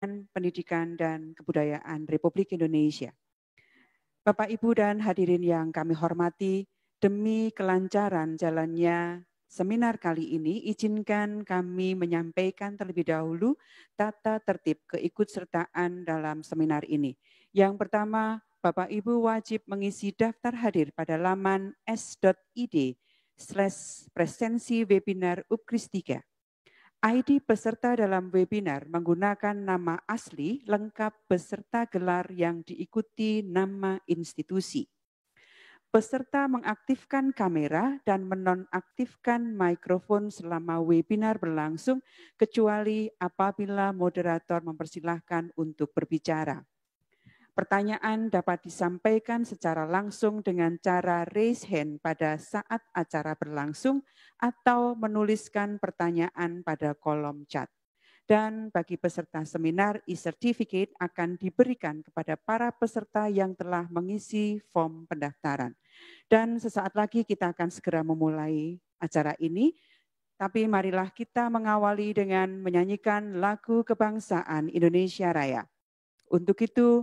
Pendidikan dan Kebudayaan Republik Indonesia. Bapak, Ibu, dan hadirin yang kami hormati, demi kelancaran jalannya seminar kali ini, izinkan kami menyampaikan terlebih dahulu tata tertib keikutsertaan dalam seminar ini. Yang pertama, Bapak Ibu wajib mengisi daftar hadir pada laman s.id slash presensi webinar UPKRIS 3. ID peserta dalam webinar menggunakan nama asli lengkap beserta gelar yang diikuti nama institusi. Peserta mengaktifkan kamera dan menonaktifkan mikrofon selama webinar berlangsung kecuali apabila moderator mempersilahkan untuk berbicara. Pertanyaan dapat disampaikan secara langsung dengan cara raise hand pada saat acara berlangsung atau menuliskan pertanyaan pada kolom chat. Dan bagi peserta seminar, e-certificate akan diberikan kepada para peserta yang telah mengisi form pendaftaran. Dan sesaat lagi kita akan segera memulai acara ini. Tapi marilah kita mengawali dengan menyanyikan lagu kebangsaan Indonesia Raya. Untuk itu,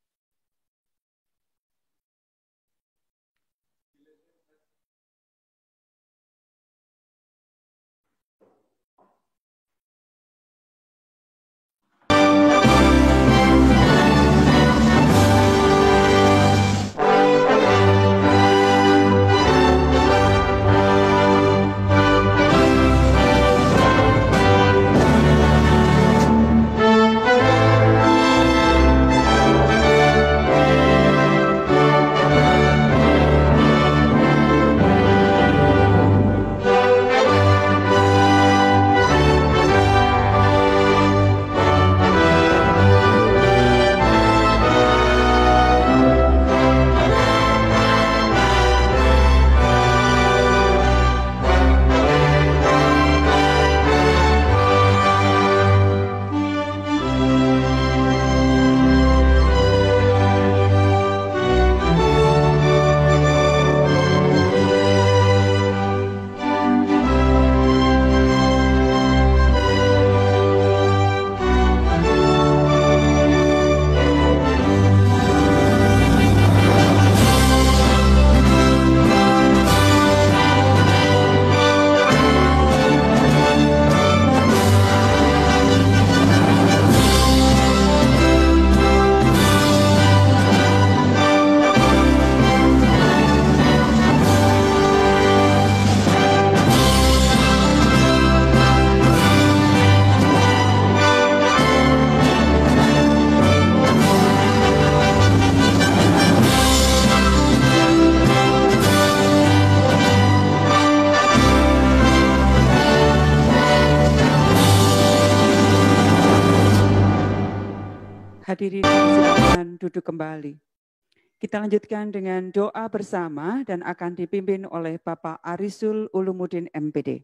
Kita lanjutkan dengan doa bersama dan akan dipimpin oleh Bapak Arisul Ulumuddin MPD.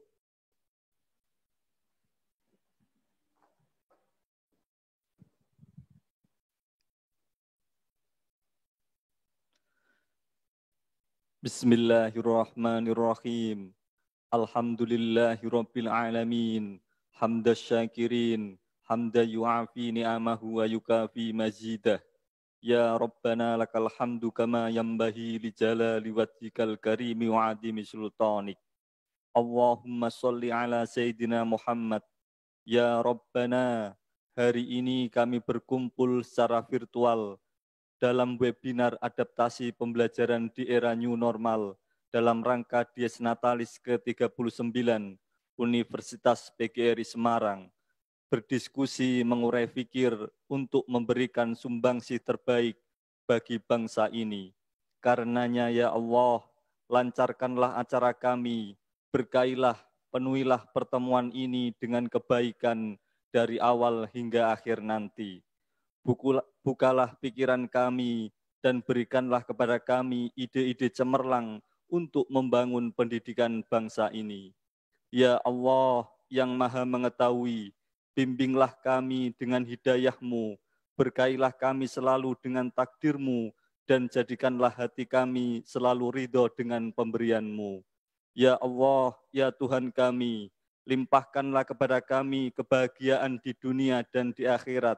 Bismillahirrahmanirrahim. Alhamdulillahirabbil alamin. Hamdasyakirin, hamda yu'afi ni'amahu wa yukafi majidah. Ya Rabbana lakal hamdu kama yambahi li jalali wajhikal karimi wa adimi sultanik. Allahumma salli ala Sayyidina Muhammad. Ya Rabbana, hari ini kami berkumpul secara virtual dalam webinar adaptasi pembelajaran di era new normal dalam rangka Dies Natalis ke-39 Universitas PGRI Semarang berdiskusi, mengurai fikir untuk memberikan sumbangsih terbaik bagi bangsa ini. Karenanya ya Allah, lancarkanlah acara kami, berkailah, penuhilah pertemuan ini dengan kebaikan dari awal hingga akhir nanti. Bukalah pikiran kami dan berikanlah kepada kami ide-ide cemerlang untuk membangun pendidikan bangsa ini. Ya Allah yang maha mengetahui, bimbinglah kami dengan hidayahmu, berkailah kami selalu dengan takdirmu, dan jadikanlah hati kami selalu ridho dengan pemberianmu. Ya Allah, ya Tuhan kami, limpahkanlah kepada kami kebahagiaan di dunia dan di akhirat.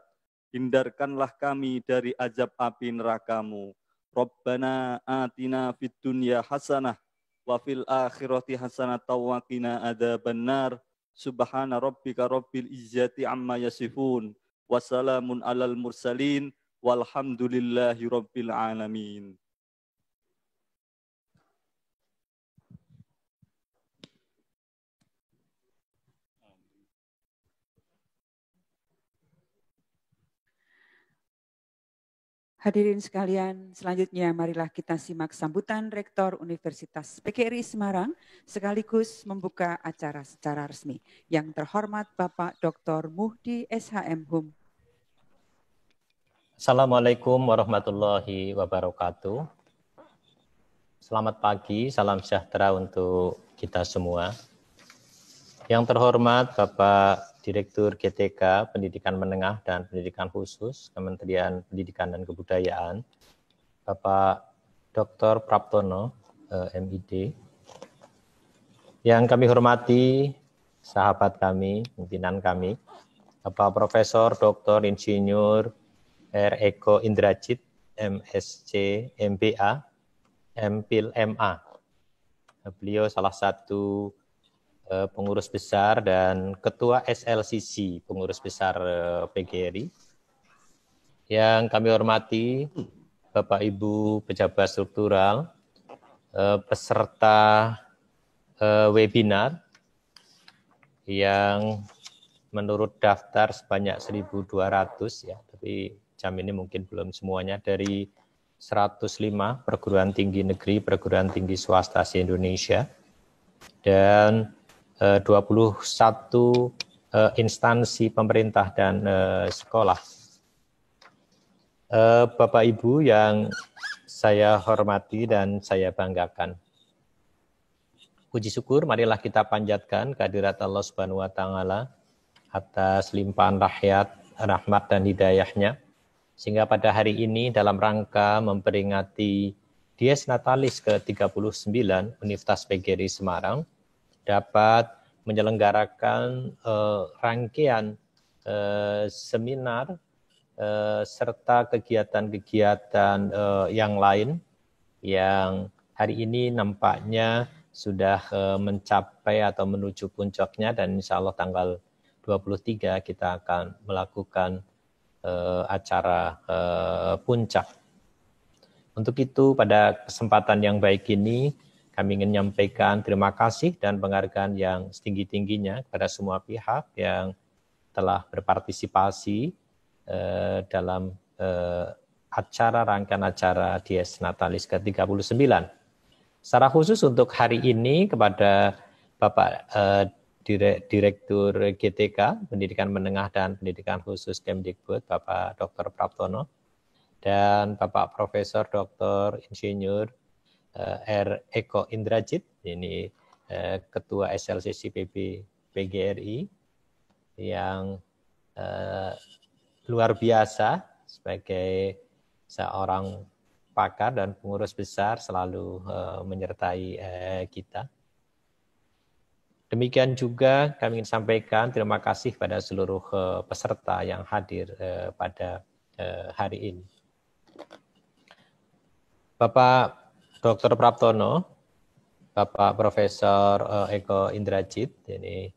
Hindarkanlah kami dari azab api nerakamu. Rabbana atina fid dunya hasanah wa fil akhirati hasanah wa qina adzabannar. Subhana rabbika rabbil izzati amma yasifun. Wassalamun alal mursalin. Walhamdulillahi rabbil alamin. Hadirin sekalian, selanjutnya marilah kita simak sambutan Rektor Universitas PGRI Semarang sekaligus membuka acara secara resmi. Yang terhormat Bapak Dr. Muhdi SHM Hum. Assalamualaikum warahmatullahi wabarakatuh. Selamat pagi, salam sejahtera untuk kita semua. Yang terhormat Bapak Direktur GTK Pendidikan Menengah dan Pendidikan Khusus Kementerian Pendidikan dan Kebudayaan, Bapak Dr. Praptono, eh, MID. Yang kami hormati sahabat kami, pimpinan kami, Bapak Profesor Dr. Insinyur R. Eko Indrajit, MSc, MBA, MPIL, MA. Beliau salah satu Eh, pengurus besar dan ketua SLCC pengurus besar eh, PGRI yang kami hormati Bapak Ibu pejabat struktural eh, peserta webinar yang menurut daftar sebanyak 1200 ya tapi jam ini mungkin belum semuanya dari 105 perguruan tinggi negeri perguruan tinggi swasta di Indonesia dan 21 eh, eh, instansi pemerintah dan eh, sekolah. Bapak Ibu yang saya hormati dan saya banggakan. Puji syukur marilah kita panjatkan kehadirat Allah Subhanahu wa taala atas limpahan rakyat rahmat dan hidayahnya sehingga pada hari ini dalam rangka memperingati Dies Natalis ke-39 Universitas PGRI Semarang dapat menyelenggarakan uh, rangkaian uh, seminar uh, serta kegiatan-kegiatan uh, yang lain yang hari ini nampaknya sudah uh, mencapai atau menuju puncaknya dan insya Allah tanggal 23 kita akan melakukan uh, acara uh, puncak. Untuk itu pada kesempatan yang baik ini kami ingin menyampaikan terima kasih dan penghargaan yang setinggi-tingginya kepada semua pihak yang telah berpartisipasi eh, dalam eh, acara rangkaian acara Dies Natalis ke-39. Secara khusus untuk hari ini kepada Bapak eh, Direktur GTK Pendidikan Menengah dan Pendidikan Khusus Kemdikbud Bapak Dr. Praptono dan Bapak Profesor Dr. Insinyur Eh, R Eko Indrajit ini eh, ketua SLCC PB PGRI yang eh, luar biasa sebagai seorang pakar dan pengurus besar selalu menyertai kita. Demikian juga kami ingin sampaikan terima kasih pada seluruh peserta yang hadir pada hari ini. Bapak Dr. Praptono, Bapak Profesor eh, Eko Indrajit. ini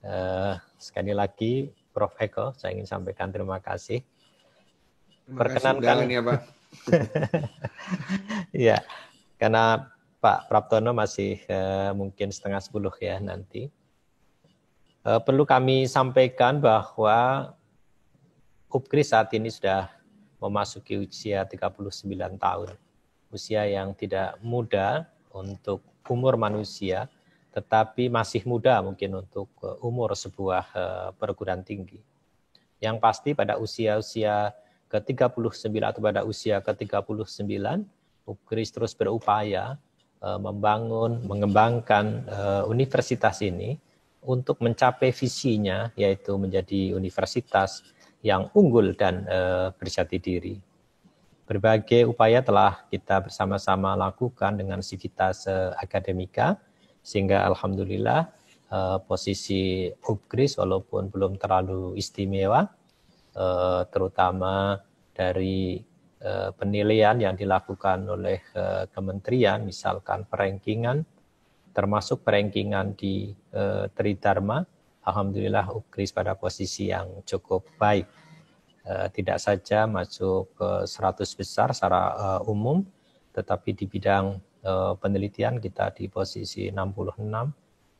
eh, sekali lagi Prof Eko, saya ingin sampaikan terima kasih. Terima Perkenankan kasih ya Pak. ya, karena Pak Praptono masih eh, mungkin setengah sepuluh ya nanti. Eh, perlu kami sampaikan bahwa UPKRI saat ini sudah memasuki usia 39 tahun usia yang tidak muda untuk umur manusia, tetapi masih muda mungkin untuk eh, umur sebuah eh, perguruan tinggi. Yang pasti pada usia-usia ke-39 atau pada usia ke-39, Ukris terus berupaya eh, membangun, mengembangkan universitas ini untuk mencapai visinya, yaitu menjadi universitas yang unggul dan bersati diri. Berbagai upaya telah kita bersama-sama lakukan dengan civitas eh, akademika, sehingga Alhamdulillah eh, posisi Upgris walaupun belum terlalu istimewa, eh, terutama dari penilaian yang dilakukan oleh kementerian, misalkan perengkingan, termasuk perengkingan di Tridharma, Alhamdulillah Upgris pada posisi yang cukup baik Eh, tidak saja masuk ke 100 besar secara eh, umum, tetapi di bidang eh, penelitian kita di posisi 66,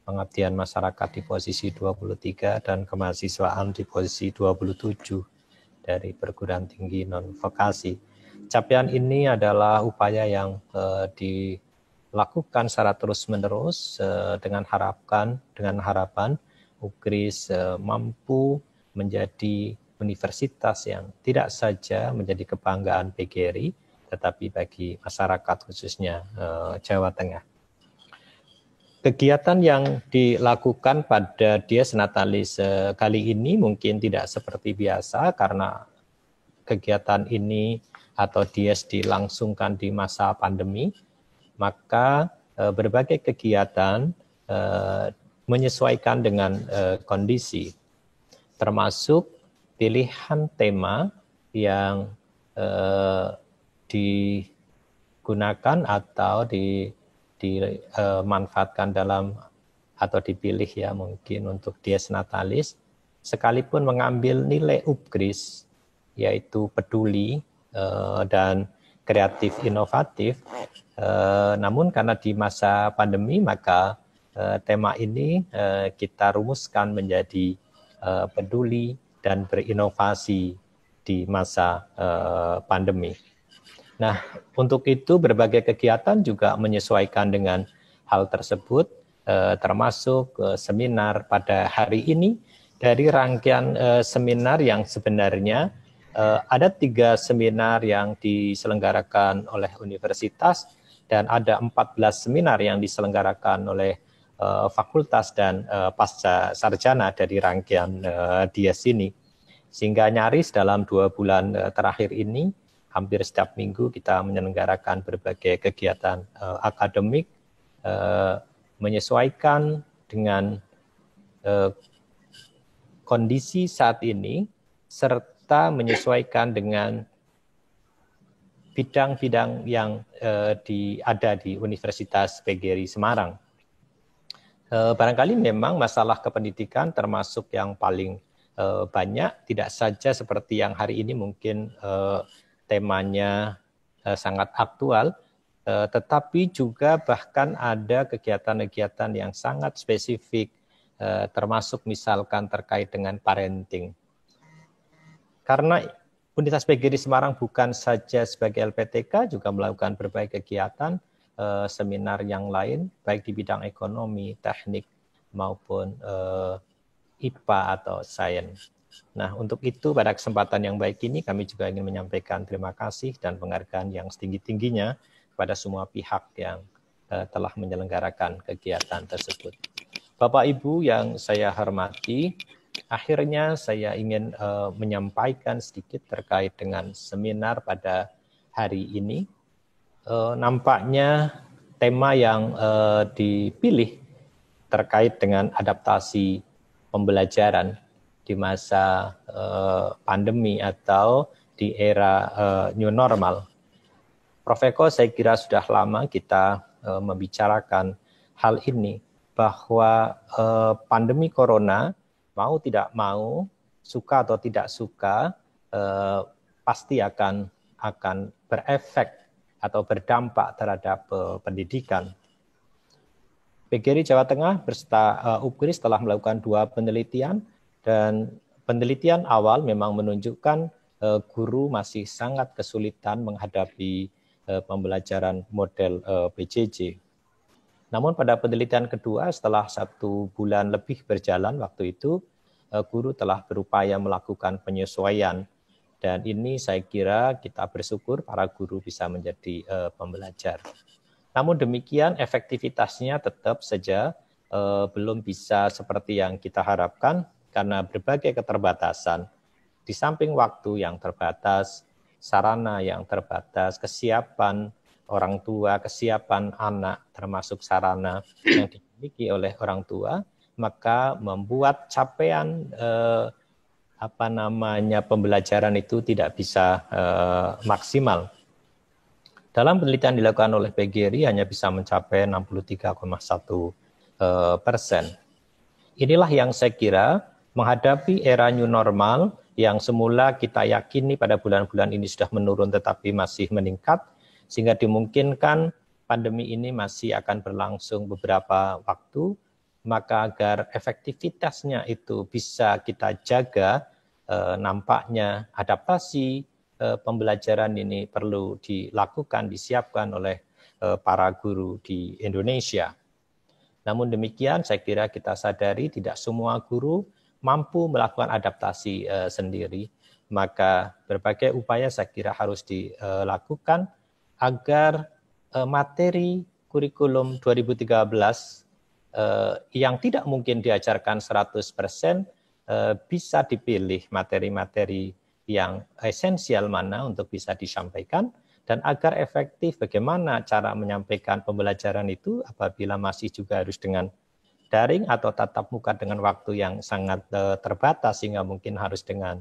pengabdian masyarakat di posisi 23, dan kemahasiswaan di posisi 27 dari perguruan tinggi non-vokasi. Capaian ini adalah upaya yang uh, dilakukan secara terus-menerus dengan harapkan dengan harapan UKRIS mampu menjadi universitas yang tidak saja menjadi kebanggaan PGRI, tetapi bagi masyarakat khususnya eh, Jawa Tengah. Kegiatan yang dilakukan pada Dies Natalis eh, kali ini mungkin tidak seperti biasa karena kegiatan ini atau Dies dilangsungkan di masa pandemi, maka eh, berbagai kegiatan eh, menyesuaikan dengan kondisi termasuk pilihan tema yang eh, digunakan atau di, dimanfaatkan eh, dalam atau dipilih ya mungkin untuk dies natalis sekalipun mengambil nilai upgris yaitu peduli eh, dan kreatif inovatif eh, namun karena di masa pandemi maka eh, tema ini eh, kita rumuskan menjadi eh, peduli dan berinovasi di masa eh, pandemi. Nah, untuk itu berbagai kegiatan juga menyesuaikan dengan hal tersebut, eh, termasuk eh, seminar pada hari ini dari rangkaian eh, seminar yang sebenarnya eh, ada tiga seminar yang diselenggarakan oleh universitas dan ada 14 seminar yang diselenggarakan oleh Eh, fakultas dan uh, pasca sarjana dari rangkaian uh, eh, dia ini. Sehingga nyaris dalam dua bulan uh, terakhir ini, hampir setiap minggu kita menyelenggarakan berbagai kegiatan uh, akademik, uh, menyesuaikan dengan uh, kondisi saat ini, serta menyesuaikan dengan bidang-bidang yang uh, di, ada di Universitas PGRI Semarang. Eh, barangkali memang masalah kependidikan termasuk yang paling eh, banyak tidak saja seperti yang hari ini mungkin eh, temanya sangat aktual tetapi juga bahkan ada kegiatan-kegiatan yang sangat spesifik termasuk misalkan terkait dengan parenting karena Universitas PGRI Semarang bukan saja sebagai LPTK juga melakukan berbagai kegiatan uh, seminar yang lain, baik di bidang ekonomi, teknik, maupun uh, eh, IPA atau sains. Nah, untuk itu pada kesempatan yang baik ini kami juga ingin menyampaikan terima kasih dan penghargaan yang setinggi-tingginya kepada semua pihak yang uh, telah menyelenggarakan kegiatan tersebut. Bapak Ibu yang saya hormati, akhirnya saya ingin uh, menyampaikan sedikit terkait dengan seminar pada hari ini eh, nampaknya tema yang eh, dipilih terkait dengan adaptasi pembelajaran di masa eh, pandemi atau di era eh, new normal. Prof Eko, saya kira sudah lama kita eh, membicarakan hal ini bahwa eh, pandemi corona mau tidak mau, suka atau tidak suka, eh, pasti akan akan berefek atau berdampak terhadap eh, pendidikan. PGRI Jawa Tengah berserta uh, eh, UPGRI telah melakukan dua penelitian dan penelitian awal memang menunjukkan uh, guru masih sangat kesulitan menghadapi uh, pembelajaran model uh, PJJ. Namun pada penelitian kedua setelah satu bulan lebih berjalan waktu itu, guru telah berupaya melakukan penyesuaian dan ini saya kira kita bersyukur para guru bisa menjadi uh, pembelajar. Namun demikian efektivitasnya tetap saja uh, belum bisa seperti yang kita harapkan karena berbagai keterbatasan. Di samping waktu yang terbatas, sarana yang terbatas, kesiapan orang tua, kesiapan anak termasuk sarana yang dimiliki oleh orang tua, maka membuat capaian uh, apa namanya pembelajaran itu tidak bisa eh, maksimal. Dalam penelitian dilakukan oleh PGRI hanya bisa mencapai 63,1 eh, persen. Inilah yang saya kira menghadapi era new normal yang semula kita yakini pada bulan-bulan ini sudah menurun tetapi masih meningkat sehingga dimungkinkan pandemi ini masih akan berlangsung beberapa waktu maka agar efektivitasnya itu bisa kita jaga, eh, nampaknya adaptasi eh, pembelajaran ini perlu dilakukan, disiapkan oleh eh, para guru di Indonesia. Namun demikian, saya kira kita sadari tidak semua guru mampu melakukan adaptasi sendiri, maka berbagai upaya saya kira harus dilakukan agar materi kurikulum 2013 Eh, yang tidak mungkin diajarkan 100% eh, bisa dipilih materi-materi yang esensial mana untuk bisa disampaikan dan agar efektif bagaimana cara menyampaikan pembelajaran itu apabila masih juga harus dengan daring atau tatap muka dengan waktu yang sangat eh, terbatas sehingga mungkin harus dengan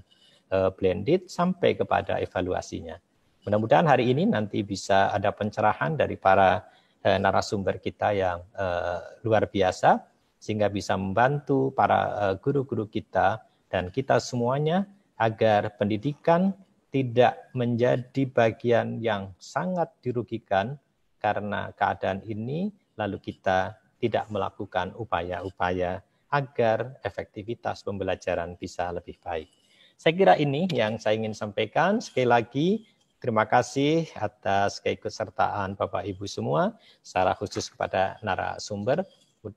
blended sampai kepada evaluasinya. Mudah-mudahan hari ini nanti bisa ada pencerahan dari para eh, narasumber kita yang eh, luar biasa sehingga bisa membantu para eh, guru-guru kita dan kita semuanya agar pendidikan tidak menjadi bagian yang sangat dirugikan karena keadaan ini lalu kita tidak melakukan upaya-upaya agar efektivitas pembelajaran bisa lebih baik. Saya kira ini yang saya ingin sampaikan. Sekali lagi, Terima kasih atas keikutsertaan Bapak Ibu semua, secara khusus kepada narasumber.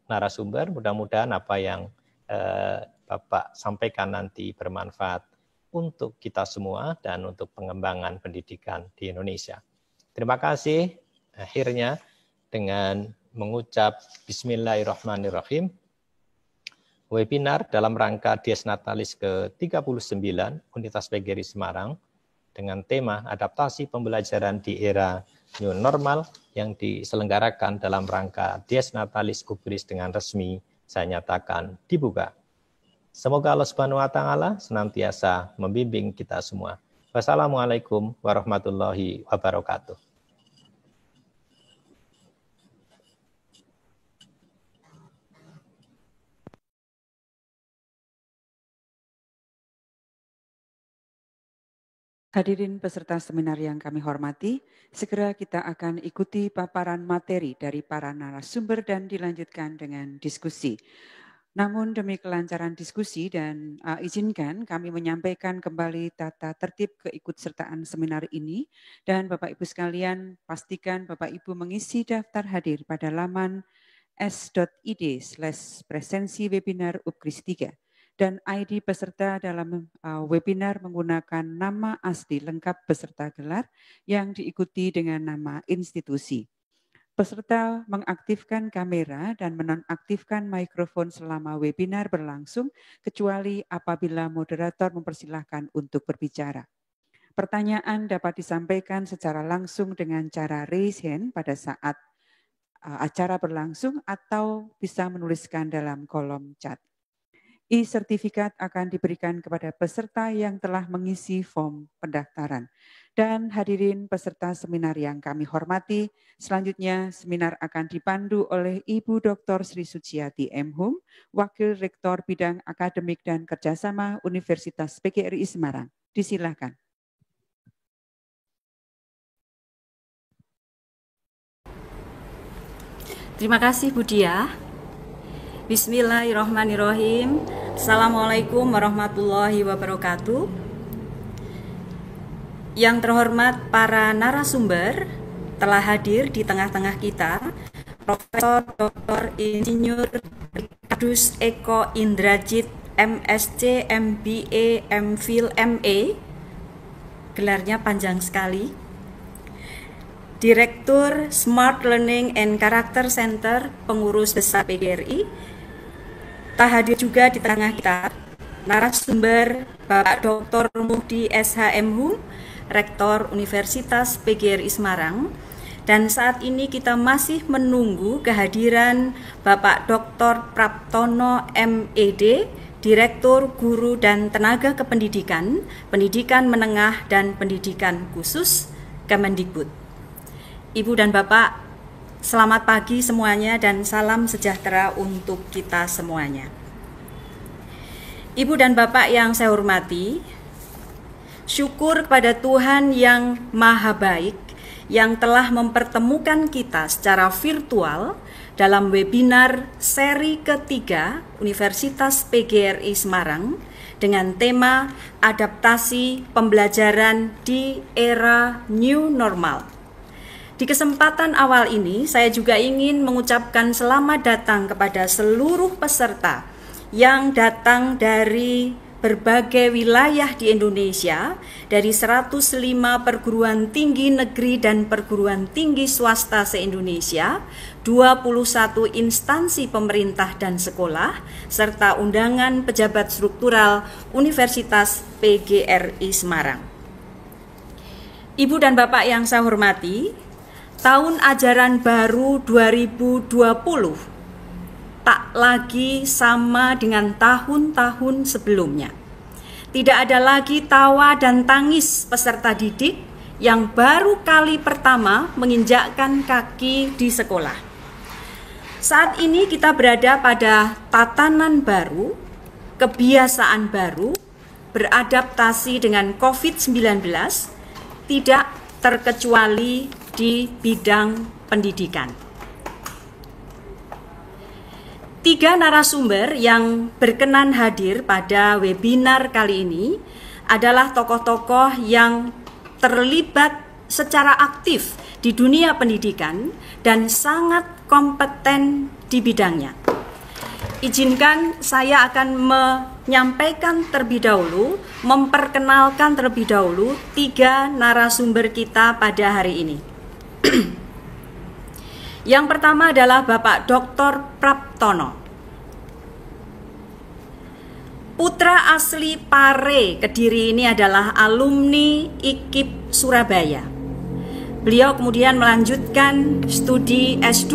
Narasumber, mudah-mudahan apa yang eh, Bapak sampaikan nanti bermanfaat untuk kita semua dan untuk pengembangan pendidikan di Indonesia. Terima kasih. Akhirnya dengan mengucap Bismillahirrahmanirrahim. Webinar dalam rangka Dies Natalis ke-39 Unitas PGRI Semarang dengan tema adaptasi pembelajaran di era new normal yang diselenggarakan dalam rangka Dies Natalis Kubris dengan resmi saya nyatakan dibuka. Semoga Allah Subhanahu wa taala senantiasa membimbing kita semua. Wassalamualaikum warahmatullahi wabarakatuh. Hadirin peserta seminar yang kami hormati, segera kita akan ikuti paparan materi dari para narasumber dan dilanjutkan dengan diskusi. Namun demi kelancaran diskusi dan uh, izinkan kami menyampaikan kembali tata tertib keikutsertaan seminar ini dan Bapak Ibu sekalian pastikan Bapak Ibu mengisi daftar hadir pada laman s.id/presensi webinar UPKRIS 3 dan ID peserta dalam uh, webinar menggunakan nama asli lengkap peserta gelar yang diikuti dengan nama institusi. Peserta mengaktifkan kamera dan menonaktifkan mikrofon selama webinar berlangsung, kecuali apabila moderator mempersilahkan untuk berbicara. Pertanyaan dapat disampaikan secara langsung dengan cara raise hand pada saat uh, acara berlangsung atau bisa menuliskan dalam kolom chat e-sertifikat akan diberikan kepada peserta yang telah mengisi form pendaftaran. Dan hadirin peserta seminar yang kami hormati, selanjutnya seminar akan dipandu oleh Ibu Dr. Sri Suciati M. Hum, Wakil Rektor Bidang Akademik dan Kerjasama Universitas PGRI Semarang. Disilahkan. Terima kasih Bu Bismillahirrahmanirrahim. Assalamualaikum warahmatullahi wabarakatuh. Yang terhormat para narasumber telah hadir di tengah-tengah kita Profesor Dr. Insinyur Kadus Eko Indrajit MSc MBA MPhil MA gelarnya panjang sekali Direktur Smart Learning and Character Center Pengurus Besar PGRI tak hadir juga di tengah kita narasumber Bapak Dr. Muhdi SHMHU, Rektor Universitas PGRI Semarang, dan saat ini kita masih menunggu kehadiran Bapak Dr. Praptono MED, Direktur Guru dan Tenaga Kependidikan, Pendidikan Menengah dan Pendidikan Khusus Kemendikbud. Ibu dan Bapak, Selamat pagi semuanya dan salam sejahtera untuk kita semuanya. Ibu dan Bapak yang saya hormati, syukur kepada Tuhan yang maha baik yang telah mempertemukan kita secara virtual dalam webinar seri ketiga Universitas PGRI Semarang dengan tema adaptasi pembelajaran di era new normal di kesempatan awal ini, saya juga ingin mengucapkan selamat datang kepada seluruh peserta yang datang dari berbagai wilayah di Indonesia, dari 105 perguruan tinggi negeri dan perguruan tinggi swasta se-Indonesia, 21 instansi pemerintah dan sekolah, serta undangan pejabat struktural Universitas PGRI Semarang. Ibu dan Bapak yang saya hormati, tahun ajaran baru 2020 tak lagi sama dengan tahun-tahun sebelumnya. Tidak ada lagi tawa dan tangis peserta didik yang baru kali pertama menginjakkan kaki di sekolah. Saat ini kita berada pada tatanan baru, kebiasaan baru, beradaptasi dengan COVID-19, tidak terkecuali di bidang pendidikan. Tiga narasumber yang berkenan hadir pada webinar kali ini adalah tokoh-tokoh yang terlibat secara aktif di dunia pendidikan dan sangat kompeten di bidangnya. Izinkan saya akan menyampaikan terlebih dahulu, memperkenalkan terlebih dahulu tiga narasumber kita pada hari ini. Yang pertama adalah Bapak Dr. Praptono. Putra asli Pare Kediri ini adalah alumni IKIP Surabaya. Beliau kemudian melanjutkan studi S2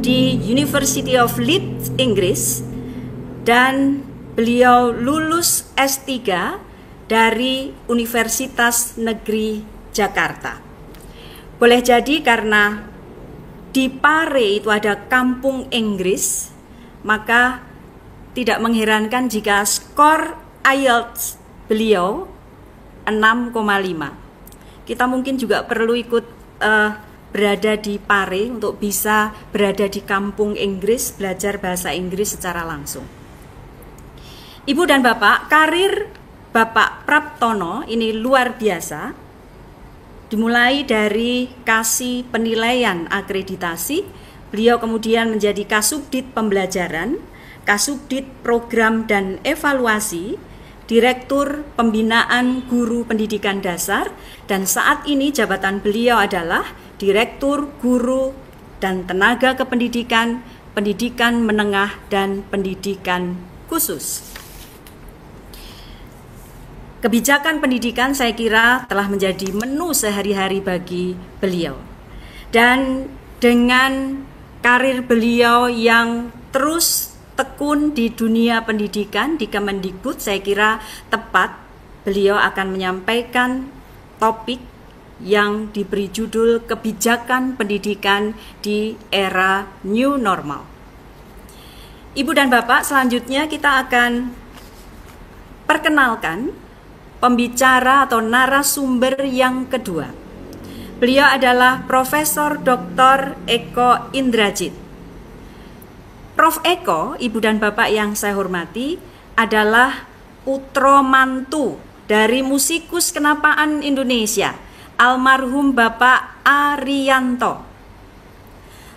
di University of Leeds, Inggris dan beliau lulus S3 dari Universitas Negeri Jakarta. Boleh jadi karena di Pare itu ada kampung Inggris, maka tidak mengherankan jika skor IELTS beliau 6,5. Kita mungkin juga perlu ikut uh, berada di Pare untuk bisa berada di kampung Inggris, belajar bahasa Inggris secara langsung. Ibu dan Bapak, karir Bapak Praptono ini luar biasa dimulai dari kasih penilaian akreditasi, beliau kemudian menjadi kasubdit pembelajaran, kasubdit program dan evaluasi, direktur pembinaan guru pendidikan dasar, dan saat ini jabatan beliau adalah direktur guru dan tenaga kependidikan, pendidikan menengah, dan pendidikan khusus. Kebijakan pendidikan saya kira telah menjadi menu sehari-hari bagi beliau. Dan dengan karir beliau yang terus tekun di dunia pendidikan di Kemendikbud, saya kira tepat beliau akan menyampaikan topik yang diberi judul Kebijakan Pendidikan di Era New Normal. Ibu dan Bapak, selanjutnya kita akan perkenalkan pembicara atau narasumber yang kedua. Beliau adalah Profesor Dr. Eko Indrajit. Prof Eko, Ibu dan Bapak yang saya hormati, adalah putra mantu dari musikus kenapaan Indonesia, almarhum Bapak Arianto.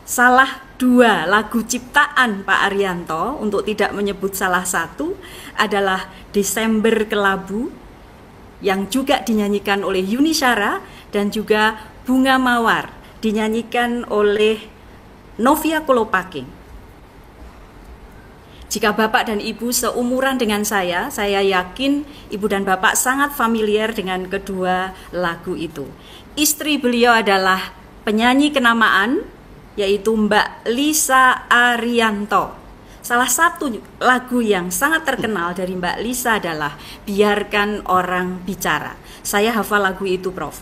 Salah dua lagu ciptaan Pak Arianto untuk tidak menyebut salah satu adalah Desember Kelabu yang juga dinyanyikan oleh Yuni Syara dan juga Bunga Mawar dinyanyikan oleh Novia Kolopaking. Jika Bapak dan Ibu seumuran dengan saya, saya yakin Ibu dan Bapak sangat familiar dengan kedua lagu itu. Istri beliau adalah penyanyi kenamaan yaitu Mbak Lisa Arianto. Salah satu lagu yang sangat terkenal dari Mbak Lisa adalah Biarkan Orang Bicara. Saya hafal lagu itu, Prof.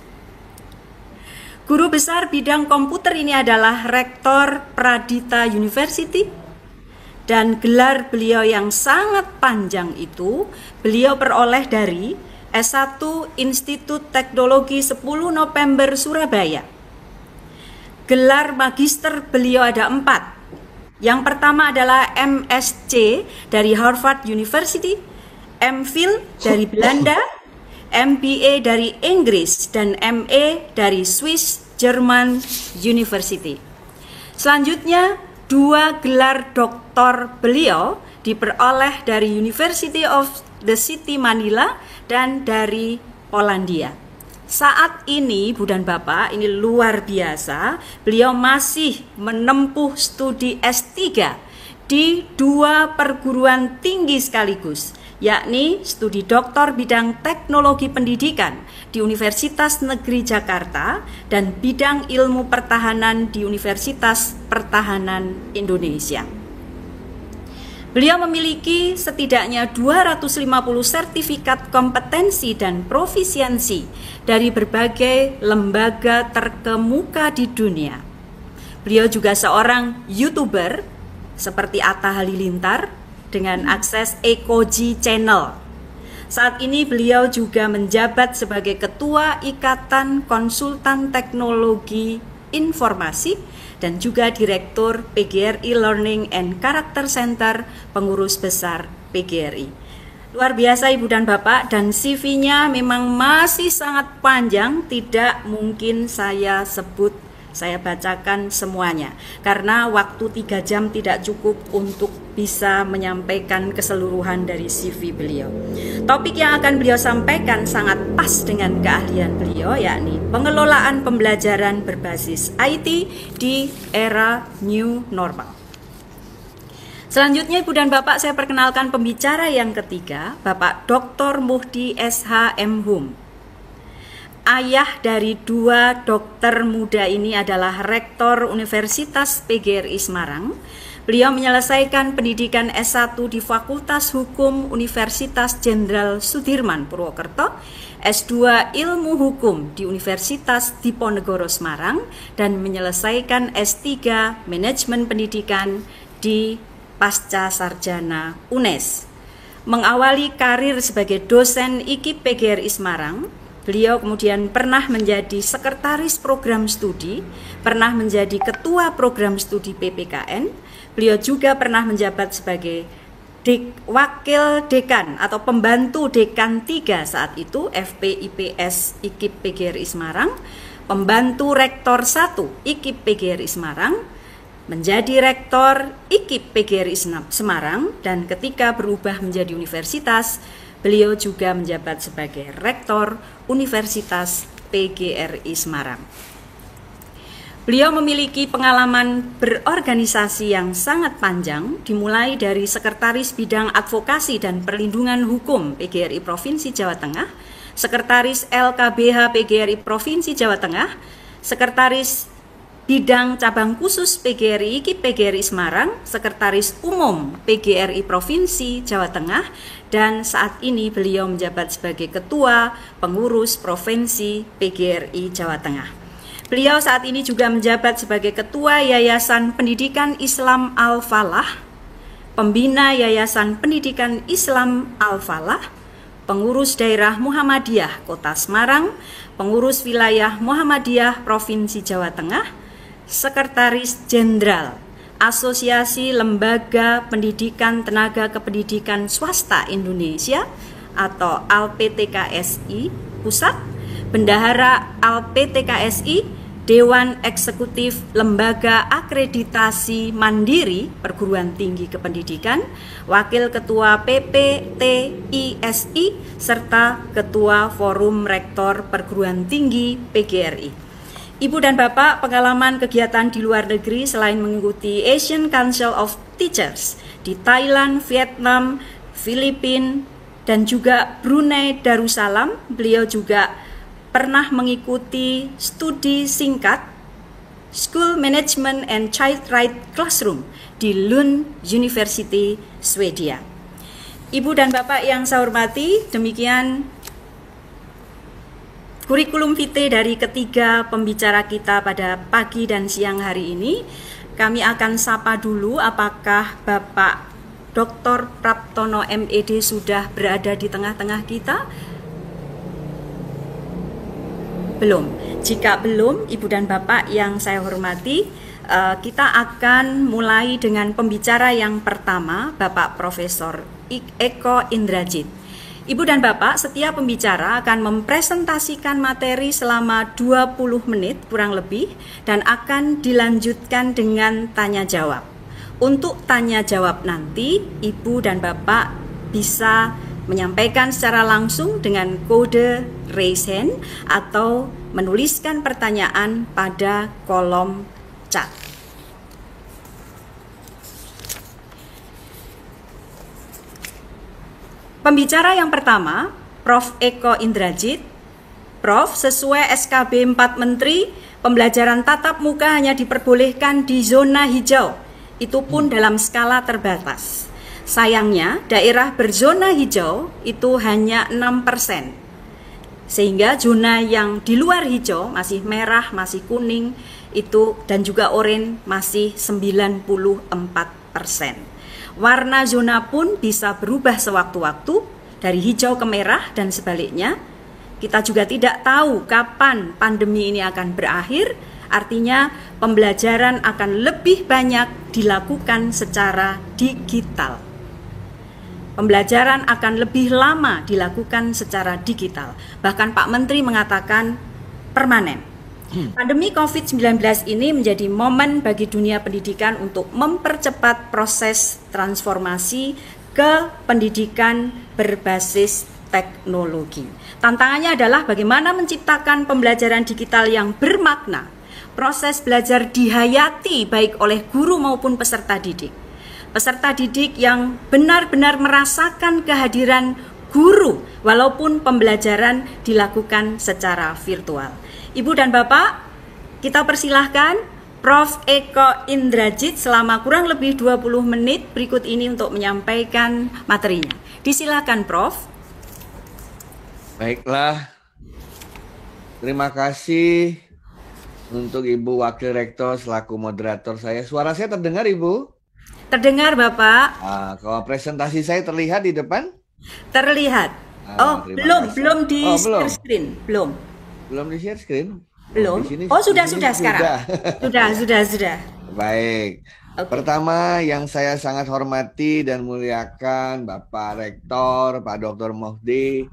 Guru besar bidang komputer ini adalah Rektor Pradita University dan gelar beliau yang sangat panjang itu beliau peroleh dari S1 Institut Teknologi 10 November Surabaya. Gelar magister beliau ada empat, yang pertama adalah MSc dari Harvard University, MPhil dari Belanda, MBA dari Inggris, dan MA dari Swiss German University. Selanjutnya, dua gelar doktor beliau diperoleh dari University of the City Manila dan dari Polandia saat ini Bu dan Bapak ini luar biasa, beliau masih menempuh studi S3 di dua perguruan tinggi sekaligus, yakni studi doktor bidang teknologi pendidikan di Universitas Negeri Jakarta dan bidang ilmu pertahanan di Universitas Pertahanan Indonesia. Beliau memiliki setidaknya 250 sertifikat kompetensi dan profisiensi dari berbagai lembaga terkemuka di dunia. Beliau juga seorang YouTuber seperti Atta Halilintar dengan akses Ekoji Channel. Saat ini beliau juga menjabat sebagai Ketua Ikatan Konsultan Teknologi Informasi dan juga Direktur PGRI Learning and Character Center, Pengurus Besar PGRI. Luar biasa Ibu dan Bapak dan CV-nya memang masih sangat panjang, tidak mungkin saya sebut saya bacakan semuanya karena waktu tiga jam tidak cukup untuk bisa menyampaikan keseluruhan dari CV beliau. Topik yang akan beliau sampaikan sangat pas dengan keahlian beliau yakni pengelolaan pembelajaran berbasis IT di era new normal. Selanjutnya Ibu dan Bapak saya perkenalkan pembicara yang ketiga, Bapak Dr. Muhdi S.H.M. Hum ayah dari dua dokter muda ini adalah Rektor Universitas PGRI Semarang. Beliau menyelesaikan pendidikan S1 di Fakultas Hukum Universitas Jenderal Sudirman Purwokerto, S2 Ilmu Hukum di Universitas Diponegoro Semarang, dan menyelesaikan S3 Manajemen Pendidikan di Pasca Sarjana UNES. Mengawali karir sebagai dosen IKIP PGRI Semarang, Beliau kemudian pernah menjadi sekretaris program studi, pernah menjadi ketua program studi PPKN. Beliau juga pernah menjabat sebagai dek, wakil dekan atau pembantu dekan 3 saat itu FPIPS IKIP PGRI Semarang, pembantu rektor 1 IKIP PGRI Semarang, menjadi rektor IKIP PGRI Semarang dan ketika berubah menjadi universitas Beliau juga menjabat sebagai rektor Universitas PGRI Semarang. Beliau memiliki pengalaman berorganisasi yang sangat panjang, dimulai dari Sekretaris Bidang Advokasi dan Perlindungan Hukum PGRI Provinsi Jawa Tengah, Sekretaris LKBH PGRI Provinsi Jawa Tengah, Sekretaris Bidang cabang khusus PGRI iki PGRI Semarang, Sekretaris Umum PGRI Provinsi Jawa Tengah dan saat ini beliau menjabat sebagai Ketua Pengurus Provinsi PGRI Jawa Tengah. Beliau saat ini juga menjabat sebagai Ketua Yayasan Pendidikan Islam Al-Falah, Pembina Yayasan Pendidikan Islam Al-Falah, Pengurus Daerah Muhammadiyah Kota Semarang, Pengurus Wilayah Muhammadiyah Provinsi Jawa Tengah, Sekretaris Jenderal Asosiasi Lembaga Pendidikan Tenaga Kependidikan Swasta Indonesia atau ALPTKSI Pusat, Bendahara ALPTKSI, Dewan Eksekutif Lembaga Akreditasi Mandiri Perguruan Tinggi Kependidikan, Wakil Ketua PPTISI, serta Ketua Forum Rektor Perguruan Tinggi PGRI. Ibu dan Bapak, pengalaman kegiatan di luar negeri selain mengikuti Asian Council of Teachers di Thailand, Vietnam, Filipina, dan juga Brunei Darussalam, beliau juga pernah mengikuti studi singkat School Management and Child Right Classroom di Lund University, Swedia. Ibu dan Bapak yang saya hormati, demikian Kurikulum vitae dari ketiga pembicara kita pada pagi dan siang hari ini. Kami akan sapa dulu apakah Bapak Dr. Praptono MED sudah berada di tengah-tengah kita? Belum. Jika belum, Ibu dan Bapak yang saya hormati, eh, kita akan mulai dengan pembicara yang pertama, Bapak Profesor Eko Indrajit. Ibu dan Bapak, setiap pembicara akan mempresentasikan materi selama 20 menit kurang lebih dan akan dilanjutkan dengan tanya jawab. Untuk tanya jawab nanti, Ibu dan Bapak bisa menyampaikan secara langsung dengan kode raise hand atau menuliskan pertanyaan pada kolom chat. Pembicara yang pertama, Prof. Eko Indrajit. Prof, sesuai SKB 4 Menteri, pembelajaran tatap muka hanya diperbolehkan di zona hijau, itu pun hmm. dalam skala terbatas. Sayangnya, daerah berzona hijau itu hanya 6%. persen, Sehingga zona yang di luar hijau masih merah, masih kuning, itu dan juga oranye masih 94 persen. Warna zona pun bisa berubah sewaktu-waktu dari hijau ke merah dan sebaliknya. Kita juga tidak tahu kapan pandemi ini akan berakhir, artinya pembelajaran akan lebih banyak dilakukan secara digital. Pembelajaran akan lebih lama dilakukan secara digital. Bahkan Pak Menteri mengatakan permanen. Pandemi COVID-19 ini menjadi momen bagi dunia pendidikan untuk mempercepat proses transformasi ke pendidikan berbasis teknologi. Tantangannya adalah bagaimana menciptakan pembelajaran digital yang bermakna. Proses belajar dihayati baik oleh guru maupun peserta didik. Peserta didik yang benar-benar merasakan kehadiran guru walaupun pembelajaran dilakukan secara virtual. Ibu dan Bapak, kita persilahkan Prof. Eko Indrajit selama kurang lebih 20 menit berikut ini untuk menyampaikan materinya. Disilahkan Prof. Baiklah, terima kasih untuk Ibu Wakil Rektor selaku moderator saya. Suara saya terdengar Ibu? Terdengar Bapak. Nah, kalau presentasi saya terlihat di depan? Terlihat. Nah, oh, belum, belum di oh, belum. screen, belum. Belum di share screen? Belum. Di sini, oh, sudah sudah sekarang. Sudah, sudah, sudah. Baik. Okay. Pertama yang saya sangat hormati dan muliakan Bapak Rektor, Pak Dokter Mohdi,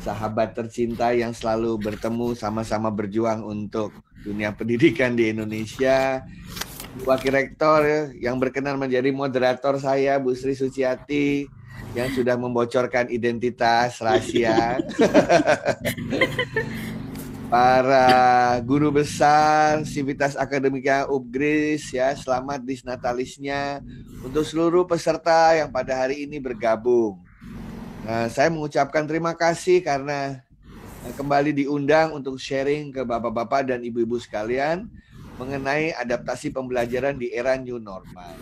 sahabat tercinta yang selalu bertemu sama-sama berjuang untuk dunia pendidikan di Indonesia. Wakil Rektor yang berkenan menjadi moderator saya Bu Sri Suciati yang sudah membocorkan identitas rahasia. para guru besar Sivitas Akademika Upgris ya selamat di Natalisnya untuk seluruh peserta yang pada hari ini bergabung. Nah, saya mengucapkan terima kasih karena eh, kembali diundang untuk sharing ke bapak-bapak dan ibu-ibu sekalian mengenai adaptasi pembelajaran di era new normal.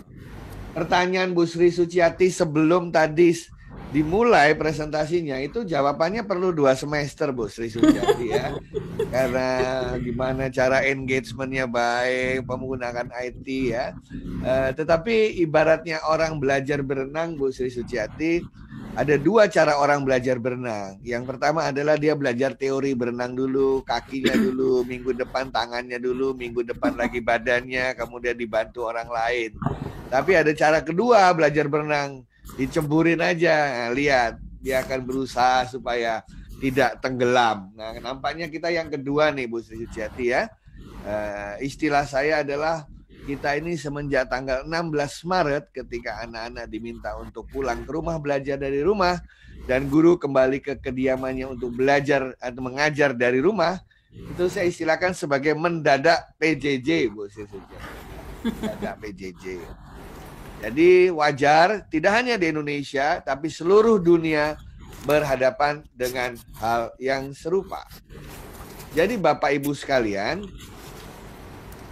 Pertanyaan Bu Sri Suciati sebelum tadi dimulai presentasinya itu jawabannya perlu dua semester Bu Sri Sujati ya karena gimana cara engagementnya baik penggunaan IT ya uh, tetapi ibaratnya orang belajar berenang Bu Sri Sujati ada dua cara orang belajar berenang. Yang pertama adalah dia belajar teori berenang dulu, kakinya dulu, minggu depan tangannya dulu, minggu depan lagi badannya, kemudian dibantu orang lain. Tapi ada cara kedua belajar berenang dicemburin aja lihat dia akan berusaha supaya tidak tenggelam. Nah, nampaknya kita yang kedua nih Bu Sri Suciati ya. e, istilah saya adalah kita ini semenjak tanggal 16 Maret ketika anak-anak diminta untuk pulang ke rumah belajar dari rumah dan guru kembali ke kediamannya untuk belajar atau mengajar dari rumah itu saya istilahkan sebagai mendadak PJJ Bu Sri Suciati Mendadak PJJ. Jadi wajar tidak hanya di Indonesia tapi seluruh dunia berhadapan dengan hal yang serupa. Jadi Bapak Ibu sekalian,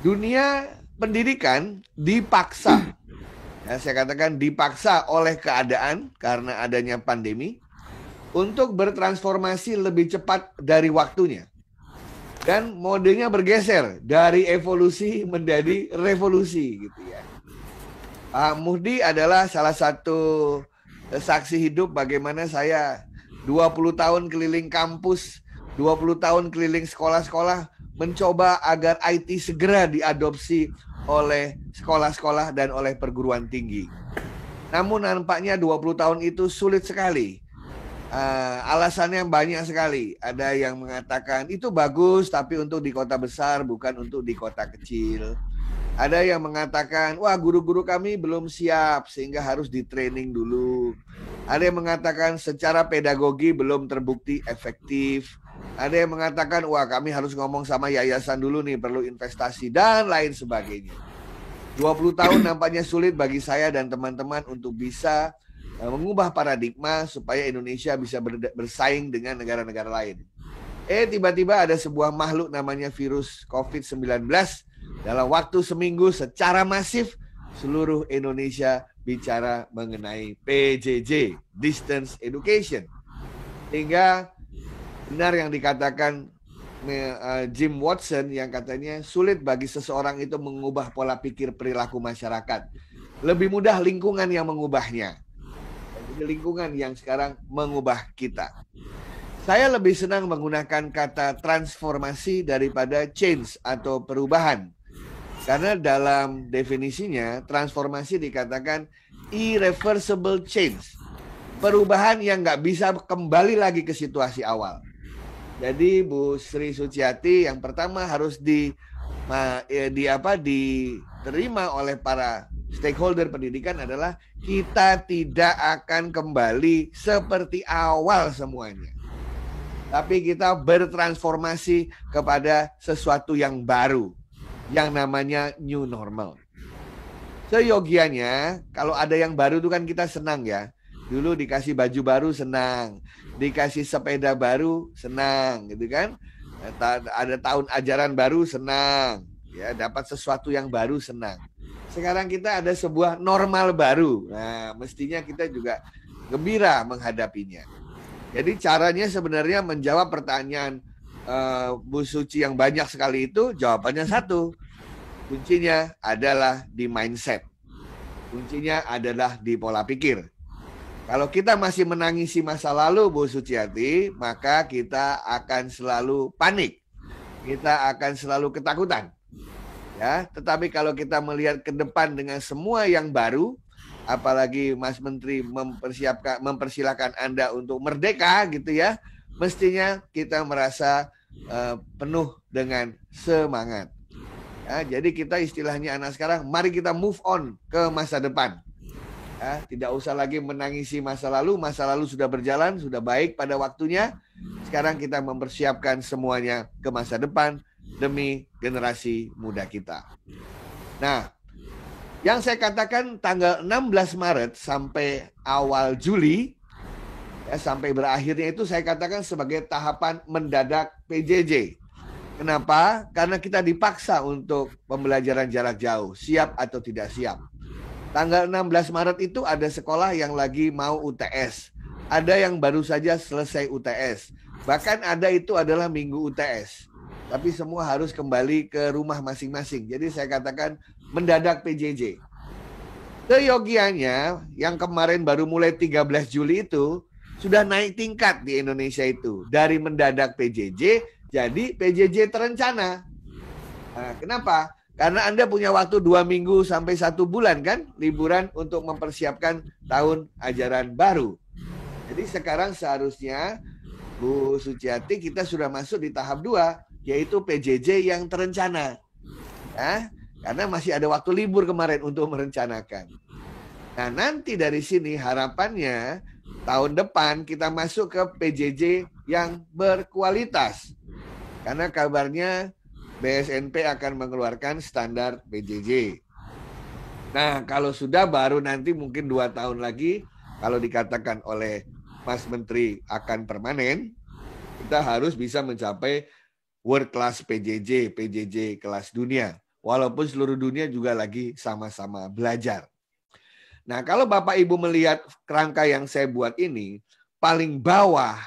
dunia pendidikan dipaksa. Ya, saya katakan dipaksa oleh keadaan karena adanya pandemi untuk bertransformasi lebih cepat dari waktunya. Dan modenya bergeser dari evolusi menjadi revolusi gitu ya. Pak ah, Muhdi adalah salah satu eh, saksi hidup bagaimana saya 20 tahun keliling kampus, 20 tahun keliling sekolah-sekolah mencoba agar IT segera diadopsi oleh sekolah-sekolah dan oleh perguruan tinggi. Namun nampaknya 20 tahun itu sulit sekali. Uh, alasannya banyak sekali. Ada yang mengatakan itu bagus tapi untuk di kota besar bukan untuk di kota kecil ada yang mengatakan, wah guru-guru kami belum siap sehingga harus di training dulu. Ada yang mengatakan secara pedagogi belum terbukti efektif. Ada yang mengatakan, wah kami harus ngomong sama yayasan dulu nih, perlu investasi dan lain sebagainya. 20 tahun nampaknya sulit bagi saya dan teman-teman untuk bisa eh, mengubah paradigma supaya Indonesia bisa bersaing dengan negara-negara lain. Eh tiba-tiba ada sebuah makhluk namanya virus COVID-19 dalam waktu seminggu secara masif seluruh Indonesia bicara mengenai PJJ, Distance Education. Sehingga benar yang dikatakan eh, Jim Watson yang katanya sulit bagi seseorang itu mengubah pola pikir perilaku masyarakat. Lebih mudah lingkungan yang mengubahnya. Jadi lingkungan yang sekarang mengubah kita. Saya lebih senang menggunakan kata transformasi daripada change atau perubahan karena dalam definisinya transformasi dikatakan irreversible change. Perubahan yang nggak bisa kembali lagi ke situasi awal. Jadi Bu Sri Suciati yang pertama harus di eh, di apa diterima oleh para stakeholder pendidikan adalah kita tidak akan kembali seperti awal semuanya. Tapi kita bertransformasi kepada sesuatu yang baru yang namanya new normal. Seyogianya, kalau ada yang baru itu kan kita senang ya. Dulu dikasih baju baru senang, dikasih sepeda baru senang, gitu kan? Eh, ada tahun ajaran baru senang, ya dapat sesuatu yang baru senang. Sekarang kita ada sebuah normal baru. Nah, mestinya kita juga gembira menghadapinya. Jadi caranya sebenarnya menjawab pertanyaan Eh, Bu Suci yang banyak sekali itu jawabannya satu. Kuncinya adalah di mindset. Kuncinya adalah di pola pikir. Kalau kita masih menangisi masa lalu, Bu Suciati, maka kita akan selalu panik. Kita akan selalu ketakutan. Ya, tetapi kalau kita melihat ke depan dengan semua yang baru, apalagi Mas Menteri mempersiapkan mempersilahkan Anda untuk merdeka gitu ya mestinya kita merasa uh, penuh dengan semangat. Ya, jadi kita istilahnya anak sekarang, mari kita move on ke masa depan. Ya, tidak usah lagi menangisi masa lalu, masa lalu sudah berjalan, sudah baik pada waktunya. Sekarang kita mempersiapkan semuanya ke masa depan demi generasi muda kita. Nah, yang saya katakan tanggal 16 Maret sampai awal Juli ya sampai berakhirnya itu saya katakan sebagai tahapan mendadak PJJ. Kenapa? Karena kita dipaksa untuk pembelajaran jarak jauh, siap atau tidak siap. Tanggal 16 Maret itu ada sekolah yang lagi mau UTS, ada yang baru saja selesai UTS, bahkan ada itu adalah minggu UTS. Tapi semua harus kembali ke rumah masing-masing. Jadi saya katakan mendadak PJJ. Seyogianya yang kemarin baru mulai 13 Juli itu sudah naik tingkat di Indonesia itu dari mendadak PJJ jadi PJJ terencana. Nah, kenapa? Karena Anda punya waktu dua minggu sampai satu bulan kan liburan untuk mempersiapkan tahun ajaran baru. Jadi sekarang seharusnya Bu Suciati kita sudah masuk di tahap dua yaitu PJJ yang terencana. Nah, karena masih ada waktu libur kemarin untuk merencanakan. Nah nanti dari sini harapannya tahun depan kita masuk ke PJJ yang berkualitas. Karena kabarnya BSNP akan mengeluarkan standar PJJ. Nah, kalau sudah baru nanti mungkin dua tahun lagi, kalau dikatakan oleh Mas Menteri akan permanen, kita harus bisa mencapai world class PJJ, PJJ kelas dunia. Walaupun seluruh dunia juga lagi sama-sama belajar. Nah, kalau Bapak Ibu melihat kerangka yang saya buat ini, paling bawah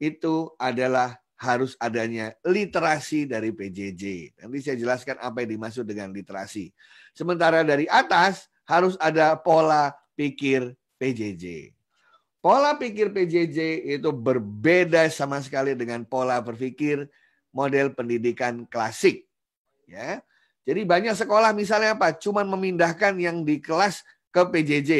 itu adalah harus adanya literasi dari PJJ. Nanti saya jelaskan apa yang dimaksud dengan literasi. Sementara dari atas harus ada pola pikir PJJ. Pola pikir PJJ itu berbeda sama sekali dengan pola berpikir model pendidikan klasik. Ya. Jadi banyak sekolah misalnya apa? Cuman memindahkan yang di kelas ke PJJ.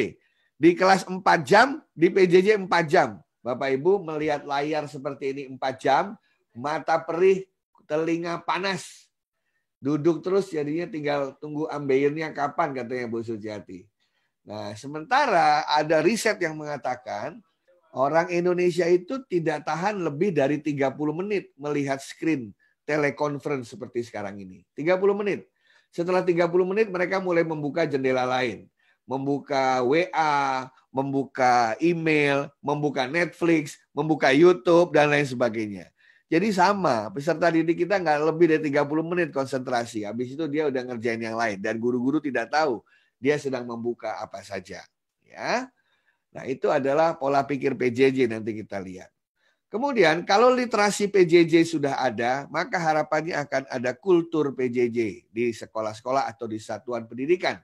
Di kelas 4 jam, di PJJ 4 jam. Bapak Ibu melihat layar seperti ini 4 jam, mata perih, telinga panas. Duduk terus jadinya tinggal tunggu ambeirnya kapan katanya Bu Suciati. Nah, sementara ada riset yang mengatakan orang Indonesia itu tidak tahan lebih dari 30 menit melihat screen telekonferensi seperti sekarang ini. 30 menit. Setelah 30 menit mereka mulai membuka jendela lain membuka WA, membuka email, membuka Netflix, membuka YouTube, dan lain sebagainya. Jadi sama, peserta didik kita nggak lebih dari 30 menit konsentrasi. Habis itu dia udah ngerjain yang lain. Dan guru-guru tidak tahu dia sedang membuka apa saja. ya. Nah itu adalah pola pikir PJJ nanti kita lihat. Kemudian kalau literasi PJJ sudah ada, maka harapannya akan ada kultur PJJ di sekolah-sekolah atau di satuan pendidikan.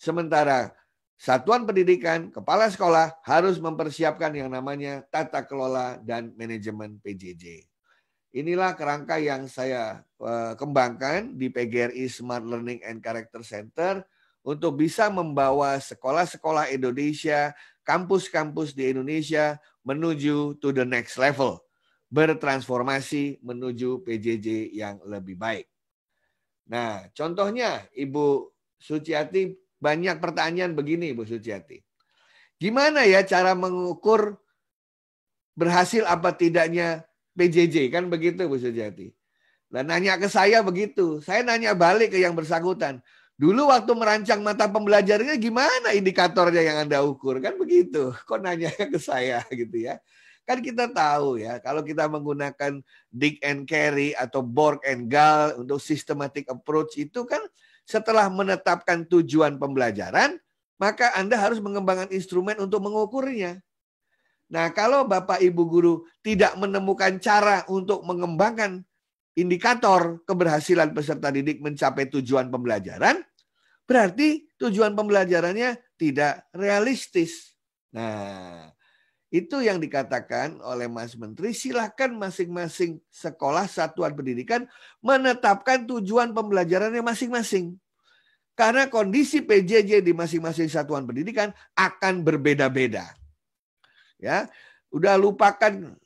Sementara satuan pendidikan, kepala sekolah harus mempersiapkan yang namanya tata kelola dan manajemen PJJ. Inilah kerangka yang saya eh, kembangkan di PGRI Smart Learning and Character Center untuk bisa membawa sekolah-sekolah Indonesia, kampus-kampus di Indonesia menuju to the next level, bertransformasi menuju PJJ yang lebih baik. Nah, contohnya Ibu Suciati banyak pertanyaan begini Bu Suciati. Gimana ya cara mengukur berhasil apa tidaknya PJJ kan begitu Bu Suciati. Dan nanya ke saya begitu. Saya nanya balik ke yang bersangkutan. Dulu waktu merancang mata pembelajarannya gimana indikatornya yang Anda ukur? Kan begitu. Kok nanya ke saya gitu ya kan kita tahu ya kalau kita menggunakan Dick and Carry atau Borg and Gall untuk systematic approach itu kan setelah menetapkan tujuan pembelajaran, maka Anda harus mengembangkan instrumen untuk mengukurnya. Nah, kalau Bapak Ibu guru tidak menemukan cara untuk mengembangkan indikator keberhasilan peserta didik mencapai tujuan pembelajaran, berarti tujuan pembelajarannya tidak realistis. Nah, itu yang dikatakan oleh Mas Menteri, silahkan masing-masing sekolah satuan pendidikan menetapkan tujuan pembelajarannya masing-masing. Karena kondisi PJJ di masing-masing satuan pendidikan akan berbeda-beda. Ya, udah lupakan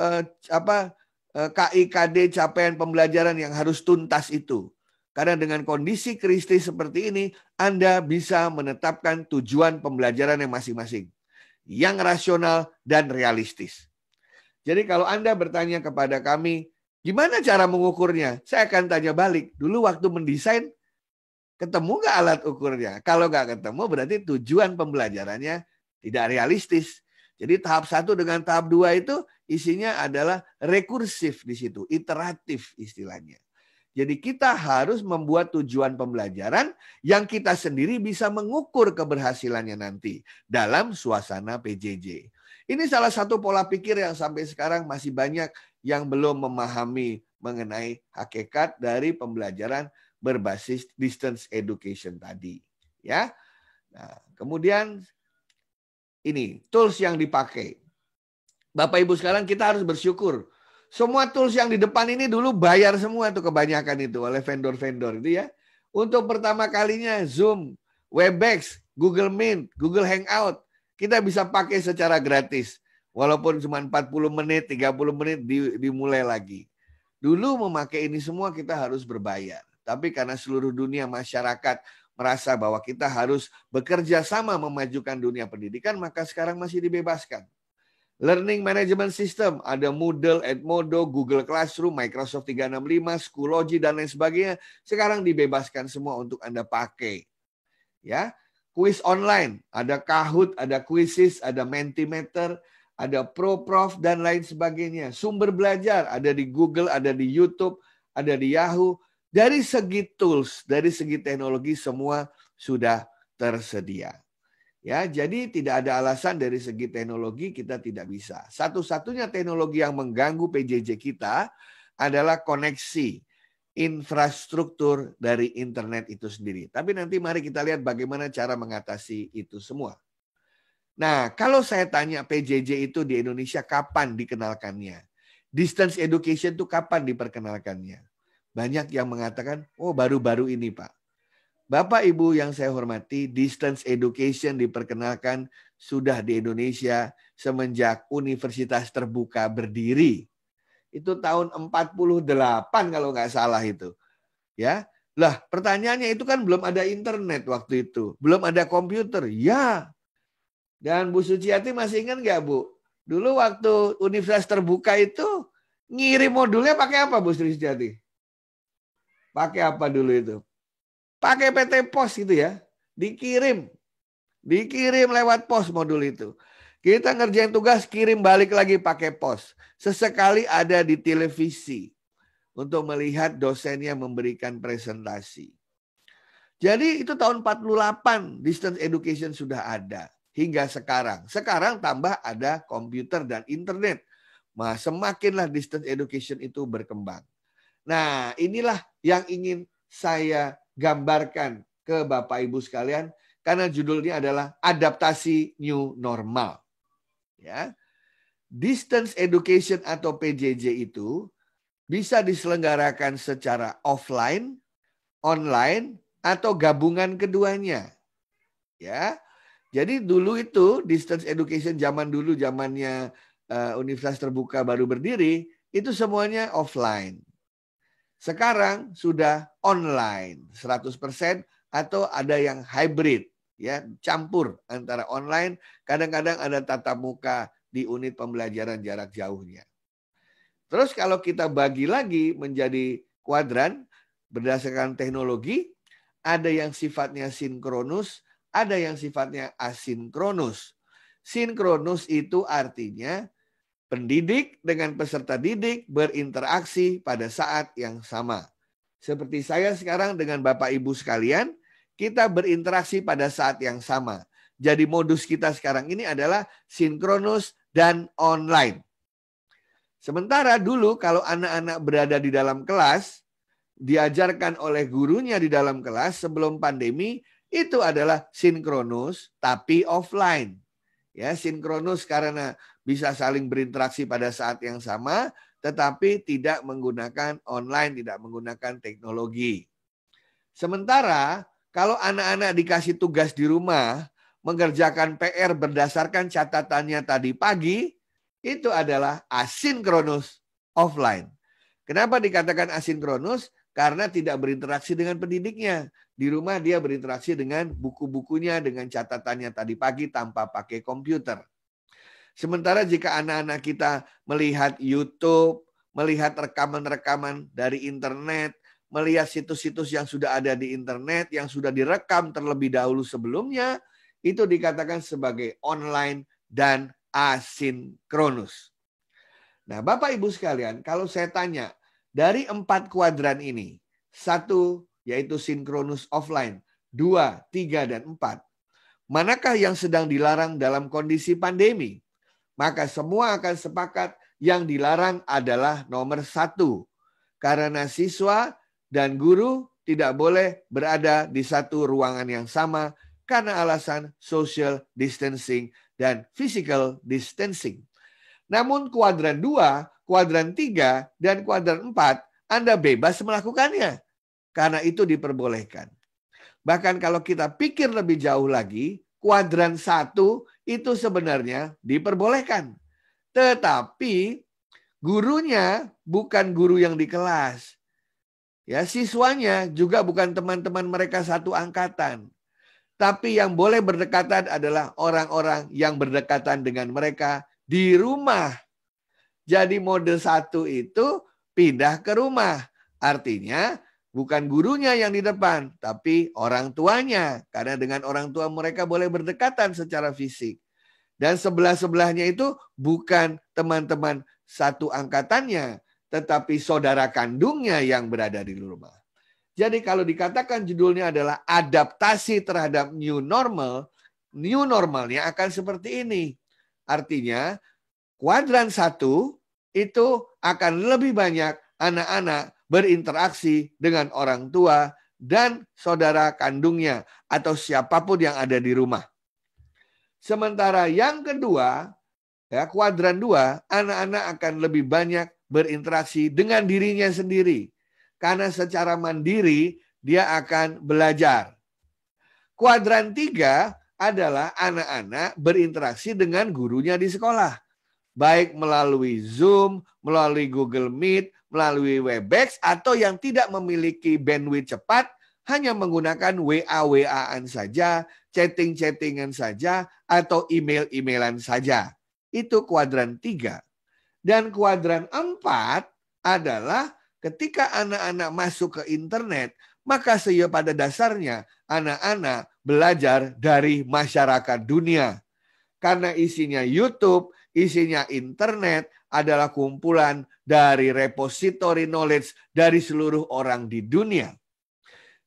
eh, apa eh, KIKD capaian pembelajaran yang harus tuntas itu. Karena dengan kondisi krisis seperti ini, Anda bisa menetapkan tujuan pembelajaran yang masing-masing yang rasional dan realistis. Jadi kalau Anda bertanya kepada kami, gimana cara mengukurnya? Saya akan tanya balik. Dulu waktu mendesain, ketemu nggak alat ukurnya? Kalau nggak ketemu, berarti tujuan pembelajarannya tidak realistis. Jadi tahap satu dengan tahap dua itu isinya adalah rekursif di situ, iteratif istilahnya. Jadi kita harus membuat tujuan pembelajaran yang kita sendiri bisa mengukur keberhasilannya nanti dalam suasana PJJ. Ini salah satu pola pikir yang sampai sekarang masih banyak yang belum memahami mengenai hakikat dari pembelajaran berbasis distance education tadi, ya. Nah, kemudian ini tools yang dipakai. Bapak Ibu sekarang kita harus bersyukur semua tools yang di depan ini dulu bayar semua tuh kebanyakan itu oleh vendor-vendor itu ya. Untuk pertama kalinya Zoom, Webex, Google Meet, Google Hangout, kita bisa pakai secara gratis. Walaupun cuma 40 menit, 30 menit di dimulai lagi. Dulu memakai ini semua kita harus berbayar. Tapi karena seluruh dunia masyarakat merasa bahwa kita harus bekerja sama memajukan dunia pendidikan, maka sekarang masih dibebaskan. Learning Management System, ada Moodle, Edmodo, Google Classroom, Microsoft 365, Schoology, dan lain sebagainya. Sekarang dibebaskan semua untuk Anda pakai. Ya, Kuis online, ada Kahoot, ada Quizzes, ada Mentimeter, ada ProProf, dan lain sebagainya. Sumber belajar ada di Google, ada di YouTube, ada di Yahoo. Dari segi tools, dari segi teknologi semua sudah tersedia. Ya, jadi tidak ada alasan dari segi teknologi kita tidak bisa. Satu-satunya teknologi yang mengganggu PJJ kita adalah koneksi infrastruktur dari internet itu sendiri. Tapi nanti mari kita lihat bagaimana cara mengatasi itu semua. Nah, kalau saya tanya PJJ itu di Indonesia kapan dikenalkannya? Distance education itu kapan diperkenalkannya? Banyak yang mengatakan, "Oh, baru-baru ini, Pak." Bapak Ibu yang saya hormati, distance education diperkenalkan sudah di Indonesia semenjak universitas terbuka berdiri. Itu tahun 48 kalau nggak salah itu. Ya. Lah, pertanyaannya itu kan belum ada internet waktu itu, belum ada komputer. Ya. Dan Bu Suciati masih ingat nggak, Bu? Dulu waktu universitas terbuka itu ngirim modulnya pakai apa, Bu Suciati? Pakai apa dulu itu? Pakai PT Pos gitu ya. Dikirim. Dikirim lewat pos modul itu. Kita ngerjain tugas kirim balik lagi pakai pos. Sesekali ada di televisi untuk melihat dosennya memberikan presentasi. Jadi itu tahun 48 distance education sudah ada hingga sekarang. Sekarang tambah ada komputer dan internet. Nah, semakinlah distance education itu berkembang. Nah, inilah yang ingin saya gambarkan ke Bapak Ibu sekalian karena judulnya adalah adaptasi new normal. Ya. Distance education atau PJJ itu bisa diselenggarakan secara offline, online, atau gabungan keduanya. Ya. Jadi dulu itu distance education zaman dulu zamannya uh, universitas terbuka baru berdiri itu semuanya offline sekarang sudah online 100% atau ada yang hybrid ya campur antara online kadang-kadang ada tatap muka di unit pembelajaran jarak jauhnya. Terus kalau kita bagi lagi menjadi kuadran berdasarkan teknologi ada yang sifatnya sinkronus, ada yang sifatnya asinkronus. Sinkronus itu artinya Pendidik dengan peserta didik berinteraksi pada saat yang sama. Seperti saya sekarang dengan Bapak Ibu sekalian, kita berinteraksi pada saat yang sama. Jadi modus kita sekarang ini adalah sinkronus dan online. Sementara dulu kalau anak-anak berada di dalam kelas, diajarkan oleh gurunya di dalam kelas sebelum pandemi, itu adalah sinkronus tapi offline ya sinkronus karena bisa saling berinteraksi pada saat yang sama tetapi tidak menggunakan online, tidak menggunakan teknologi. Sementara kalau anak-anak dikasih tugas di rumah, mengerjakan PR berdasarkan catatannya tadi pagi, itu adalah asinkronus offline. Kenapa dikatakan asinkronus? Karena tidak berinteraksi dengan pendidiknya. Di rumah dia berinteraksi dengan buku-bukunya, dengan catatannya tadi pagi tanpa pakai komputer. Sementara jika anak-anak kita melihat YouTube, melihat rekaman-rekaman dari internet, melihat situs-situs yang sudah ada di internet, yang sudah direkam terlebih dahulu sebelumnya, itu dikatakan sebagai online dan asinkronus. Nah, Bapak Ibu sekalian, kalau saya tanya, dari empat kuadran ini, satu, yaitu sinkronus offline, dua tiga dan empat Manakah yang sedang dilarang dalam kondisi pandemi? Maka semua akan sepakat yang dilarang adalah nomor satu. Karena siswa dan guru tidak boleh berada di satu ruangan yang sama karena alasan social distancing dan physical distancing. Namun kuadran dua kuadran tiga dan kuadran empat Anda bebas melakukannya karena itu diperbolehkan. Bahkan kalau kita pikir lebih jauh lagi, kuadran satu itu sebenarnya diperbolehkan. Tetapi gurunya bukan guru yang di kelas. Ya, siswanya juga bukan teman-teman mereka satu angkatan. Tapi yang boleh berdekatan adalah orang-orang yang berdekatan dengan mereka di rumah. Jadi mode satu itu pindah ke rumah. Artinya Bukan gurunya yang di depan, tapi orang tuanya. Karena dengan orang tua mereka boleh berdekatan secara fisik. Dan sebelah-sebelahnya itu bukan teman-teman satu angkatannya, tetapi saudara kandungnya yang berada di rumah. Jadi kalau dikatakan judulnya adalah adaptasi terhadap new normal, new normalnya akan seperti ini. Artinya, kuadran satu itu akan lebih banyak anak-anak berinteraksi dengan orang tua dan saudara kandungnya atau siapapun yang ada di rumah. Sementara yang kedua, ya kuadran dua, anak-anak akan lebih banyak berinteraksi dengan dirinya sendiri. Karena secara mandiri dia akan belajar. Kuadran tiga adalah anak-anak berinteraksi dengan gurunya di sekolah. Baik melalui Zoom, melalui Google Meet, melalui Webex atau yang tidak memiliki bandwidth cepat hanya menggunakan WA-WAan saja, chatting-chattingan saja, atau email-emailan saja. Itu kuadran tiga Dan kuadran empat adalah ketika anak-anak masuk ke internet, maka seyo pada dasarnya anak-anak belajar dari masyarakat dunia. Karena isinya YouTube, isinya internet adalah kumpulan dari repository knowledge dari seluruh orang di dunia.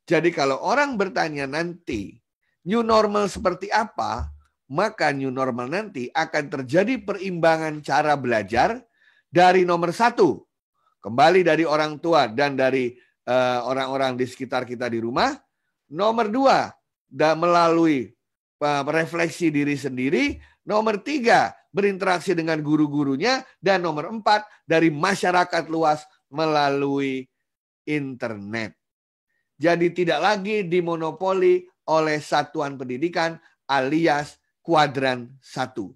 Jadi kalau orang bertanya nanti new normal seperti apa, maka new normal nanti akan terjadi perimbangan cara belajar dari nomor satu, kembali dari orang tua dan dari orang eh, orang-orang di sekitar kita di rumah. Nomor dua, dan melalui uh, refleksi diri sendiri. Nomor tiga, berinteraksi dengan guru-gurunya, dan nomor empat, dari masyarakat luas melalui internet. Jadi tidak lagi dimonopoli oleh satuan pendidikan alias kuadran satu.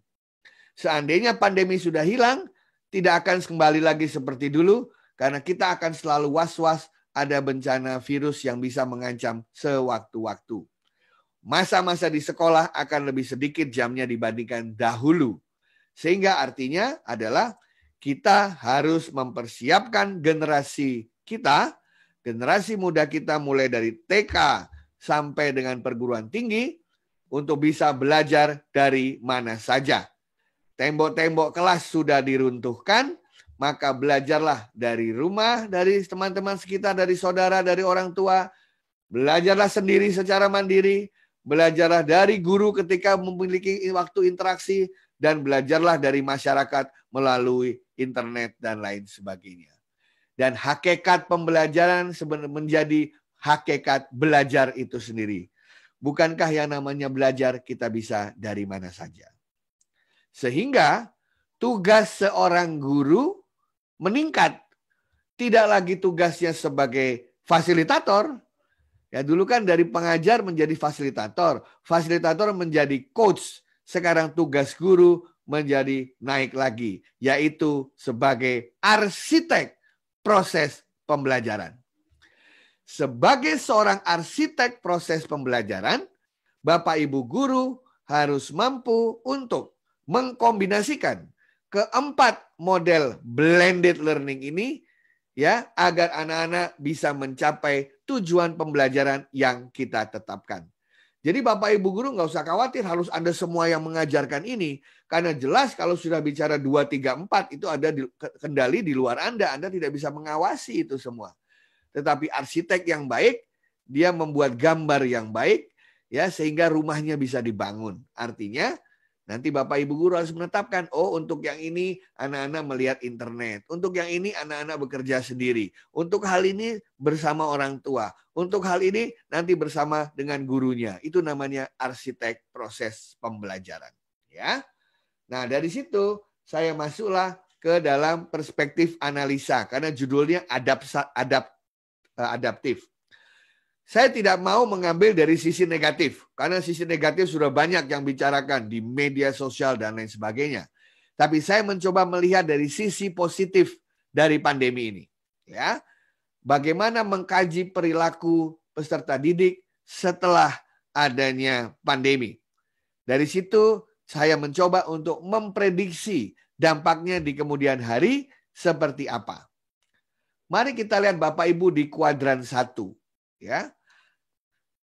Seandainya pandemi sudah hilang, tidak akan kembali lagi seperti dulu, karena kita akan selalu was-was ada bencana virus yang bisa mengancam sewaktu-waktu. Masa-masa di sekolah akan lebih sedikit jamnya dibandingkan dahulu. Sehingga artinya adalah kita harus mempersiapkan generasi kita, generasi muda kita mulai dari TK sampai dengan perguruan tinggi untuk bisa belajar dari mana saja. Tembok-tembok kelas sudah diruntuhkan, maka belajarlah dari rumah, dari teman-teman sekitar, dari saudara, dari orang tua. Belajarlah sendiri secara mandiri, belajarlah dari guru ketika memiliki waktu interaksi, dan belajarlah dari masyarakat melalui internet dan lain sebagainya. Dan hakikat pembelajaran menjadi hakikat belajar itu sendiri. Bukankah yang namanya belajar kita bisa dari mana saja? Sehingga tugas seorang guru meningkat. Tidak lagi tugasnya sebagai fasilitator. Ya dulu kan dari pengajar menjadi fasilitator, fasilitator menjadi coach, sekarang tugas guru menjadi naik lagi, yaitu sebagai arsitek proses pembelajaran. Sebagai seorang arsitek proses pembelajaran, Bapak Ibu guru harus mampu untuk mengkombinasikan keempat model blended learning ini ya agar anak-anak bisa mencapai tujuan pembelajaran yang kita tetapkan. Jadi Bapak Ibu guru nggak usah khawatir harus ada semua yang mengajarkan ini. Karena jelas kalau sudah bicara 2, 3, 4 itu ada di, kendali di luar Anda. Anda tidak bisa mengawasi itu semua. Tetapi arsitek yang baik, dia membuat gambar yang baik, ya sehingga rumahnya bisa dibangun. Artinya Nanti Bapak Ibu guru harus menetapkan, oh untuk yang ini anak-anak melihat internet, untuk yang ini anak-anak bekerja sendiri, untuk hal ini bersama orang tua, untuk hal ini nanti bersama dengan gurunya. Itu namanya arsitek proses pembelajaran, ya. Nah, dari situ saya masuklah ke dalam perspektif analisa karena judulnya adapt, adapt eh, adaptif. Saya tidak mau mengambil dari sisi negatif, karena sisi negatif sudah banyak yang bicarakan di media sosial dan lain sebagainya. Tapi saya mencoba melihat dari sisi positif dari pandemi ini. ya Bagaimana mengkaji perilaku peserta didik setelah adanya pandemi. Dari situ saya mencoba untuk memprediksi dampaknya di kemudian hari seperti apa. Mari kita lihat Bapak Ibu di kuadran satu, ya.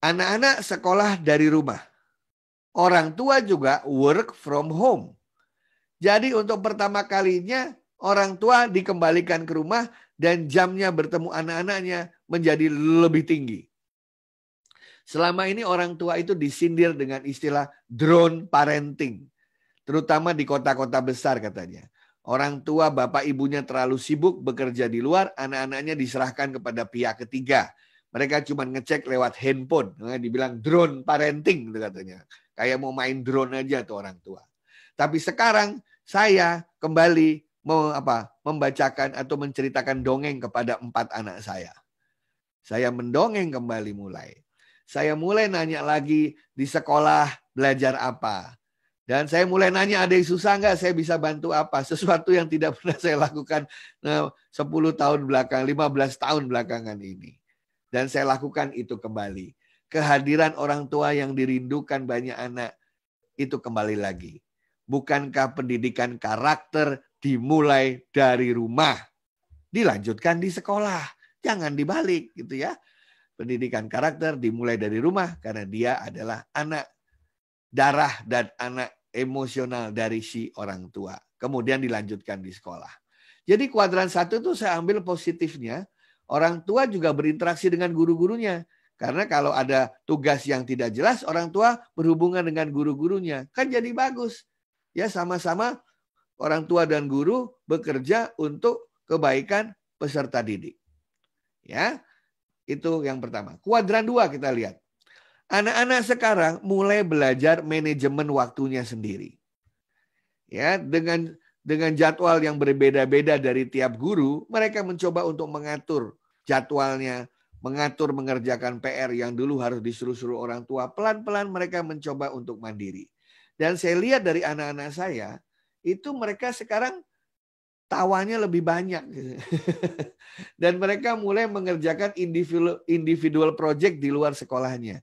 Anak-anak sekolah dari rumah. Orang tua juga work from home. Jadi untuk pertama kalinya orang tua dikembalikan ke rumah dan jamnya bertemu anak-anaknya menjadi lebih tinggi. Selama ini orang tua itu disindir dengan istilah drone parenting. Terutama di kota-kota besar katanya. Orang tua bapak ibunya terlalu sibuk bekerja di luar, anak-anaknya diserahkan kepada pihak ketiga mereka cuma ngecek lewat handphone. Dibilang drone parenting, katanya. Kayak mau main drone aja tuh orang tua. Tapi sekarang saya kembali mau apa membacakan atau menceritakan dongeng kepada empat anak saya. Saya mendongeng kembali mulai. Saya mulai nanya lagi di sekolah belajar apa. Dan saya mulai nanya ada yang susah nggak saya bisa bantu apa. Sesuatu yang tidak pernah saya lakukan eh, sepuluh 10 tahun belakang, 15 tahun belakangan ini. Dan saya lakukan itu kembali. Kehadiran orang tua yang dirindukan banyak anak itu kembali lagi. Bukankah pendidikan karakter dimulai dari rumah, dilanjutkan di sekolah. Jangan dibalik gitu ya. Pendidikan karakter dimulai dari rumah karena dia adalah anak darah dan anak emosional dari si orang tua. Kemudian dilanjutkan di sekolah. Jadi kuadran satu itu saya ambil positifnya, Orang tua juga berinteraksi dengan guru-gurunya. Karena kalau ada tugas yang tidak jelas, orang tua berhubungan dengan guru-gurunya. Kan jadi bagus. Ya sama-sama orang tua dan guru bekerja untuk kebaikan peserta didik. Ya, itu yang pertama. Kuadran dua kita lihat. Anak-anak sekarang mulai belajar manajemen waktunya sendiri. Ya, dengan dengan jadwal yang berbeda-beda dari tiap guru, mereka mencoba untuk mengatur jadwalnya, mengatur mengerjakan PR yang dulu harus disuruh-suruh orang tua, pelan-pelan mereka mencoba untuk mandiri. Dan saya lihat dari anak-anak saya, itu mereka sekarang tawanya lebih banyak. Dan mereka mulai mengerjakan individual, project di luar sekolahnya.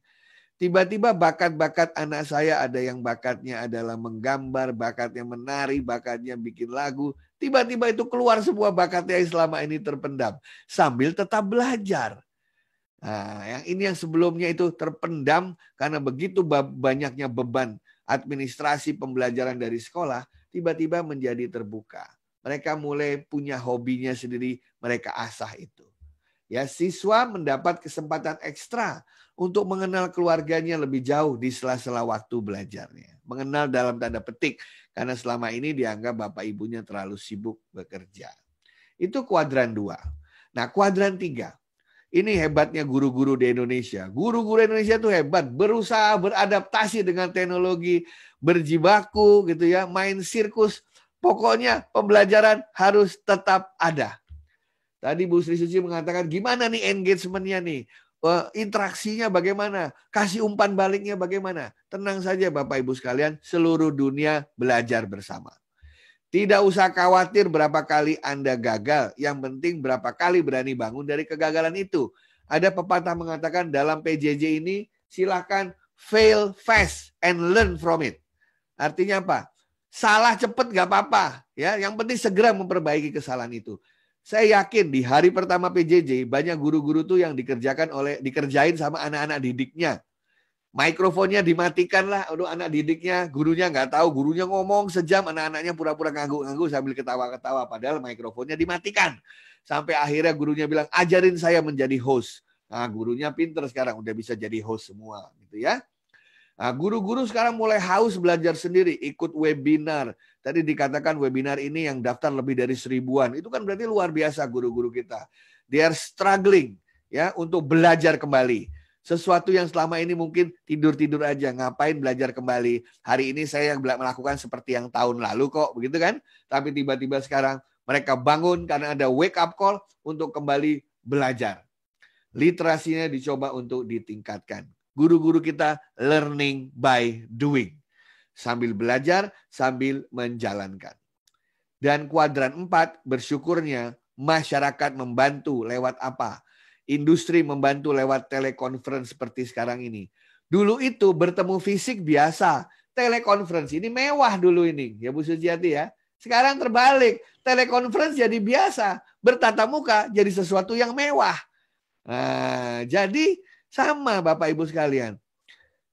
Tiba-tiba bakat-bakat anak saya ada yang bakatnya adalah menggambar, bakatnya menari, bakatnya bikin lagu. Tiba-tiba itu keluar semua bakatnya yang selama ini terpendam. Sambil tetap belajar. Nah, yang ini yang sebelumnya itu terpendam karena begitu banyaknya beban administrasi pembelajaran dari sekolah, tiba-tiba menjadi terbuka. Mereka mulai punya hobinya sendiri, mereka asah itu. Ya, siswa mendapat kesempatan ekstra untuk mengenal keluarganya lebih jauh di sela-sela waktu belajarnya. Mengenal dalam tanda petik, karena selama ini dianggap bapak ibunya terlalu sibuk bekerja. Itu kuadran dua. Nah kuadran tiga, ini hebatnya guru-guru di Indonesia. Guru-guru Indonesia itu hebat, berusaha beradaptasi dengan teknologi, berjibaku gitu ya, main sirkus. Pokoknya pembelajaran harus tetap ada. Tadi Bu Sri Suci mengatakan gimana nih engagementnya nih Eh, interaksinya bagaimana, kasih umpan baliknya bagaimana. Tenang saja Bapak Ibu sekalian, seluruh dunia belajar bersama. Tidak usah khawatir berapa kali Anda gagal, yang penting berapa kali berani bangun dari kegagalan itu. Ada pepatah mengatakan dalam PJJ ini silahkan fail fast and learn from it. Artinya apa? Salah cepat gak apa-apa. ya. Yang penting segera memperbaiki kesalahan itu. Saya yakin di hari pertama PJJ banyak guru-guru tuh yang dikerjakan oleh dikerjain sama anak-anak didiknya. Mikrofonnya dimatikan lah, aduh anak didiknya, gurunya nggak tahu, gurunya ngomong sejam, anak-anaknya pura-pura ngangguk-ngangguk sambil ketawa-ketawa, padahal mikrofonnya dimatikan. Sampai akhirnya gurunya bilang, ajarin saya menjadi host. Nah, gurunya pinter sekarang, udah bisa jadi host semua, gitu ya. Nah, guru-guru sekarang mulai haus belajar sendiri, ikut webinar, Tadi dikatakan webinar ini yang daftar lebih dari seribuan. Itu kan berarti luar biasa guru-guru kita. They are struggling ya untuk belajar kembali. Sesuatu yang selama ini mungkin tidur-tidur aja, ngapain belajar kembali. Hari ini saya yang melakukan seperti yang tahun lalu kok, begitu kan? Tapi tiba-tiba sekarang mereka bangun karena ada wake up call untuk kembali belajar. Literasinya dicoba untuk ditingkatkan guru-guru kita learning by doing sambil belajar, sambil menjalankan. Dan kuadran 4, bersyukurnya masyarakat membantu lewat apa? Industri membantu lewat telekonferensi seperti sekarang ini. Dulu itu bertemu fisik biasa, telekonferensi ini mewah dulu ini, ya Bu Sujiati ya. Sekarang terbalik, telekonferensi jadi biasa, bertatap muka jadi sesuatu yang mewah. Nah, jadi sama Bapak Ibu sekalian,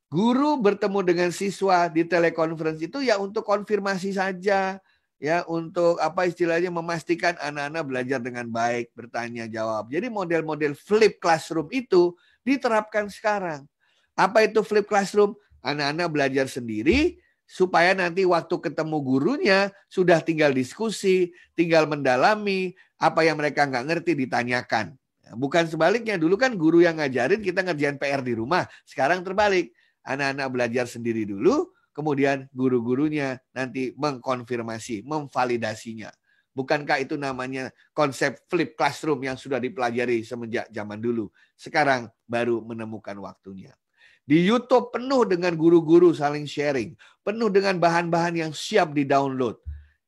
Guru bertemu dengan siswa di telekonferensi itu ya untuk konfirmasi saja, ya untuk apa istilahnya memastikan anak-anak belajar dengan baik, bertanya jawab. Jadi model-model flip classroom itu diterapkan sekarang. Apa itu flip classroom? Anak-anak belajar sendiri supaya nanti waktu ketemu gurunya sudah tinggal diskusi, tinggal mendalami apa yang mereka nggak ngerti ditanyakan. Bukan sebaliknya dulu kan guru yang ngajarin kita ngerjain PR di rumah, sekarang terbalik anak-anak belajar sendiri dulu, kemudian guru-gurunya nanti mengkonfirmasi, memvalidasinya. Bukankah itu namanya konsep flip classroom yang sudah dipelajari semenjak zaman dulu? Sekarang baru menemukan waktunya. Di YouTube penuh dengan guru-guru saling sharing, penuh dengan bahan-bahan yang siap di-download.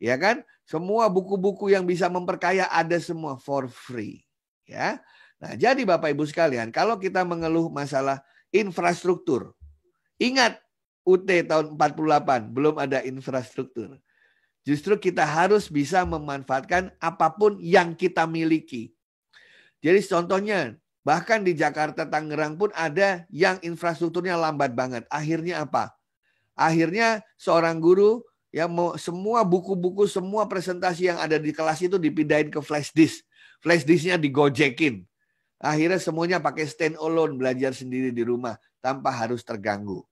Ya kan? Semua buku-buku yang bisa memperkaya ada semua for free, ya. Nah, jadi Bapak Ibu sekalian, kalau kita mengeluh masalah infrastruktur, Ingat UT tahun 48 belum ada infrastruktur. Justru kita harus bisa memanfaatkan apapun yang kita miliki. Jadi contohnya bahkan di Jakarta Tangerang pun ada yang infrastrukturnya lambat banget. Akhirnya apa? Akhirnya seorang guru yang mau semua buku-buku, semua presentasi yang ada di kelas itu dipindahin ke flash disk. Flash disknya digojekin. Akhirnya semuanya pakai stand alone belajar sendiri di rumah tanpa harus terganggu.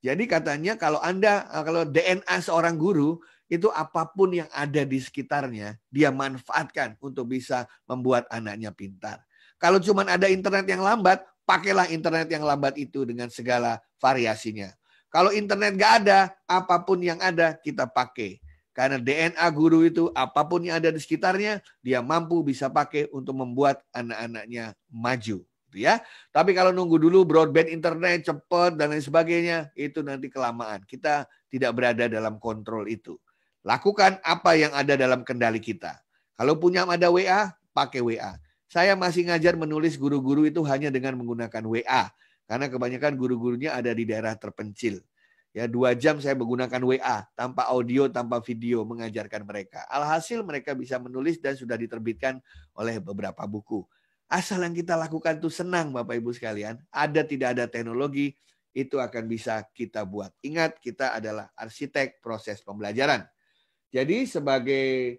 Jadi katanya kalau Anda eh, kalau DNA seorang guru itu apapun yang ada di sekitarnya dia manfaatkan untuk bisa membuat anaknya pintar. Kalau cuman ada internet yang lambat, pakailah internet yang lambat itu dengan segala variasinya. Kalau internet nggak ada, apapun yang ada kita pakai. Karena DNA guru itu apapun yang ada di sekitarnya, dia mampu bisa pakai untuk membuat anak-anaknya maju. Gitu ya. Tapi kalau nunggu dulu broadband internet cepat dan lain sebagainya, itu nanti kelamaan. Kita tidak berada dalam kontrol itu. Lakukan apa yang ada dalam kendali kita. Kalau punya ada WA, pakai WA. Saya masih ngajar menulis guru-guru itu hanya dengan menggunakan WA. Karena kebanyakan guru-gurunya ada di daerah terpencil. Ya, dua jam saya menggunakan WA tanpa audio, tanpa video mengajarkan mereka. Alhasil mereka bisa menulis dan sudah diterbitkan oleh beberapa buku. Asal yang kita lakukan itu senang Bapak Ibu sekalian. Ada tidak ada teknologi, itu akan bisa kita buat. Ingat kita adalah arsitek proses pembelajaran. Jadi sebagai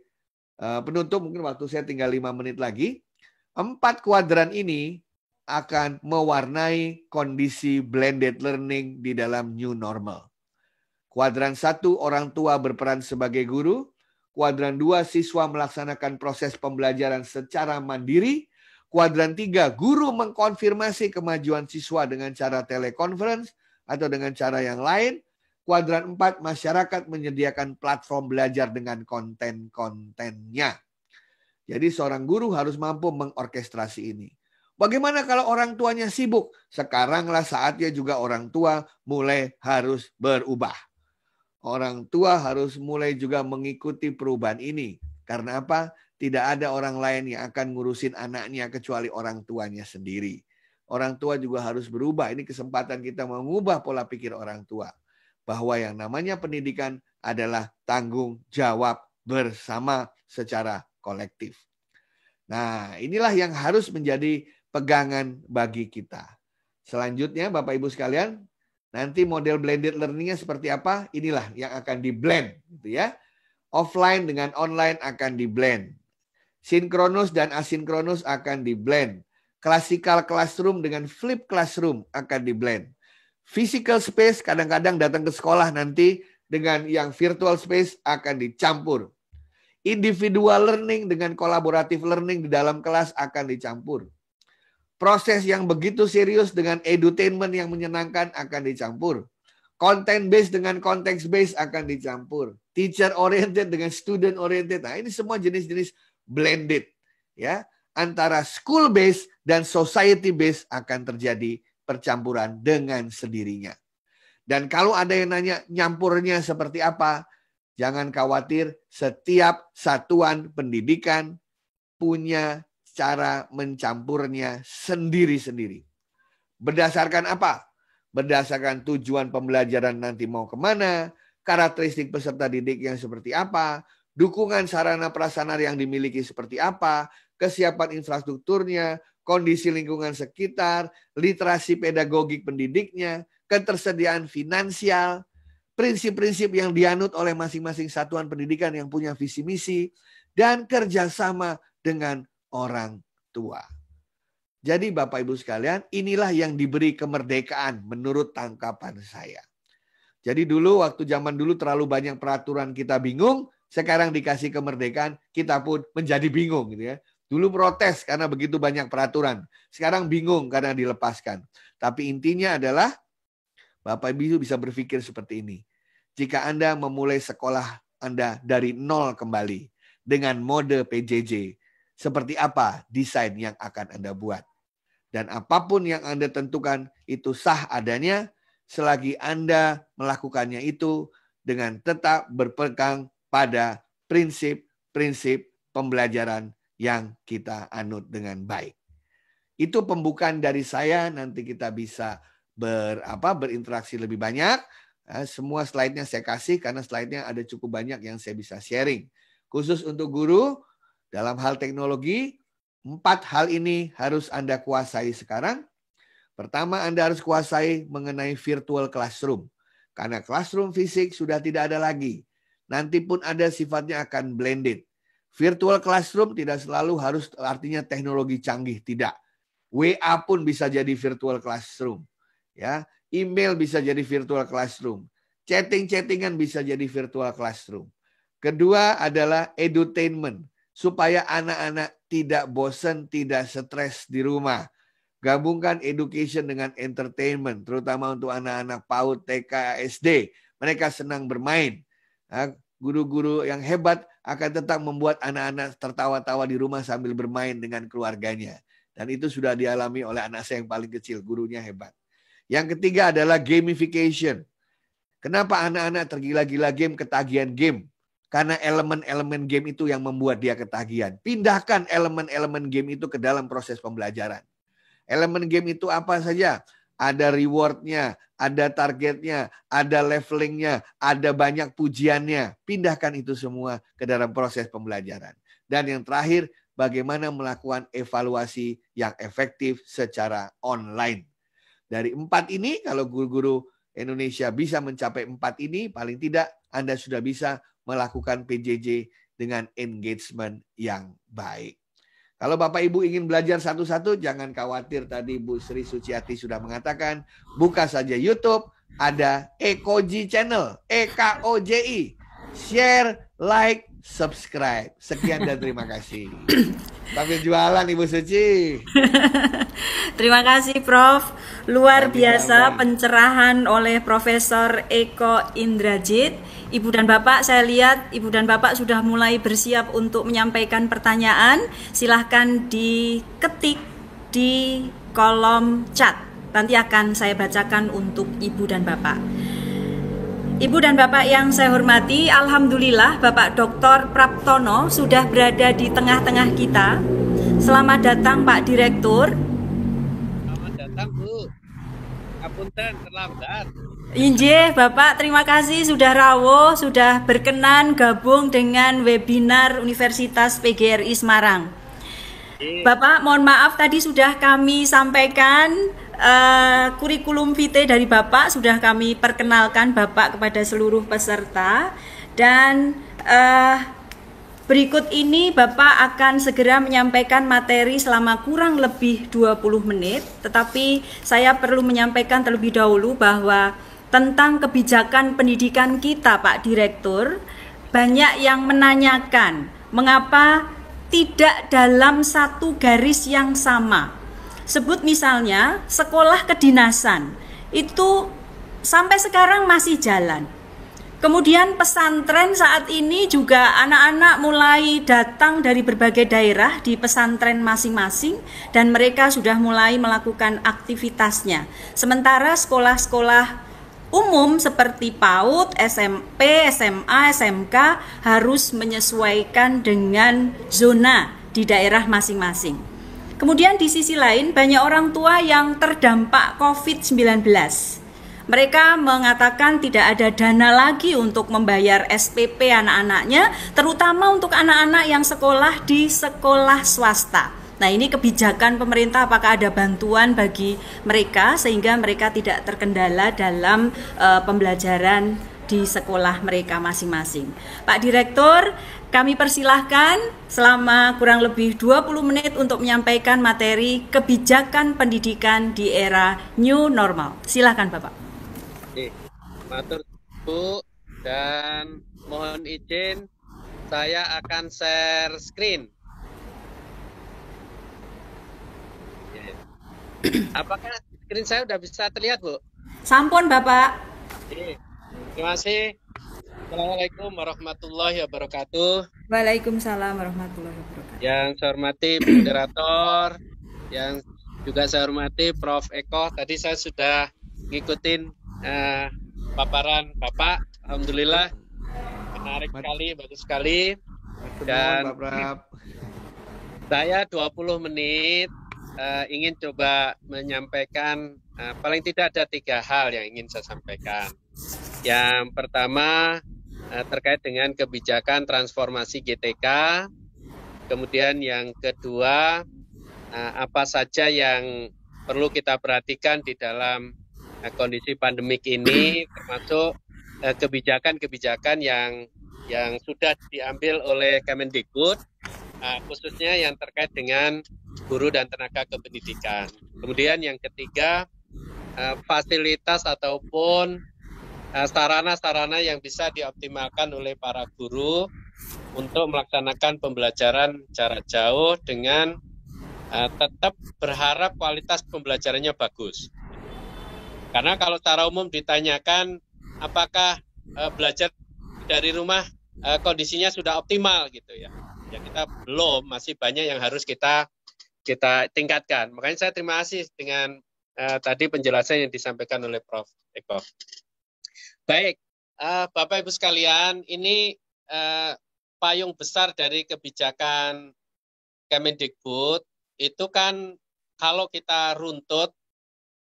eh, penutup mungkin waktu saya tinggal lima menit lagi. Empat kuadran ini akan mewarnai kondisi blended learning di dalam new normal. Kuadran satu orang tua berperan sebagai guru. Kuadran dua siswa melaksanakan proses pembelajaran secara mandiri. Kuadran tiga, guru mengkonfirmasi kemajuan siswa dengan cara telekonferensi atau dengan cara yang lain. Kuadran empat, masyarakat menyediakan platform belajar dengan konten-kontennya. Jadi seorang guru harus mampu mengorkestrasi ini. Bagaimana kalau orang tuanya sibuk? Sekaranglah saatnya juga orang tua mulai harus berubah. Orang tua harus mulai juga mengikuti perubahan ini. Karena apa? Tidak ada orang lain yang akan ngurusin anaknya kecuali orang tuanya sendiri. Orang tua juga harus berubah. Ini kesempatan kita mengubah pola pikir orang tua. Bahwa yang namanya pendidikan adalah tanggung jawab bersama secara kolektif. Nah, inilah yang harus menjadi pegangan bagi kita. Selanjutnya, Bapak Ibu sekalian, nanti model blended learningnya seperti apa? Inilah yang akan di blend, gitu ya offline dengan online akan di blend. Sinkronus dan asinkronus akan di-blend. Classical classroom dengan flip classroom akan di-blend. Physical space kadang-kadang datang ke sekolah nanti dengan yang virtual space akan dicampur. Individual learning dengan kolaboratif learning di dalam kelas akan dicampur. Proses yang begitu serius dengan edutainment yang menyenangkan akan dicampur. Content based dengan context based akan dicampur. Teacher oriented dengan student oriented. Nah, ini semua jenis-jenis blended ya antara school based dan society based akan terjadi percampuran dengan sendirinya. Dan kalau ada yang nanya nyampurnya seperti apa, jangan khawatir setiap satuan pendidikan punya cara mencampurnya sendiri-sendiri. Berdasarkan apa? Berdasarkan tujuan pembelajaran nanti mau kemana, karakteristik peserta didik yang seperti apa, dukungan sarana prasarana yang dimiliki seperti apa, kesiapan infrastrukturnya, kondisi lingkungan sekitar, literasi pedagogik pendidiknya, ketersediaan finansial, prinsip-prinsip yang dianut oleh masing-masing satuan pendidikan yang punya visi misi, dan kerjasama dengan orang tua. Jadi Bapak Ibu sekalian, inilah yang diberi kemerdekaan menurut tangkapan saya. Jadi dulu waktu zaman dulu terlalu banyak peraturan kita bingung, sekarang dikasih kemerdekaan, kita pun menjadi bingung gitu ya. Dulu protes karena begitu banyak peraturan. Sekarang bingung karena dilepaskan. Tapi intinya adalah Bapak Ibu bisa berpikir seperti ini. Jika Anda memulai sekolah Anda dari nol kembali dengan mode PJJ, seperti apa desain yang akan Anda buat? Dan apapun yang Anda tentukan itu sah adanya selagi Anda melakukannya itu dengan tetap berpegang pada prinsip-prinsip pembelajaran yang kita anut dengan baik. Itu pembukaan dari saya. Nanti kita bisa ber, apa, berinteraksi lebih banyak. Eh, semua slide-nya saya kasih karena slide-nya ada cukup banyak yang saya bisa sharing. Khusus untuk guru, dalam hal teknologi, empat hal ini harus Anda kuasai sekarang. Pertama, Anda harus kuasai mengenai virtual classroom. Karena classroom fisik sudah tidak ada lagi nanti pun ada sifatnya akan blended. Virtual classroom tidak selalu harus artinya teknologi canggih, tidak. WA pun bisa jadi virtual classroom. Ya, email bisa jadi virtual classroom. Chatting-chattingan bisa jadi virtual classroom. Kedua adalah edutainment supaya anak-anak tidak bosan, tidak stres di rumah. Gabungkan education dengan entertainment, terutama untuk anak-anak PAUD, TK, SD. Mereka senang bermain. Nah, guru-guru yang hebat akan tetap membuat anak-anak tertawa-tawa di rumah sambil bermain dengan keluarganya. Dan itu sudah dialami oleh anak saya yang paling kecil, gurunya hebat. Yang ketiga adalah gamification. Kenapa anak-anak tergila-gila game, ketagihan game? Karena elemen-elemen game itu yang membuat dia ketagihan. Pindahkan elemen-elemen game itu ke dalam proses pembelajaran. Elemen game itu apa saja? ada rewardnya, ada targetnya, ada levelingnya, ada banyak pujiannya. Pindahkan itu semua ke dalam proses pembelajaran. Dan yang terakhir, bagaimana melakukan evaluasi yang efektif secara online. Dari empat ini, kalau guru-guru Indonesia bisa mencapai empat ini, paling tidak Anda sudah bisa melakukan PJJ dengan engagement yang baik. Kalau Bapak Ibu ingin belajar satu-satu, jangan khawatir tadi Bu Sri Suciati sudah mengatakan, buka saja YouTube, ada Ekoji Channel, EKOJI share, like, subscribe. Sekian dan terima kasih. Tapi jualan Ibu Suci. terima kasih Prof. Luar Tapi biasa pencerahan oleh Profesor Eko Indrajit. Ibu dan Bapak, saya lihat Ibu dan Bapak sudah mulai bersiap untuk menyampaikan pertanyaan. Silahkan diketik di kolom chat. Nanti akan saya bacakan untuk Ibu dan Bapak. Ibu dan Bapak yang saya hormati, Alhamdulillah Bapak Dr. Praptono sudah berada di tengah-tengah kita. Selamat datang Pak Direktur. Selamat datang Bu. Apunten terlambat. Injih Bapak, terima kasih sudah rawuh, sudah berkenan gabung dengan webinar Universitas PGRI Semarang. Iya. Bapak, mohon maaf tadi sudah kami sampaikan Eh, kurikulum vitae dari Bapak sudah kami perkenalkan Bapak kepada seluruh peserta dan uh, berikut ini Bapak akan segera menyampaikan materi selama kurang lebih 20 menit tetapi saya perlu menyampaikan terlebih dahulu bahwa tentang kebijakan pendidikan kita Pak Direktur banyak yang menanyakan mengapa tidak dalam satu garis yang sama Sebut misalnya sekolah kedinasan itu sampai sekarang masih jalan. Kemudian pesantren saat ini juga anak-anak mulai datang dari berbagai daerah di pesantren masing-masing dan mereka sudah mulai melakukan aktivitasnya. Sementara sekolah-sekolah umum seperti PAUD, SMP, SMA, SMK harus menyesuaikan dengan zona di daerah masing-masing. Kemudian di sisi lain banyak orang tua yang terdampak COVID-19. Mereka mengatakan tidak ada dana lagi untuk membayar SPP anak-anaknya, terutama untuk anak-anak yang sekolah di sekolah swasta. Nah, ini kebijakan pemerintah apakah ada bantuan bagi mereka sehingga mereka tidak terkendala dalam uh, pembelajaran di sekolah mereka masing-masing. Pak Direktur, kami persilahkan selama kurang lebih 20 menit untuk menyampaikan materi kebijakan pendidikan di era new normal. Silahkan Bapak. Oke, matur Bu dan mohon izin saya akan share screen. Apakah screen saya sudah bisa terlihat, Bu? Sampun, Bapak. Oke. Terima kasih. Assalamualaikum warahmatullahi wabarakatuh. Waalaikumsalam warahmatullahi wabarakatuh. Yang saya hormati moderator, yang juga saya hormati Prof. Eko. Tadi saya sudah ngikutin uh, paparan Bapak. Alhamdulillah menarik Mat sekali, bagus sekali. Dan saya 20 menit uh, ingin coba menyampaikan uh, paling tidak ada tiga hal yang ingin saya sampaikan. Yang pertama Eh, terkait dengan kebijakan transformasi GTK. Kemudian yang kedua, eh, apa saja yang perlu kita perhatikan di dalam eh, kondisi pandemik ini, termasuk kebijakan-kebijakan yang yang sudah diambil oleh Kemendikbud, khususnya yang terkait dengan guru dan tenaga kependidikan. Kemudian yang ketiga, fasilitas ataupun Eh, sarana-sarana yang bisa dioptimalkan oleh para guru untuk melaksanakan pembelajaran jarak jauh dengan eh, tetap berharap kualitas pembelajarannya bagus. Karena kalau secara umum ditanyakan apakah eh, belajar dari rumah kondisinya sudah optimal gitu ya. Ya kita belum, masih banyak yang harus kita kita tingkatkan. Makanya saya terima kasih dengan uh, tadi penjelasan yang disampaikan oleh Prof Eko. Baik, uh, Bapak Ibu sekalian, ini uh, payung besar dari kebijakan Kemendikbud itu kan kalau kita runtut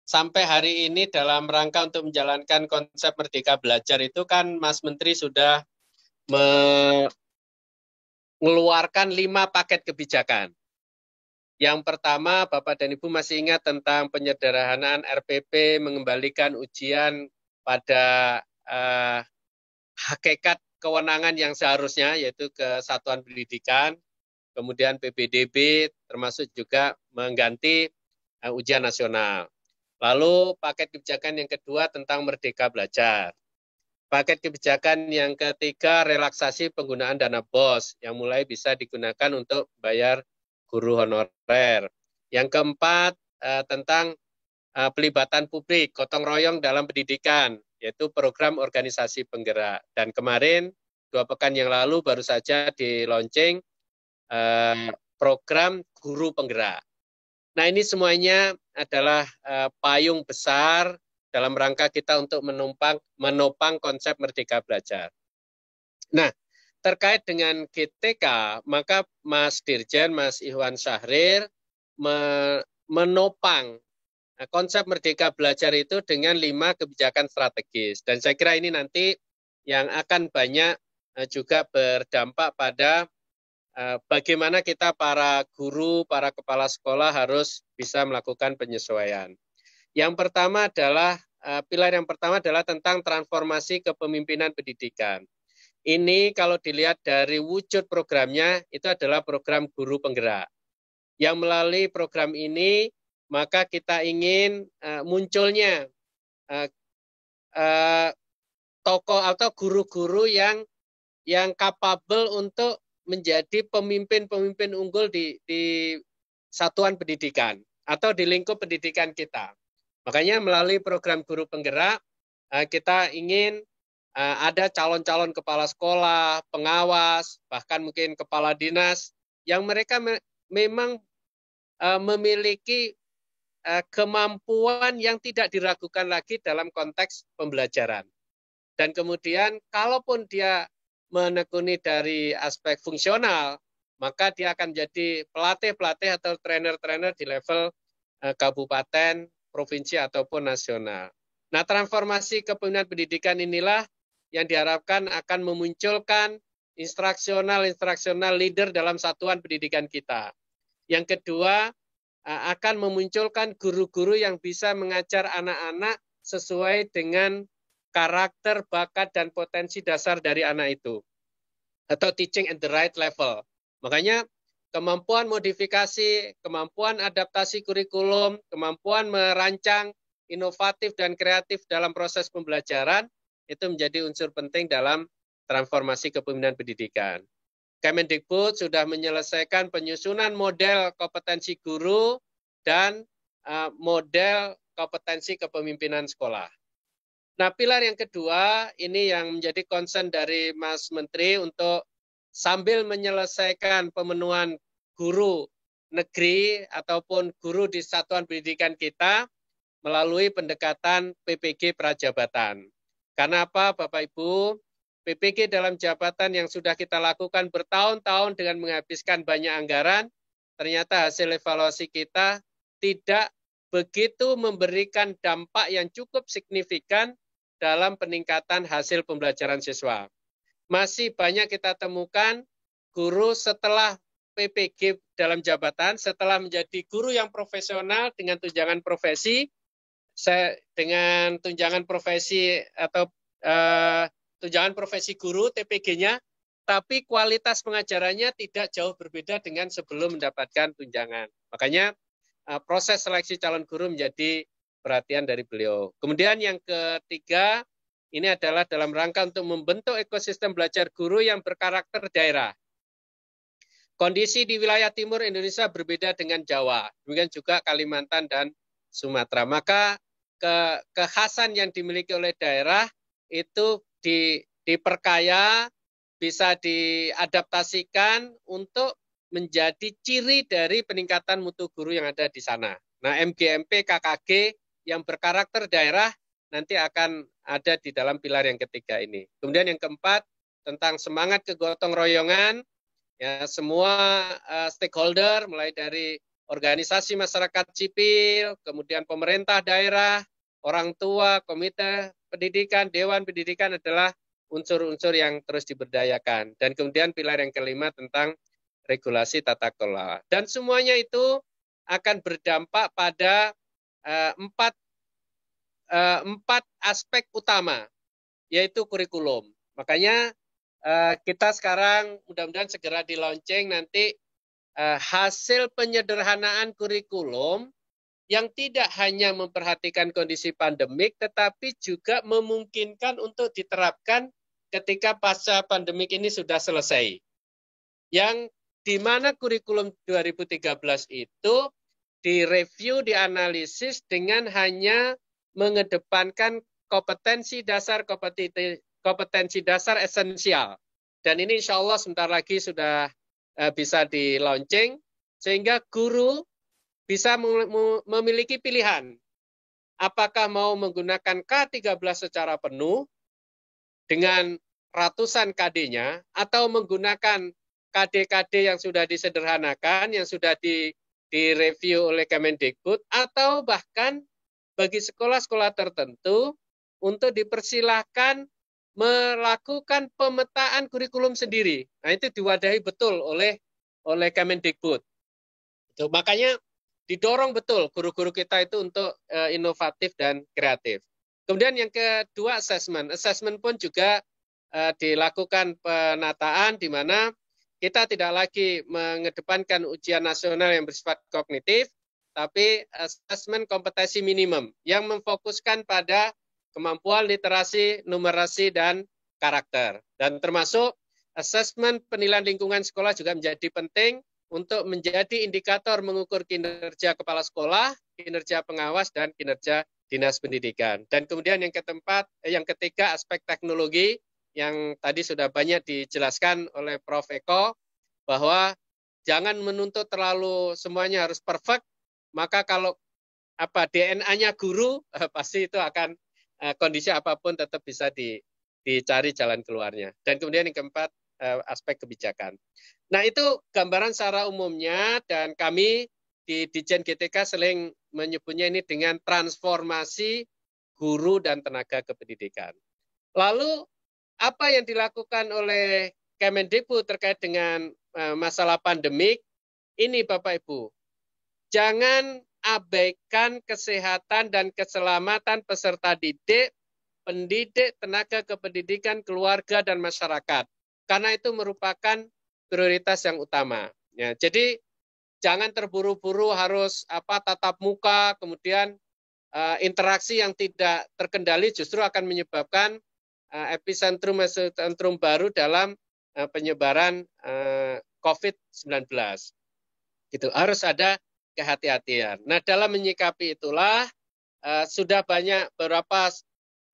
sampai hari ini dalam rangka untuk menjalankan konsep Merdeka Belajar itu kan Mas Menteri sudah mengeluarkan lima paket kebijakan. Yang pertama, Bapak dan Ibu masih ingat tentang penyederhanaan RPP, mengembalikan ujian pada uh, hakikat kewenangan yang seharusnya yaitu kesatuan pendidikan, kemudian PPDB termasuk juga mengganti uh, ujian nasional. Lalu paket kebijakan yang kedua tentang merdeka belajar. Paket kebijakan yang ketiga relaksasi penggunaan dana BOS yang mulai bisa digunakan untuk bayar guru honorer. Yang keempat uh, tentang Eh, pelibatan publik, gotong royong dalam pendidikan, yaitu program organisasi penggerak. Dan kemarin, dua pekan yang lalu baru saja di launching uh, program guru penggerak. Nah ini semuanya adalah uh, payung besar dalam rangka kita untuk menumpang, menopang konsep Merdeka Belajar. Nah, terkait dengan GTK, maka Mas Dirjen, Mas Iwan Syahrir menopang Nah, konsep merdeka belajar itu dengan lima kebijakan strategis. Dan saya kira ini nanti yang akan banyak eh, juga berdampak pada eh, bagaimana kita para guru, para kepala sekolah harus bisa melakukan penyesuaian. Yang pertama adalah eh, pilar yang pertama adalah tentang transformasi kepemimpinan pendidikan. Ini kalau dilihat dari wujud programnya itu adalah program guru penggerak. Yang melalui program ini maka kita ingin uh, munculnya uh, uh, tokoh atau guru-guru yang yang kapabel untuk menjadi pemimpin-pemimpin unggul di, di satuan pendidikan atau di lingkup pendidikan kita. Makanya melalui program guru penggerak kita ingin ada calon-calon kepala sekolah, pengawas, bahkan mungkin kepala dinas yang mereka memang memiliki Eh, kemampuan yang tidak diragukan lagi dalam konteks pembelajaran. Dan kemudian kalaupun dia menekuni dari aspek fungsional, maka dia akan jadi pelatih-pelatih atau trainer-trainer di level eh, kabupaten, provinsi ataupun nasional. Nah, transformasi kepemimpinan pendidikan inilah yang diharapkan akan memunculkan instruksional-instruksional leader dalam satuan pendidikan kita. Yang kedua, Eh, akan memunculkan guru-guru yang bisa mengajar anak-anak sesuai dengan karakter, bakat, dan potensi dasar dari anak itu. Atau teaching at the right level. Makanya kemampuan modifikasi, kemampuan adaptasi kurikulum, kemampuan merancang inovatif dan kreatif dalam proses pembelajaran itu menjadi unsur penting dalam transformasi kepemimpinan pendidikan. Kemendikbud sudah menyelesaikan penyusunan model kompetensi guru dan eh, model kompetensi kepemimpinan sekolah. Nah, pilar yang kedua ini yang menjadi concern dari Mas Menteri untuk sambil menyelesaikan pemenuhan guru negeri ataupun guru di satuan pendidikan kita melalui pendekatan PPG prajabatan. Karena apa Bapak Ibu? PPG dalam jabatan yang sudah kita lakukan bertahun-tahun dengan menghabiskan banyak anggaran, ternyata hasil evaluasi kita tidak begitu memberikan dampak yang cukup signifikan dalam peningkatan hasil pembelajaran siswa. Masih banyak kita temukan guru setelah PPG dalam jabatan, setelah menjadi guru yang profesional dengan tunjangan profesi, saya, dengan tunjangan profesi atau eh, tunjangan profesi guru TPG-nya, tapi kualitas pengajarannya tidak jauh berbeda dengan sebelum mendapatkan tunjangan. Makanya eh, proses seleksi calon guru menjadi perhatian dari beliau. Kemudian yang ketiga, ini adalah dalam rangka untuk membentuk ekosistem belajar guru yang berkarakter daerah. Kondisi di wilayah timur Indonesia berbeda dengan Jawa, demikian juga Kalimantan dan Sumatera. Maka ke, kekhasan yang dimiliki oleh daerah itu di, diperkaya, bisa diadaptasikan untuk menjadi ciri dari peningkatan mutu guru yang ada di sana. Nah, MGMP KKG yang berkarakter daerah nanti akan ada di dalam pilar yang ketiga ini. Kemudian yang keempat tentang semangat kegotong royongan ya semua uh, stakeholder mulai dari organisasi masyarakat sipil, kemudian pemerintah daerah, orang tua, komite pendidikan, dewan pendidikan adalah unsur-unsur yang terus diberdayakan. Dan kemudian pilar yang kelima tentang regulasi tata kelola. Dan semuanya itu akan berdampak pada eh, empat eh, empat aspek utama, yaitu kurikulum. Makanya eh, kita sekarang mudah-mudahan segera di launching nanti hasil penyederhanaan kurikulum yang tidak hanya memperhatikan kondisi pandemik, tetapi juga memungkinkan untuk diterapkan ketika pasca pandemik ini sudah selesai. Yang di mana kurikulum 2013 itu direview, dianalisis dengan hanya mengedepankan kompetensi dasar, kompetensi, kompetensi dasar esensial. Dan ini insya Allah sebentar lagi sudah eh, bisa di launching, sehingga guru bisa memiliki pilihan apakah mau menggunakan K13 secara penuh dengan ratusan KD-nya atau menggunakan KD-KD yang sudah disederhanakan, yang sudah di, direview oleh Kemendikbud, atau bahkan bagi sekolah-sekolah tertentu untuk dipersilahkan melakukan pemetaan kurikulum sendiri. Nah itu diwadahi betul oleh oleh Kemendikbud. Itu, makanya didorong betul guru-guru kita itu untuk uh, inovatif dan kreatif. Kemudian yang kedua assessment. Assessment pun juga uh, dilakukan penataan di mana kita tidak lagi mengedepankan ujian nasional yang bersifat kognitif, tapi assessment kompetensi minimum yang memfokuskan pada kemampuan literasi, numerasi, dan karakter. Dan termasuk assessment penilaian lingkungan sekolah juga menjadi penting untuk menjadi indikator mengukur kinerja kepala sekolah, kinerja pengawas dan kinerja dinas pendidikan. Dan kemudian yang ketempat eh, yang ketiga aspek teknologi yang tadi sudah banyak dijelaskan oleh Prof Eko bahwa jangan menuntut terlalu semuanya harus perfect, maka kalau apa DNA-nya guru eh, pasti itu akan eh, kondisi apapun tetap bisa di, dicari jalan keluarnya. Dan kemudian yang keempat Eh, aspek kebijakan. Nah itu gambaran secara umumnya dan kami di Dijen GTK sering menyebutnya ini dengan transformasi guru dan tenaga kependidikan. Lalu apa yang dilakukan oleh Kemendikbud terkait dengan eh, masalah pandemik ini Bapak Ibu. Jangan abaikan kesehatan dan keselamatan peserta didik, pendidik, tenaga kependidikan, keluarga dan masyarakat karena itu merupakan prioritas yang utama. Ya, jadi jangan terburu-buru harus apa tatap muka, kemudian uh, interaksi yang tidak terkendali justru akan menyebabkan uh, epicentrum epicentrum baru dalam uh, penyebaran uh, COVID-19. Gitu harus ada kehati-hatian. Nah dalam menyikapi itulah uh, sudah banyak beberapa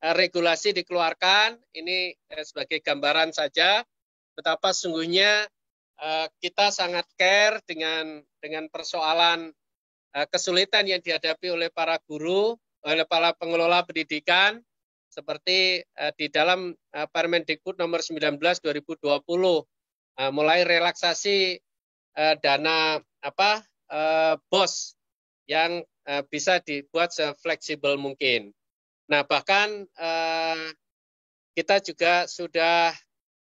regulasi dikeluarkan. Ini sebagai gambaran saja betapa sungguhnya eh, kita sangat care dengan dengan persoalan eh, kesulitan yang dihadapi oleh para guru, oleh para pengelola pendidikan seperti eh, di dalam Permendikbud nomor 19 2020 mulai relaksasi dana apa BOS yang bisa dibuat sefleksibel mungkin. Nah, bahkan kita juga sudah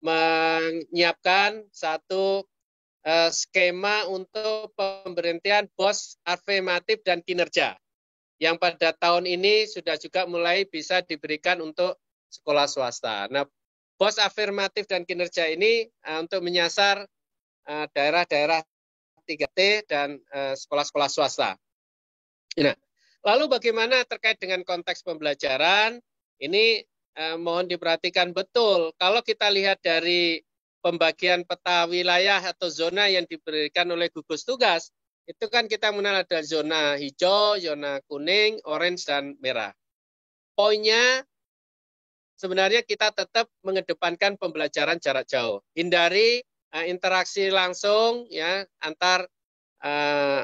menyiapkan satu uh, skema untuk pemberhentian bos afirmatif dan kinerja yang pada tahun ini sudah juga mulai bisa diberikan untuk sekolah swasta. Nah, bos afirmatif dan kinerja ini uh, untuk menyasar daerah daerah-daerah 3T dan sekolah sekolah-sekolah swasta. Nah, lalu bagaimana terkait dengan konteks pembelajaran? Ini eh, mohon diperhatikan betul. Kalau kita lihat dari pembagian peta wilayah atau zona yang diberikan oleh gugus tugas, itu kan kita mengenal ada zona hijau, zona kuning, orange, dan merah. Poinnya sebenarnya kita tetap mengedepankan pembelajaran jarak jauh. Hindari eh, interaksi langsung ya antar eh,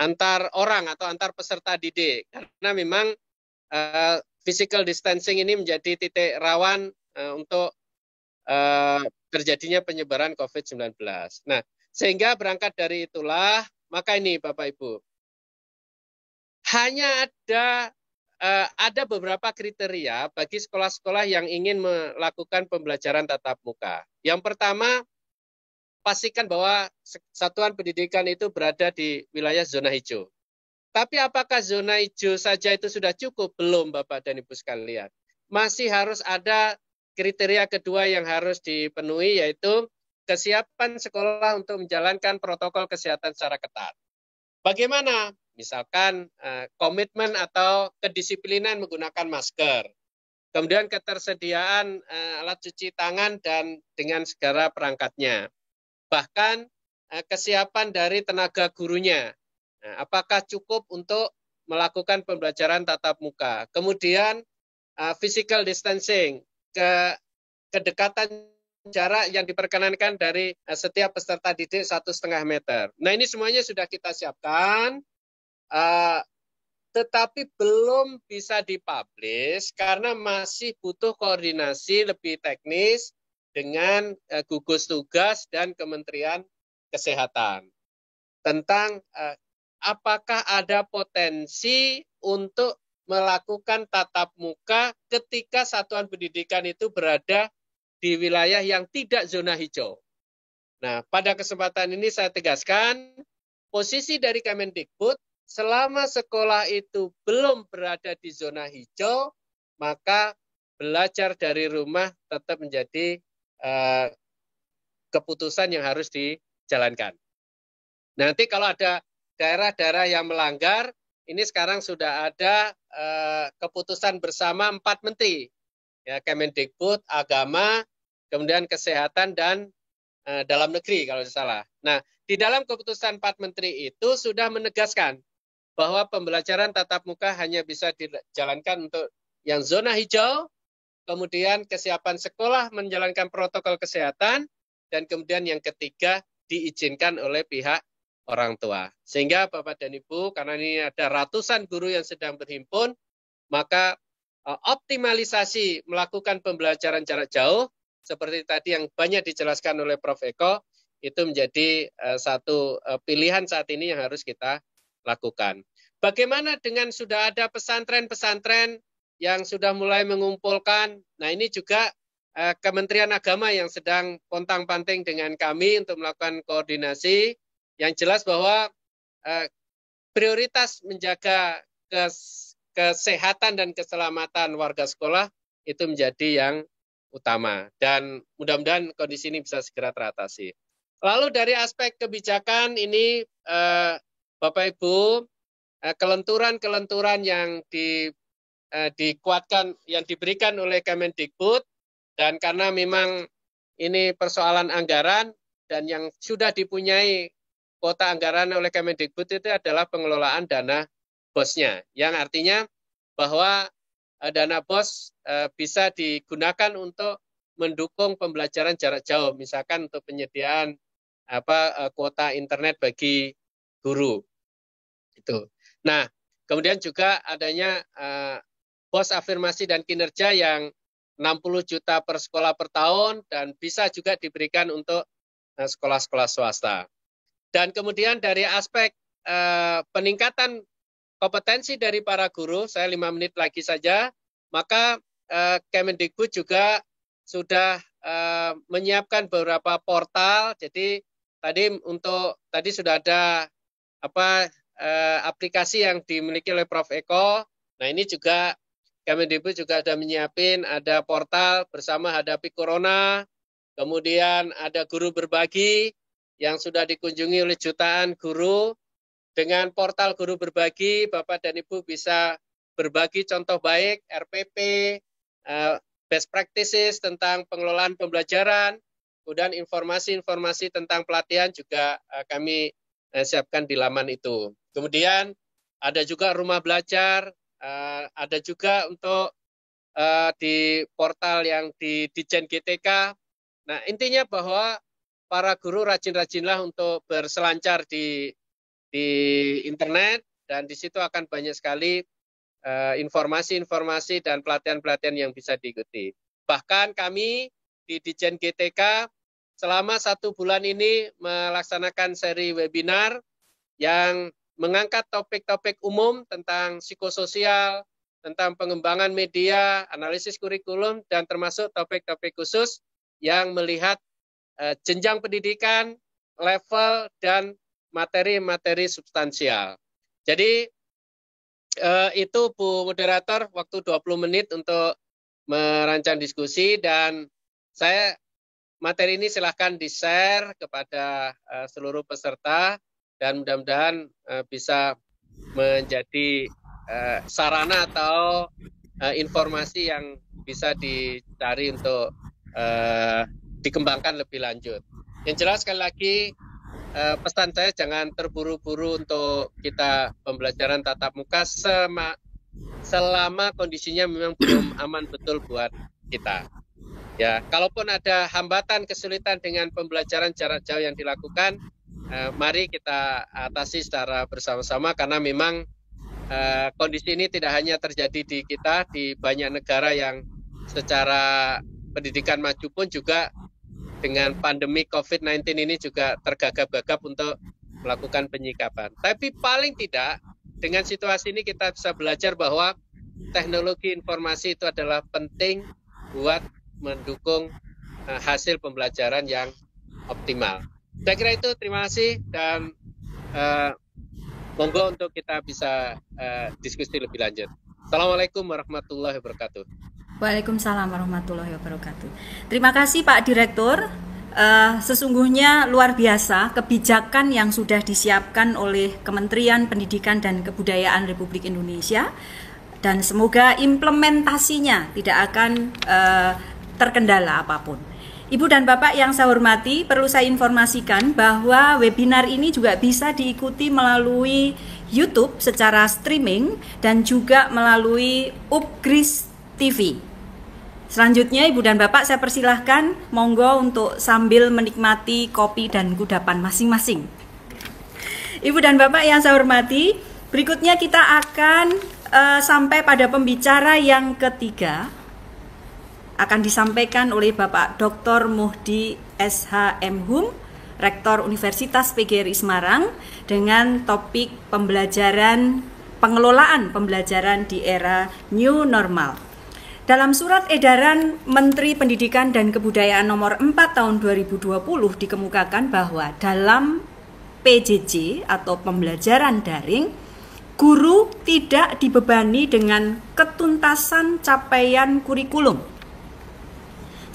antar orang atau antar peserta didik karena memang uh, physical distancing ini menjadi titik rawan uh, untuk uh, terjadinya penyebaran COVID-19. Nah, sehingga berangkat dari itulah, maka ini Bapak Ibu, hanya ada uh, ada beberapa kriteria bagi sekolah-sekolah yang ingin melakukan pembelajaran tatap muka. Yang pertama, pastikan bahwa satuan pendidikan itu berada di wilayah zona hijau. Tapi apakah zona hijau saja itu sudah cukup? Belum Bapak dan Ibu sekalian. Masih harus ada kriteria kedua yang harus dipenuhi yaitu kesiapan sekolah untuk menjalankan protokol kesehatan secara ketat. Bagaimana? Misalkan eh, komitmen atau kedisiplinan menggunakan masker. Kemudian ketersediaan eh, alat cuci tangan dan dengan segala perangkatnya. Bahkan eh, kesiapan dari tenaga gurunya Nah, apakah cukup untuk melakukan pembelajaran tatap muka? Kemudian uh, physical distancing, ke kedekatan jarak yang diperkenankan dari uh, setiap peserta didik satu setengah meter. Nah ini semuanya sudah kita siapkan, uh, tetapi belum bisa dipublish karena masih butuh koordinasi lebih teknis dengan uh, gugus tugas dan Kementerian Kesehatan tentang uh, apakah ada potensi untuk melakukan tatap muka ketika satuan pendidikan itu berada di wilayah yang tidak zona hijau. Nah, pada kesempatan ini saya tegaskan, posisi dari Kemendikbud selama sekolah itu belum berada di zona hijau, maka belajar dari rumah tetap menjadi uh, keputusan yang harus dijalankan. Nanti kalau ada daerah-daerah yang melanggar ini sekarang sudah ada eh, keputusan bersama empat menteri ya Kemendikbud, agama, kemudian kesehatan dan eh, dalam negeri kalau tidak salah. Nah di dalam keputusan empat menteri itu sudah menegaskan bahwa pembelajaran tatap muka hanya bisa dijalankan untuk yang zona hijau, kemudian kesiapan sekolah menjalankan protokol kesehatan, dan kemudian yang ketiga diizinkan oleh pihak orang tua. Sehingga Bapak dan Ibu, karena ini ada ratusan guru yang sedang berhimpun, maka eh, optimalisasi melakukan pembelajaran jarak jauh seperti tadi yang banyak dijelaskan oleh Prof Eko itu menjadi eh, satu eh, pilihan saat ini yang harus kita lakukan. Bagaimana dengan sudah ada pesantren-pesantren yang sudah mulai mengumpulkan? Nah, ini juga Kementerian Agama yang sedang pontang-panting dengan kami untuk melakukan koordinasi yang jelas bahwa eh, prioritas menjaga kes, kesehatan dan keselamatan warga sekolah itu menjadi yang utama dan mudah-mudahan kondisi ini bisa segera teratasi. Lalu dari aspek kebijakan ini eh, Bapak Ibu kelenturan eh, kelenturan-kelenturan yang di eh, dikuatkan yang diberikan oleh Kemendikbud dan karena memang ini persoalan anggaran dan yang sudah dipunyai kuota anggaran oleh Kemendikbud itu adalah pengelolaan dana bosnya, yang artinya bahwa eh, dana bos eh, bisa digunakan untuk mendukung pembelajaran jarak jauh, misalkan untuk penyediaan apa eh, kuota internet bagi guru. Itu. Nah, kemudian juga adanya bos afirmasi dan kinerja yang 60 juta per sekolah per tahun dan bisa juga diberikan untuk sekolah-sekolah swasta. Dan kemudian dari aspek eh, peningkatan kompetensi dari para guru, saya lima menit lagi saja, maka eh, Kemendikbud juga sudah eh, menyiapkan beberapa portal. Jadi tadi untuk tadi sudah ada apa eh, aplikasi yang dimiliki oleh Prof Eko. Nah ini juga Kemendikbud juga sudah menyiapin ada portal bersama hadapi Corona, kemudian ada guru berbagi yang sudah dikunjungi oleh jutaan guru. Dengan portal guru berbagi, Bapak dan Ibu bisa berbagi contoh baik RPP, eh, best practices tentang pengelolaan pembelajaran, kemudian informasi-informasi tentang pelatihan juga eh, kami eh, siapkan di laman itu. Kemudian ada juga rumah belajar, ada juga untuk di portal yang di Dijen GTK. Nah, intinya bahwa para guru rajin-rajinlah untuk berselancar di di internet dan di situ akan banyak sekali eh, informasi-informasi uh, dan pelatihan-pelatihan yang bisa diikuti. Bahkan kami di Dijen GTK selama satu bulan ini melaksanakan seri webinar yang mengangkat topik-topik umum tentang psikososial, tentang pengembangan media, analisis kurikulum, dan termasuk topik-topik khusus yang melihat Eh, jenjang pendidikan, level dan materi-materi substansial. Jadi eh, itu Bu moderator waktu 20 menit untuk merancang diskusi dan saya materi ini silahkan di-share kepada eh, seluruh peserta dan mudah-mudahan bisa menjadi sarana atau informasi yang bisa dicari untuk dikembangkan lebih lanjut. Yang jelas sekali lagi eh, pesan saya jangan terburu-buru untuk kita pembelajaran tatap muka sema, selama kondisinya memang belum aman betul buat kita. Ya, kalaupun ada hambatan kesulitan dengan pembelajaran jarak jauh yang dilakukan, eh, mari kita atasi secara bersama-sama karena memang eh, kondisi ini tidak hanya terjadi di kita, di banyak negara yang secara pendidikan maju pun juga dengan pandemi COVID-19 ini juga tergagap-gagap untuk melakukan penyikapan. Tapi paling tidak dengan situasi ini kita bisa belajar bahwa teknologi informasi itu adalah penting buat mendukung eh, hasil pembelajaran yang optimal. Saya kira itu terima kasih dan uh, monggo untuk kita bisa uh, diskusi lebih lanjut. Assalamualaikum warahmatullahi wabarakatuh. Waalaikumsalam warahmatullahi wabarakatuh. Terima kasih Pak Direktur. Uh, sesungguhnya luar biasa kebijakan yang sudah disiapkan oleh Kementerian Pendidikan dan Kebudayaan Republik Indonesia dan semoga implementasinya tidak akan uh, terkendala apapun. Ibu dan Bapak yang saya hormati, perlu saya informasikan bahwa webinar ini juga bisa diikuti melalui YouTube secara streaming dan juga melalui Upgris TV. Selanjutnya Ibu dan Bapak saya persilahkan monggo untuk sambil menikmati kopi dan kudapan masing-masing. Ibu dan Bapak yang saya hormati, berikutnya kita akan uh, sampai pada pembicara yang ketiga akan disampaikan oleh Bapak Dr. Muhdi SHM Hum, Rektor Universitas PGRI Semarang dengan topik pembelajaran pengelolaan pembelajaran di era new normal. Dalam surat edaran Menteri Pendidikan dan Kebudayaan nomor 4 tahun 2020 dikemukakan bahwa dalam PJJ atau pembelajaran daring, guru tidak dibebani dengan ketuntasan capaian kurikulum.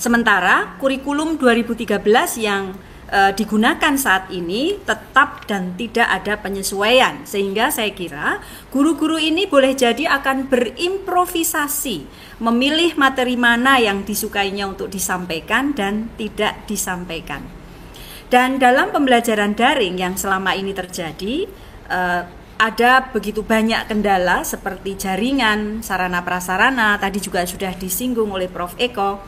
Sementara kurikulum 2013 yang uh, digunakan saat ini tetap dan tidak ada penyesuaian sehingga saya kira guru-guru ini boleh jadi akan berimprovisasi memilih materi mana yang disukainya untuk disampaikan dan tidak disampaikan dan dalam pembelajaran daring yang selama ini terjadi uh, ada begitu banyak kendala seperti jaringan, sarana prasarana tadi juga sudah disinggung oleh Prof Eko.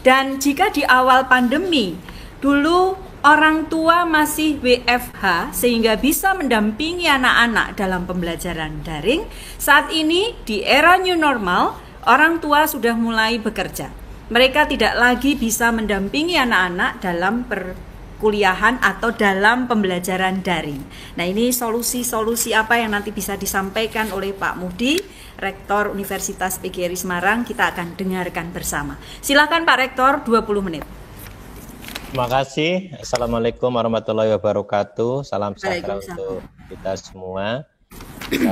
Dan jika di awal pandemi dulu orang tua masih WFH sehingga bisa mendampingi anak-anak dalam pembelajaran daring, saat ini di era new normal, orang tua sudah mulai bekerja. Mereka tidak lagi bisa mendampingi anak-anak dalam perkuliahan atau dalam pembelajaran daring. Nah, ini solusi-solusi apa yang nanti bisa disampaikan oleh Pak Mudi, Rektor Universitas PGRI Semarang, kita akan dengarkan bersama. Silakan Pak Rektor 20 menit. Terima kasih. Assalamualaikum warahmatullahi wabarakatuh. Salam sejahtera untuk kita semua.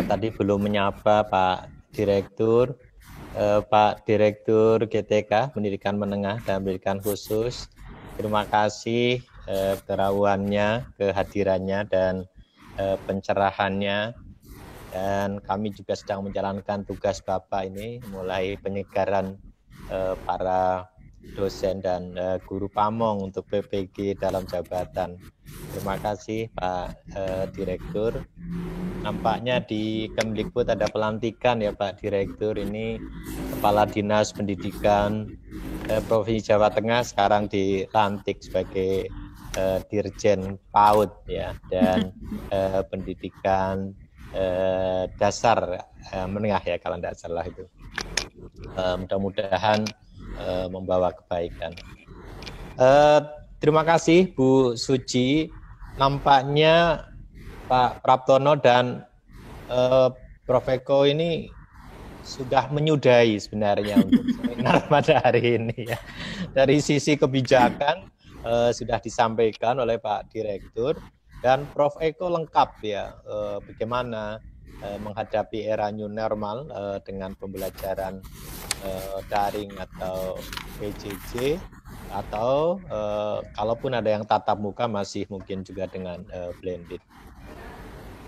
tadi belum menyapa Pak Direktur, eh, Pak Direktur GTK Pendidikan Menengah dan Pendidikan Khusus. Terima kasih eh, kerawannya, kehadirannya dan eh, pencerahannya. Dan kami juga sedang menjalankan tugas Bapak ini mulai penyegaran eh, para dosen dan uh, guru pamong untuk PPG dalam jabatan. Terima kasih Pak uh, Direktur. Nampaknya di Kemdikbud ada pelantikan ya Pak Direktur. Ini Kepala Dinas Pendidikan uh, Provinsi Jawa Tengah sekarang dilantik sebagai uh, Dirjen PAUD ya dan uh, pendidikan uh, dasar uh, menengah ya kalau tidak salah itu. Uh, mudah-mudahan Eh, membawa kebaikan. Uh, terima kasih Bu Suci. Nampaknya Pak Praptono dan uh, Prof Eko ini sudah menyudahi sebenarnya untuk seminar pada hari ini ya. Dari sisi kebijakan uh, sudah disampaikan oleh Pak Direktur dan Prof Eko lengkap ya uh, bagaimana Eh, menghadapi era new normal eh, dengan pembelajaran eh, daring atau PJJ atau eh, kalaupun ada yang tatap muka masih mungkin juga dengan eh, blended.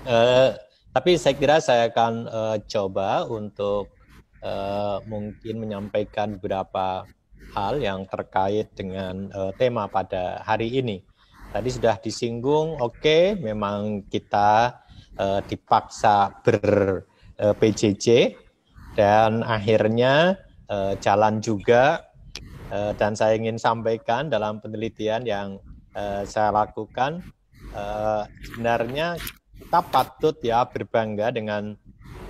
Eh, tapi saya kira saya akan eh, coba untuk eh, mungkin menyampaikan beberapa hal yang terkait dengan uh, tema pada hari ini. Tadi sudah disinggung, oke, okay, memang kita eh, dipaksa ber eh, PJJ dan akhirnya eh, jalan juga eh, dan saya ingin sampaikan dalam penelitian yang eh, saya lakukan eh, sebenarnya kita patut ya berbangga dengan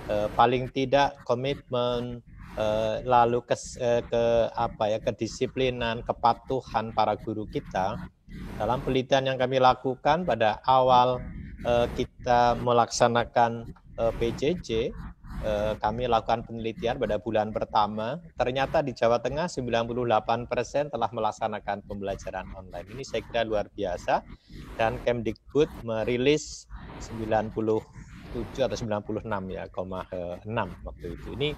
eh, paling tidak komitmen eh, lalu ke, eh, ke apa ya kedisiplinan kepatuhan para guru kita dalam penelitian yang kami lakukan pada awal uh, kita melaksanakan uh, eh, PJJ, uh, eh, kami lakukan penelitian pada bulan pertama, ternyata di Jawa Tengah 98% telah melaksanakan pembelajaran online. Ini saya kira luar biasa. Dan Kemdikbud merilis 90 97 atau 96 ya, koma enam waktu itu. Ini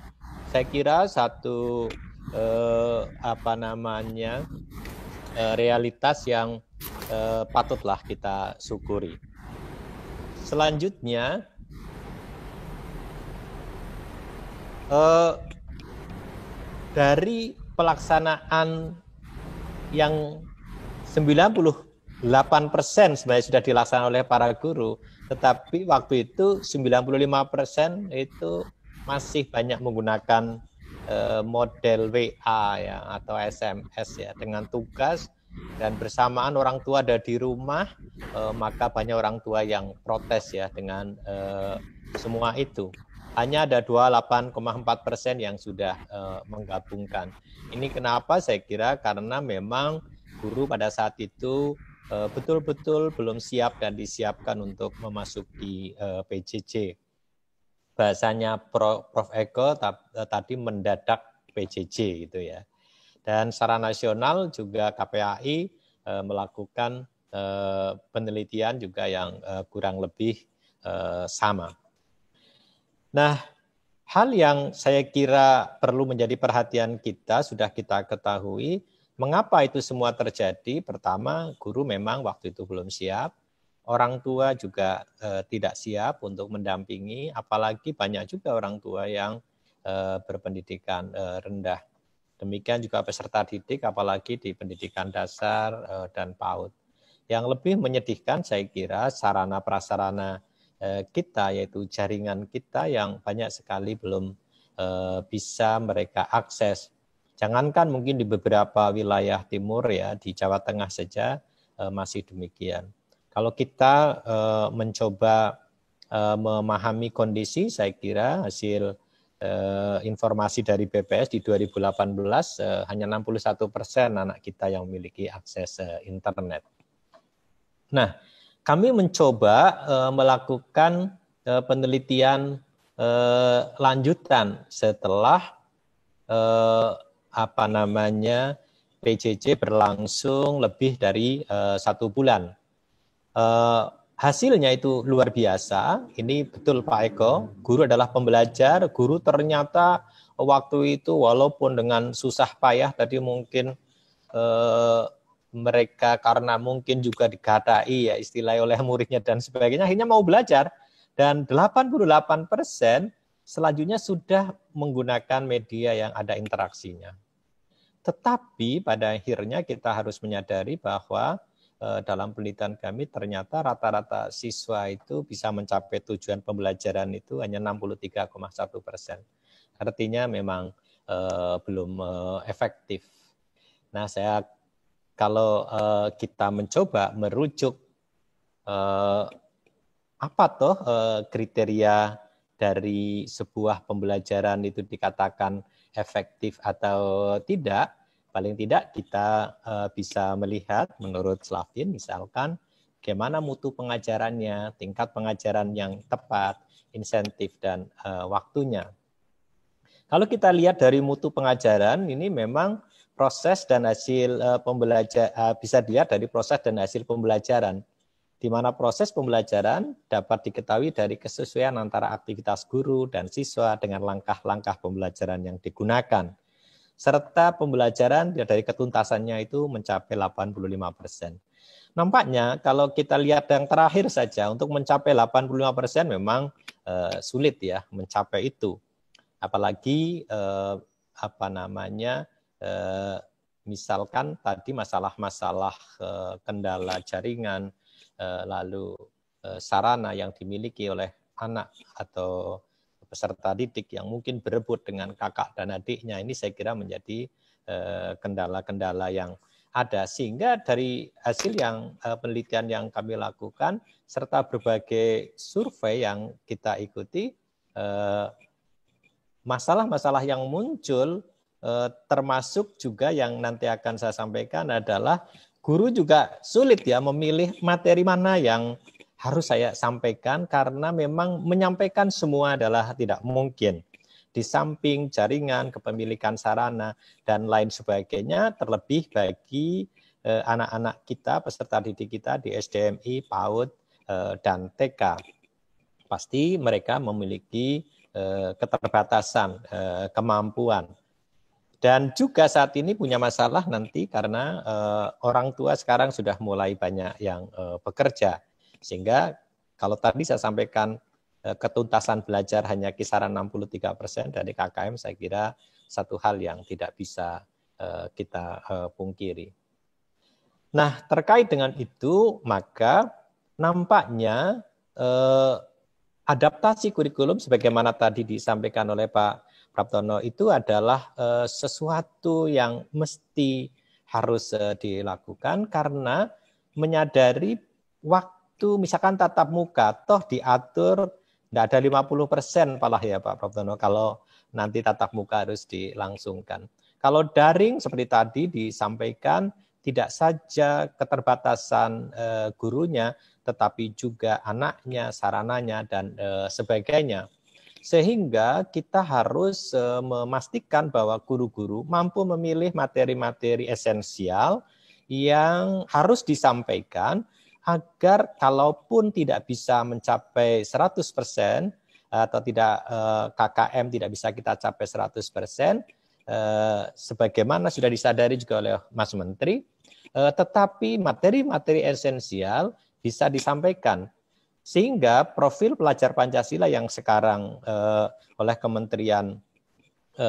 saya kira satu eh, apa namanya eh, realitas yang eh, patutlah kita syukuri. Selanjutnya eh, dari pelaksanaan yang 98% sebenarnya sudah dilaksanakan oleh para guru, tetapi waktu itu 95% itu masih banyak menggunakan eh, model WA ya atau SMS ya dengan tugas dan bersamaan orang tua ada di rumah eh, maka banyak orang tua yang protes ya dengan eh, semua itu hanya ada 28,4 persen yang sudah eh, menggabungkan ini kenapa saya kira karena memang guru pada saat itu eh, betul-betul belum siap dan disiapkan untuk memasuki eh, PJJ bahasanya Prof Eko eh, tadi mendadak PJJ gitu ya dan secara nasional juga KPAI eh, melakukan eh, penelitian juga yang eh, kurang lebih sama. Nah, hal yang saya kira perlu menjadi perhatian kita sudah kita ketahui mengapa itu semua terjadi. Pertama, guru memang waktu itu belum siap, orang tua juga eh, tidak siap untuk mendampingi, apalagi banyak juga orang tua yang eh, berpendidikan eh, rendah. Demikian juga peserta didik apalagi di pendidikan dasar eh, dan PAUD. Yang lebih menyedihkan saya kira sarana prasarana eh, kita yaitu jaringan kita yang banyak sekali belum eh, bisa mereka akses. Jangankan mungkin di beberapa wilayah timur ya di Jawa Tengah saja masih demikian. Kalau kita mencoba memahami kondisi, saya kira hasil eh, informasi dari BPS di 2018 eh, hanya 61 persen anak kita yang memiliki akses eh, internet. Nah, kami mencoba eh, melakukan eh, penelitian eh, lanjutan setelah eh, apa namanya PJJ berlangsung lebih dari eh, satu bulan. Eh, hasilnya itu luar biasa. Ini betul Pak Eko, guru adalah pembelajar, guru ternyata waktu itu walaupun dengan susah payah tadi mungkin eh, mereka karena mungkin juga digadai ya istilah oleh muridnya dan sebagainya akhirnya mau belajar dan 88 persen selanjutnya sudah menggunakan media yang ada interaksinya. Tetapi pada akhirnya kita harus menyadari bahwa Eh, dalam penelitian kami ternyata rata-rata siswa itu bisa mencapai tujuan pembelajaran itu hanya 63,1 persen. Artinya memang eh, belum eh, efektif. Nah, saya kalau kita mencoba merujuk apa toh kriteria dari sebuah pembelajaran itu dikatakan efektif atau tidak, Paling tidak kita eh, bisa melihat menurut Slavin misalkan bagaimana mutu pengajarannya, tingkat pengajaran yang tepat, insentif dan eh, waktunya. Kalau kita lihat dari mutu pengajaran ini memang proses dan hasil eh, pembelajaran bisa dilihat dari proses dan hasil pembelajaran di mana proses pembelajaran dapat diketahui dari kesesuaian antara aktivitas guru dan siswa dengan langkah-langkah pembelajaran yang digunakan serta pembelajaran ya, dari ketuntasannya itu mencapai 85 persen. Nampaknya kalau kita lihat yang terakhir saja untuk mencapai 85 persen memang eh, sulit ya mencapai itu, apalagi eh, apa namanya eh, misalkan tadi masalah-masalah kendala jaringan lalu sarana yang dimiliki oleh anak atau peserta didik yang mungkin berebut dengan kakak dan adiknya ini saya kira menjadi eh, kendala-kendala yang ada sehingga dari hasil yang eh, penelitian yang kami lakukan serta berbagai survei yang kita ikuti eh, masalah-masalah yang muncul termasuk juga yang nanti akan saya sampaikan adalah guru juga sulit ya memilih materi mana yang harus saya sampaikan karena memang menyampaikan semua adalah tidak mungkin. Di samping jaringan, kepemilikan sarana, dan lain sebagainya, terlebih bagi eh, anak-anak kita, peserta didik kita di SDMI, PAUD, eh, dan TK. Pasti mereka memiliki eh, keterbatasan, kemampuan. Dan juga saat ini punya masalah nanti karena orang tua sekarang sudah mulai banyak yang bekerja. Sehingga kalau tadi saya sampaikan eh, ketuntasan belajar hanya kisaran 63 persen dari KKM, saya kira satu hal yang tidak bisa eh, kita eh, pungkiri. Nah, terkait dengan itu, maka nampaknya adaptasi kurikulum sebagaimana tadi disampaikan oleh Pak Praptono itu adalah sesuatu yang mesti harus dilakukan karena menyadari waktu itu misalkan tatap muka toh diatur tidak ada 50 persen palah ya Pak Prof. Tono kalau nanti tatap muka harus dilangsungkan. Kalau daring seperti tadi disampaikan tidak saja keterbatasan e, gurunya tetapi juga anaknya, sarananya dan e, sebagainya. Sehingga kita harus e, memastikan bahwa guru-guru mampu memilih materi-materi esensial yang harus disampaikan agar kalaupun tidak bisa mencapai 100% eh, atau tidak eh, KKM tidak bisa kita capai 100% eh, sebagaimana sudah disadari juga oleh Mas Menteri tetapi materi-materi esensial bisa disampaikan sehingga profil pelajar Pancasila yang sekarang oleh Kementerian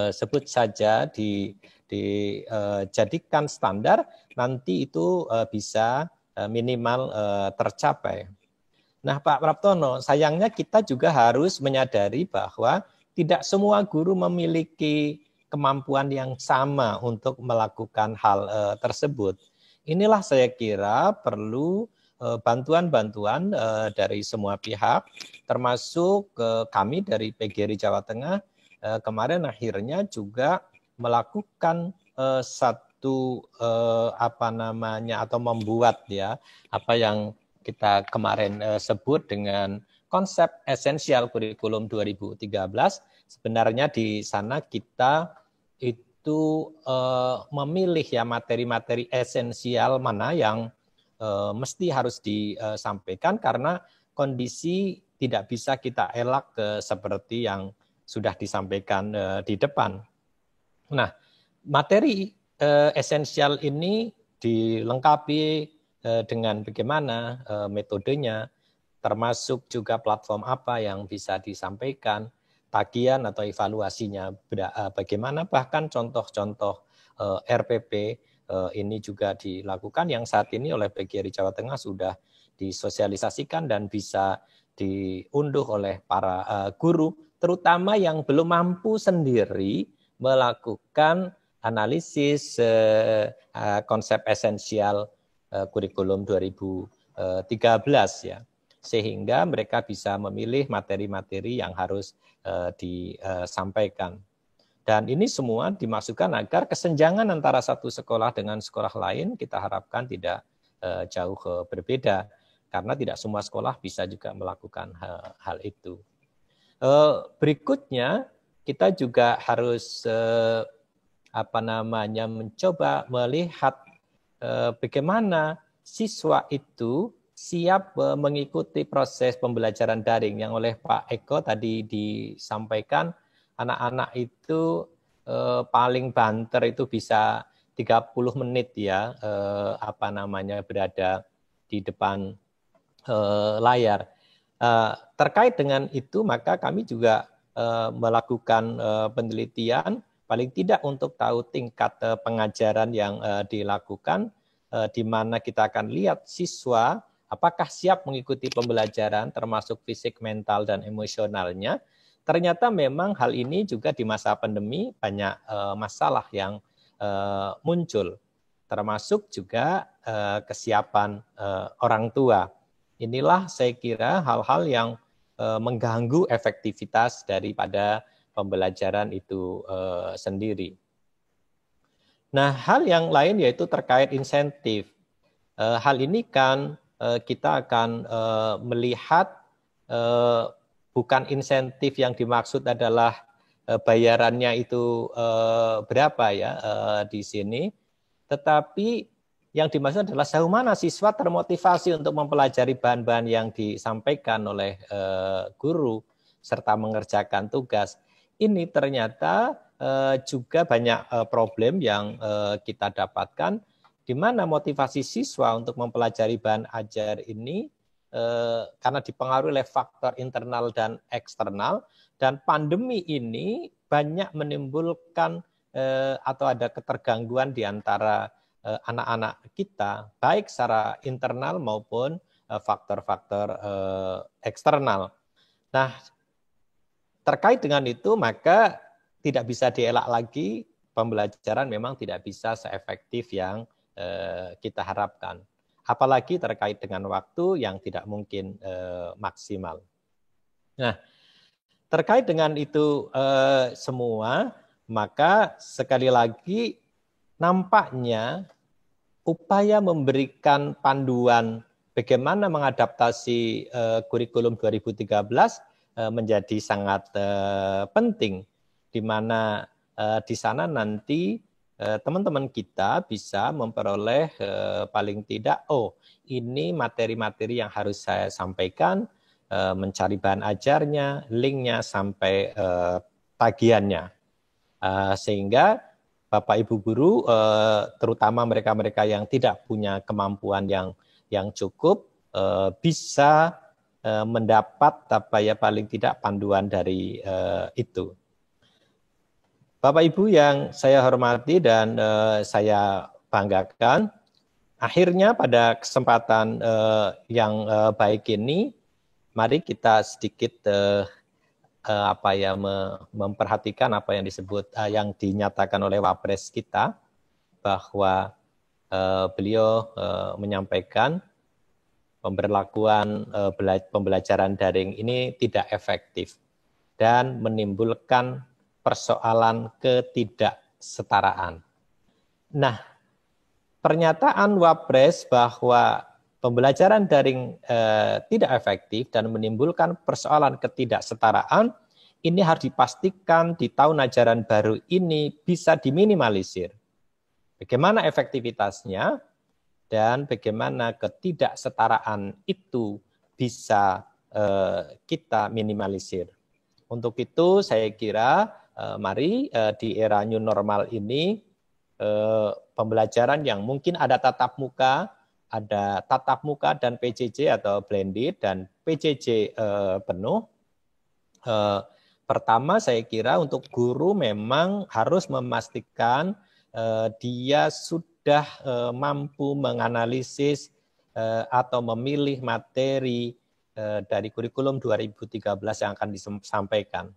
sebut saja dijadikan standar nanti itu bisa Eh, minimal eh, tercapai. Nah, Pak Praptono, sayangnya kita juga harus menyadari bahwa tidak semua guru memiliki kemampuan yang sama untuk melakukan hal eh, tersebut. Inilah saya kira perlu bantuan-bantuan dari semua pihak, termasuk kami dari PGRI Jawa Tengah kemarin akhirnya juga melakukan satu itu eh, apa namanya atau membuat ya apa yang kita kemarin eh, sebut dengan konsep esensial kurikulum 2013 sebenarnya di sana kita itu eh, memilih ya materi-materi esensial mana yang eh, mesti harus disampaikan karena kondisi tidak bisa kita elak ke seperti yang sudah disampaikan eh, di depan. Nah, materi eh, esensial ini dilengkapi eh, dengan bagaimana eh, metodenya, termasuk juga platform apa yang bisa disampaikan, tagihan atau evaluasinya eh, bagaimana, bahkan contoh-contoh eh, RPP eh, ini juga dilakukan yang saat ini oleh PGRI Jawa Tengah sudah disosialisasikan dan bisa diunduh oleh para uh, guru, terutama yang belum mampu sendiri melakukan analisis uh, konsep esensial uh, kurikulum 2013 eh, ya sehingga mereka bisa memilih materi-materi yang harus uh, disampaikan. Dan ini semua dimasukkan agar kesenjangan antara satu sekolah dengan sekolah lain kita harapkan tidak uh, jauh berbeda karena tidak semua sekolah bisa juga melakukan hal, hal itu. Berikutnya kita juga harus apa namanya mencoba melihat eh, bagaimana siswa itu siap eh, mengikuti proses pembelajaran daring yang oleh Pak Eko tadi disampaikan anak-anak itu eh, paling banter itu bisa 30 menit ya apa namanya berada di depan layar. terkait dengan itu maka kami juga melakukan penelitian paling tidak untuk tahu tingkat eh, pengajaran yang eh, dilakukan eh, di mana kita akan lihat siswa apakah siap mengikuti pembelajaran termasuk fisik, mental dan emosionalnya. Ternyata memang hal ini juga di masa pandemi banyak masalah yang muncul termasuk juga kesiapan orang tua. Inilah saya kira hal-hal yang mengganggu efektivitas daripada pembelajaran itu eh, sendiri. Nah, hal yang lain yaitu terkait insentif. Eh, hal ini kan eh, kita akan melihat bukan insentif yang dimaksud adalah bayarannya itu berapa ya di sini, tetapi yang dimaksud adalah sejauh mana siswa termotivasi untuk mempelajari bahan-bahan yang disampaikan oleh guru serta mengerjakan tugas ini ternyata eh, juga banyak eh, problem yang eh, kita dapatkan di mana motivasi siswa untuk mempelajari bahan ajar ini karena dipengaruhi oleh faktor internal dan eksternal dan pandemi ini banyak menimbulkan atau ada ketergangguan di antara anak-anak kita baik secara internal maupun faktor-faktor eksternal. Nah, Terkait dengan itu, maka tidak bisa dielak lagi pembelajaran memang tidak bisa seefektif yang eh, kita harapkan. Apalagi terkait dengan waktu yang tidak mungkin eh, maksimal. Nah, terkait dengan itu eh, semua, maka sekali lagi nampaknya upaya memberikan panduan bagaimana mengadaptasi eh, kurikulum 2013 Eh, menjadi sangat eh, penting di mana eh, di sana nanti teman-teman kita bisa memperoleh paling tidak oh ini materi-materi yang harus saya sampaikan mencari bahan ajarnya linknya sampai tagihannya sehingga bapak ibu guru terutama mereka-mereka yang tidak punya kemampuan yang yang cukup bisa Eh, mendapat apa ya paling tidak panduan dari uh, itu. Bapak Ibu yang saya hormati dan uh, saya banggakan, akhirnya pada kesempatan uh, yang uh, baik ini, mari kita sedikit uh, uh, apa ya me, memperhatikan apa yang disebut uh, yang dinyatakan oleh Wapres kita bahwa uh, beliau uh, menyampaikan pemberlakuan eh, pembelajaran daring ini tidak efektif dan menimbulkan persoalan ketidaksetaraan. Nah, pernyataan Wapres bahwa pembelajaran daring eh, tidak efektif dan menimbulkan persoalan ketidaksetaraan ini harus dipastikan di tahun ajaran baru ini bisa diminimalisir. Bagaimana efektivitasnya? dan bagaimana ketidaksetaraan itu bisa eh, kita minimalisir. Untuk itu saya kira eh, mari eh, di era new normal ini pembelajaran yang mungkin ada tatap muka, ada tatap muka dan PJJ atau blended dan PJJ penuh. pertama saya kira untuk guru memang harus memastikan dia sudah sudah eh, mampu menganalisis eh, atau memilih materi eh, dari kurikulum 2013 yang akan disampaikan.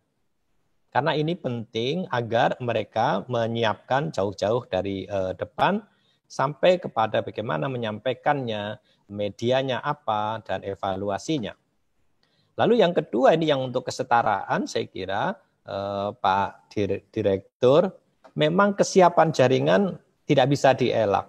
Karena ini penting agar mereka menyiapkan jauh-jauh dari eh, depan sampai kepada bagaimana menyampaikannya, medianya apa, dan evaluasinya. Lalu yang kedua ini yang untuk kesetaraan saya kira eh, Pak Direktur memang kesiapan jaringan tidak bisa dielak.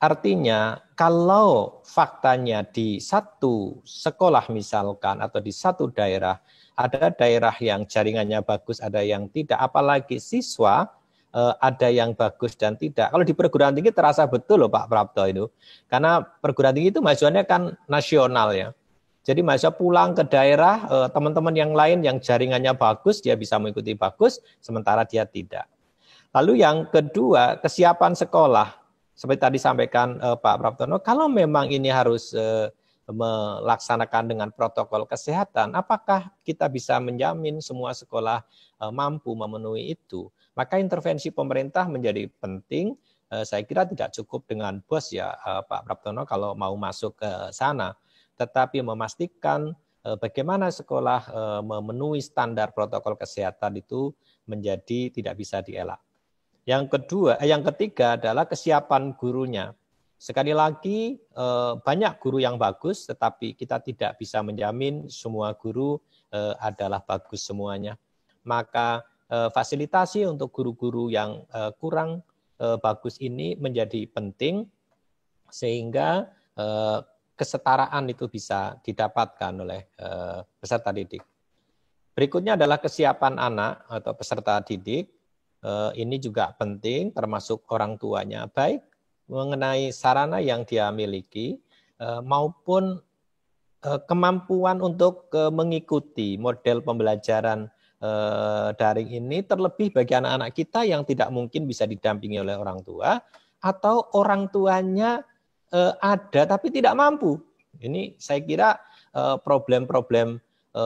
Artinya, kalau faktanya di satu sekolah misalkan atau di satu daerah, ada daerah yang jaringannya bagus, ada yang tidak, apalagi siswa eh, ada yang bagus dan tidak. Kalau di perguruan tinggi terasa betul loh Pak Prapto itu. Karena perguruan tinggi itu majuannya kan nasional ya. Jadi mahasiswa pulang ke daerah, eh, teman-teman yang lain yang jaringannya bagus, dia bisa mengikuti bagus, sementara dia tidak. Lalu yang kedua, kesiapan sekolah. Seperti tadi sampaikan eh, Pak Praptono, kalau memang ini harus eh, melaksanakan dengan protokol kesehatan, apakah kita bisa menjamin semua sekolah eh, mampu memenuhi itu? Maka intervensi pemerintah menjadi penting. Eh, saya kira tidak cukup dengan bos ya eh, Pak Praptono kalau mau masuk ke sana, tetapi memastikan eh, bagaimana sekolah eh, memenuhi standar protokol kesehatan itu menjadi tidak bisa dielak. Yang kedua, eh, yang ketiga adalah kesiapan gurunya. Sekali lagi eh, banyak guru yang bagus, tetapi kita tidak bisa menjamin semua guru eh, adalah bagus semuanya. Maka eh, fasilitasi untuk guru-guru yang eh, kurang eh, bagus ini menjadi penting sehingga eh, kesetaraan itu bisa didapatkan oleh eh, peserta didik. Berikutnya adalah kesiapan anak atau peserta didik Eh, ini juga penting termasuk orang tuanya baik mengenai sarana yang dia miliki eh, maupun eh, kemampuan untuk mengikuti model pembelajaran daring ini terlebih bagi anak-anak kita yang tidak mungkin bisa didampingi oleh orang tua atau orang tuanya ada tapi tidak mampu. Ini saya kira problem-problem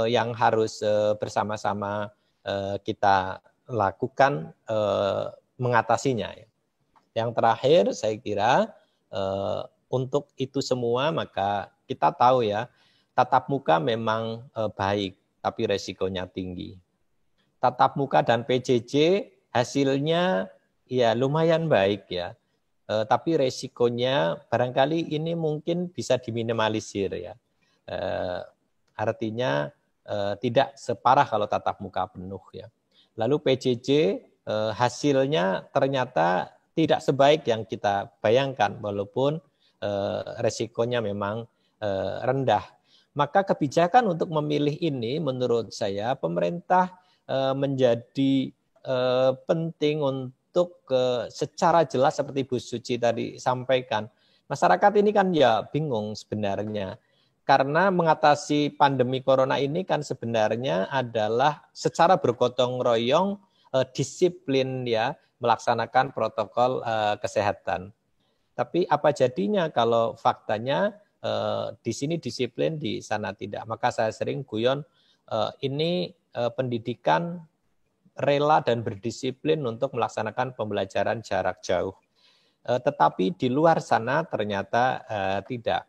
yang harus bersama-sama kita lakukan eh, mengatasinya. Yang terakhir saya kira eh, untuk itu semua maka kita tahu ya tatap muka memang eh, baik tapi resikonya tinggi. Tatap muka dan PJJ hasilnya ya lumayan baik ya. tapi resikonya barangkali ini mungkin bisa diminimalisir ya. artinya tidak separah kalau tatap muka penuh ya. Lalu PJJ eh, hasilnya ternyata tidak sebaik yang kita bayangkan walaupun eh, resikonya memang eh, rendah. Maka kebijakan untuk memilih ini menurut saya pemerintah menjadi penting untuk secara jelas seperti Bu Suci tadi sampaikan. Masyarakat ini kan ya bingung sebenarnya karena mengatasi pandemi corona ini kan sebenarnya adalah secara bergotong royong eh, disiplin ya melaksanakan protokol eh, kesehatan. Tapi apa jadinya kalau faktanya eh, di sini disiplin di sana tidak? Maka saya sering guyon eh, ini eh, pendidikan rela dan berdisiplin untuk melaksanakan pembelajaran jarak jauh. Eh, tetapi di luar sana ternyata eh, tidak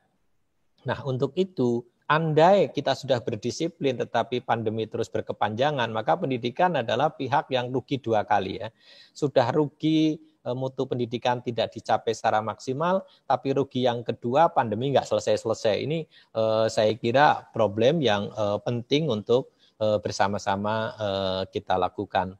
Nah, untuk itu andai kita sudah berdisiplin tetapi pandemi terus berkepanjangan, maka pendidikan adalah pihak yang rugi dua kali ya. Sudah rugi eh, mutu pendidikan tidak dicapai secara maksimal, tapi rugi yang kedua pandemi nggak selesai-selesai. Ini eh, saya kira problem yang eh, penting untuk eh, bersama-sama eh, kita lakukan.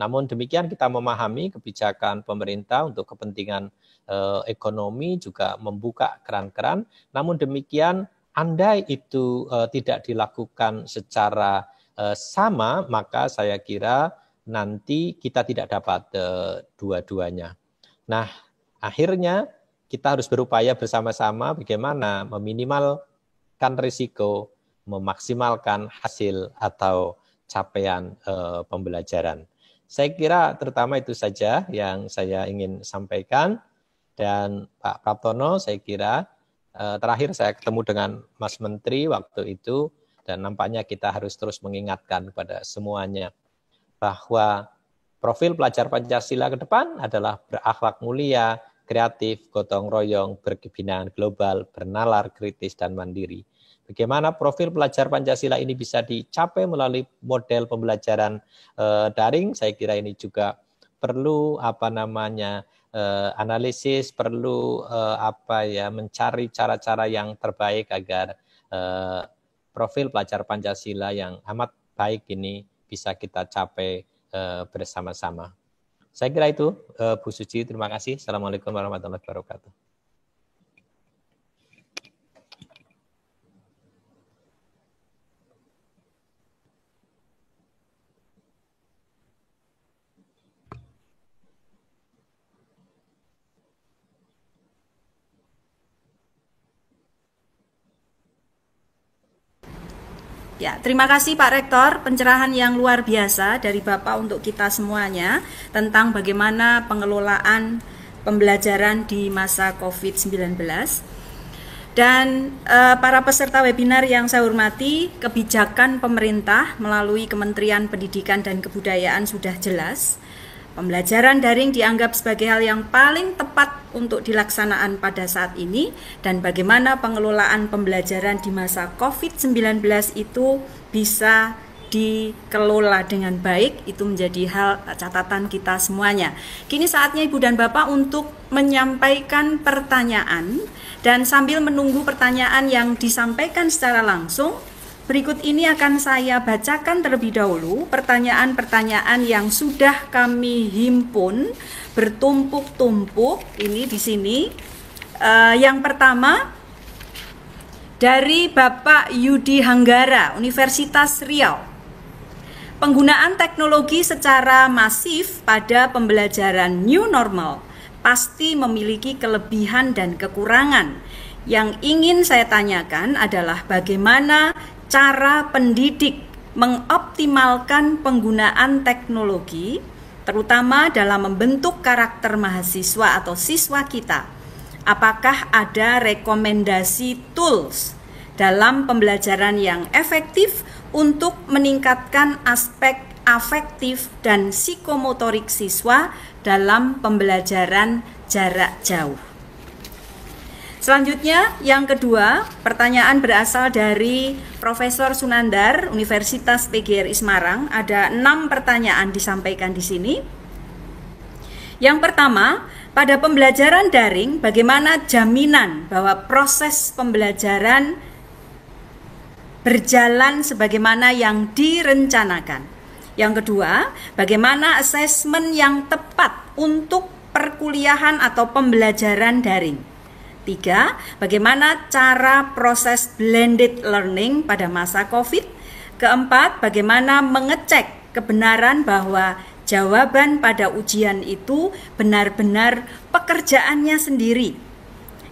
Namun demikian kita memahami kebijakan pemerintah untuk kepentingan eh, ekonomi juga membuka keran-keran. Namun demikian andai itu eh, tidak dilakukan secara eh, sama maka saya kira nanti kita tidak dapat dua-duanya. Nah, akhirnya kita harus berupaya bersama-sama bagaimana meminimalkan risiko, memaksimalkan hasil atau capaian pembelajaran. Saya kira terutama itu saja yang saya ingin sampaikan. Dan Pak Praptono saya kira eh, terakhir saya ketemu dengan Mas Menteri waktu itu dan nampaknya kita harus terus mengingatkan kepada semuanya bahwa profil pelajar Pancasila ke depan adalah berakhlak mulia, kreatif, gotong royong, berkebinaan global, bernalar kritis dan mandiri. Bagaimana profil pelajar Pancasila ini bisa dicapai melalui model pembelajaran eh, daring? Saya kira ini juga perlu apa namanya eh, analisis, perlu eh, apa ya mencari cara-cara yang terbaik agar profil pelajar Pancasila yang amat baik ini bisa kita capai bersama-sama. Saya kira itu Bu Suci. Terima kasih. Assalamualaikum warahmatullahi wabarakatuh. Ya, terima kasih Pak Rektor, pencerahan yang luar biasa dari Bapak untuk kita semuanya tentang bagaimana pengelolaan pembelajaran di masa COVID-19. Dan e, para peserta webinar yang saya hormati, kebijakan pemerintah melalui Kementerian Pendidikan dan Kebudayaan sudah jelas Pembelajaran daring dianggap sebagai hal yang paling tepat untuk dilaksanaan pada saat ini dan bagaimana pengelolaan pembelajaran di masa COVID-19 itu bisa dikelola dengan baik itu menjadi hal eh, catatan kita semuanya. Kini saatnya Ibu dan Bapak untuk menyampaikan pertanyaan dan sambil menunggu pertanyaan yang disampaikan secara langsung, Berikut ini akan saya bacakan terlebih dahulu pertanyaan-pertanyaan yang sudah kami himpun bertumpuk-tumpuk ini di sini. Uh, yang pertama dari Bapak Yudi Hanggara, Universitas Riau. Penggunaan teknologi secara masif pada pembelajaran new normal pasti memiliki kelebihan dan kekurangan. Yang ingin saya tanyakan adalah bagaimana cara pendidik mengoptimalkan penggunaan teknologi, terutama dalam membentuk karakter mahasiswa atau siswa kita. Apakah ada rekomendasi tools dalam pembelajaran yang efektif untuk meningkatkan aspek afektif dan psikomotorik siswa dalam pembelajaran jarak jauh? Selanjutnya yang kedua, pertanyaan berasal dari Profesor Sunandar Universitas PGRI Semarang. Ada enam pertanyaan disampaikan di sini. Yang pertama, pada pembelajaran daring, bagaimana jaminan bahwa proses pembelajaran berjalan sebagaimana yang direncanakan? Yang kedua, bagaimana asesmen yang tepat untuk perkuliahan atau pembelajaran daring? Tiga, bagaimana cara proses blended learning pada masa COVID? Keempat, bagaimana mengecek kebenaran bahwa jawaban pada ujian itu benar-benar pekerjaannya sendiri.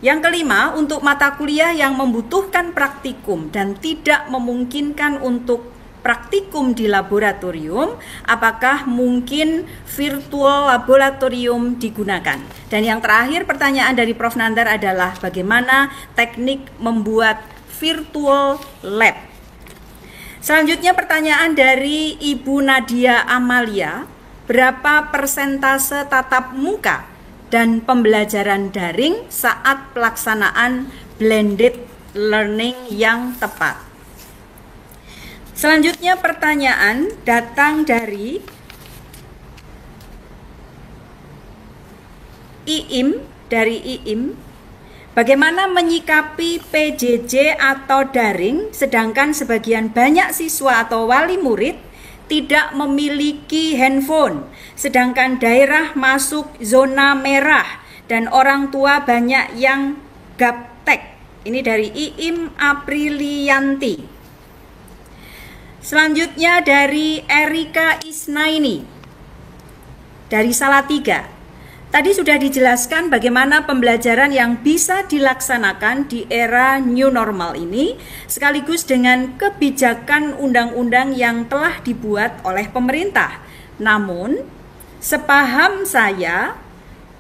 Yang kelima, untuk mata kuliah yang membutuhkan praktikum dan tidak memungkinkan untuk praktikum di laboratorium, apakah mungkin virtual laboratorium digunakan? Dan yang terakhir pertanyaan dari Prof Nandar adalah bagaimana teknik membuat virtual lab? Selanjutnya pertanyaan dari Ibu Nadia Amalia, berapa persentase tatap muka dan pembelajaran daring saat pelaksanaan blended learning yang tepat? Selanjutnya pertanyaan datang dari IIM dari IIM Bagaimana menyikapi PJJ atau daring sedangkan sebagian banyak siswa atau wali murid tidak memiliki handphone sedangkan daerah masuk zona merah dan orang tua banyak yang gaptek. Ini dari IIM Aprilianti. Selanjutnya dari Erika Isnaini dari Salatiga. Tadi sudah dijelaskan bagaimana pembelajaran yang bisa dilaksanakan di era new normal ini, sekaligus dengan kebijakan undang-undang yang telah dibuat oleh pemerintah. Namun, sepaham saya,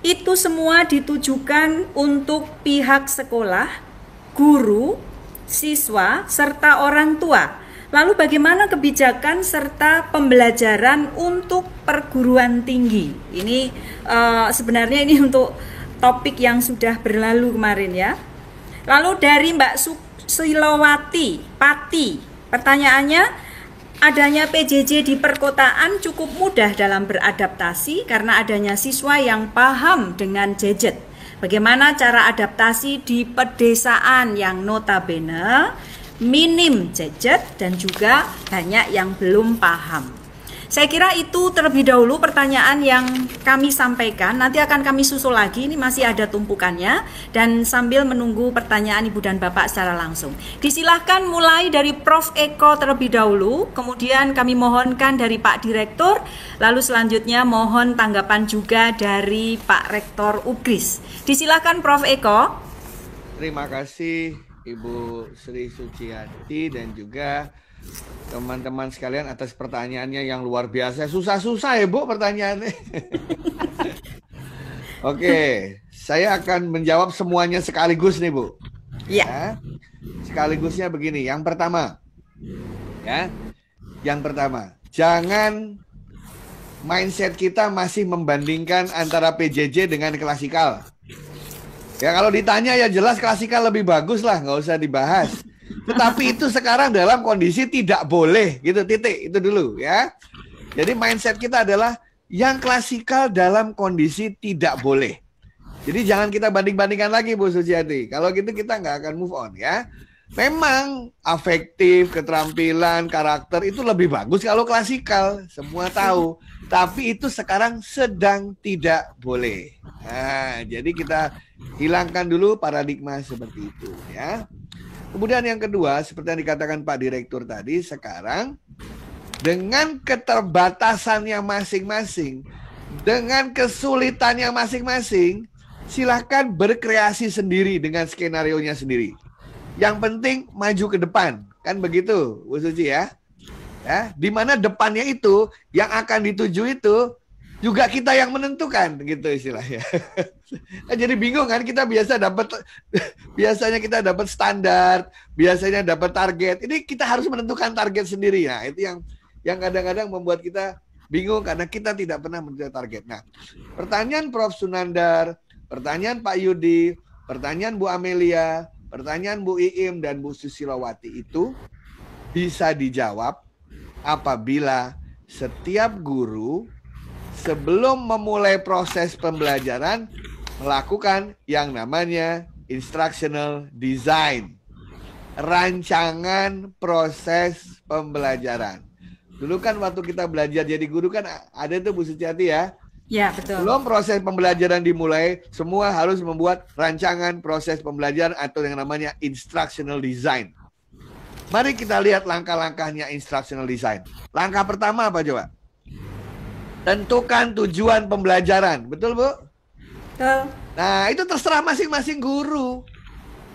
itu semua ditujukan untuk pihak sekolah, guru, siswa, serta orang tua Lalu bagaimana kebijakan serta pembelajaran untuk perguruan tinggi? Ini uh, sebenarnya ini untuk topik yang sudah berlalu kemarin ya. Lalu dari Mbak Silowati Pati, pertanyaannya adanya PJJ di perkotaan cukup mudah dalam beradaptasi karena adanya siswa yang paham dengan gadget. Bagaimana cara adaptasi di pedesaan yang notabene minim jejet dan juga banyak yang belum paham. Saya kira itu terlebih dahulu pertanyaan yang kami sampaikan. Nanti akan kami susul lagi. Ini masih ada tumpukannya dan sambil menunggu pertanyaan Ibu dan Bapak secara langsung. Disilahkan mulai dari Prof Eko terlebih dahulu, kemudian kami mohonkan dari Pak Direktur, lalu selanjutnya mohon tanggapan juga dari Pak Rektor Ugris. Disilahkan Prof Eko. Terima kasih Ibu Sri Suciati dan juga teman-teman sekalian atas pertanyaannya yang luar biasa. Susah-susah ya, Bu, pertanyaannya. Oke, saya akan menjawab semuanya sekaligus nih, Bu. Iya. Ya. Sekaligusnya begini. Yang pertama, ya. Yang pertama, jangan mindset kita masih membandingkan antara PJJ dengan klasikal. Ya kalau ditanya ya jelas klasikal lebih bagus lah, nggak usah dibahas. Tetapi itu sekarang dalam kondisi tidak boleh gitu titik itu dulu ya. Jadi mindset kita adalah yang klasikal dalam kondisi tidak boleh. Jadi jangan kita banding-bandingkan lagi Bu Suciati. Kalau gitu kita nggak akan move on ya memang afektif, keterampilan, karakter itu lebih bagus kalau klasikal, semua tahu. Tapi itu sekarang sedang tidak boleh. Nah, jadi kita hilangkan dulu paradigma seperti itu ya. Kemudian yang kedua, seperti yang dikatakan Pak Direktur tadi, sekarang dengan keterbatasannya masing-masing, dengan kesulitannya masing-masing, silahkan berkreasi sendiri dengan skenario nya sendiri. Yang penting maju ke depan, kan begitu, Bu Suci ya? Ya, di mana depannya itu yang akan dituju itu juga kita yang menentukan gitu istilahnya. nah, jadi bingung kan kita biasa dapat biasanya kita dapat standar, biasanya dapat target. Ini kita harus menentukan target sendiri ya. itu yang yang kadang-kadang membuat kita bingung karena kita tidak pernah menentukan target. Nah, pertanyaan Prof Sunandar, pertanyaan Pak Yudi, pertanyaan Bu Amelia, Pertanyaan Bu Iim dan Bu Susilawati itu bisa dijawab apabila setiap guru sebelum memulai proses pembelajaran melakukan yang namanya instructional design. Rancangan proses pembelajaran. Dulu kan waktu kita belajar jadi guru kan ada tuh Bu Suciati ya, Ya, betul. Belum proses pembelajaran dimulai, semua harus membuat rancangan proses pembelajaran atau yang namanya instructional design. Mari kita lihat langkah-langkahnya instructional design. Langkah pertama apa coba? Tentukan tujuan pembelajaran, betul Bu? Betul. Nah, itu terserah masing-masing guru.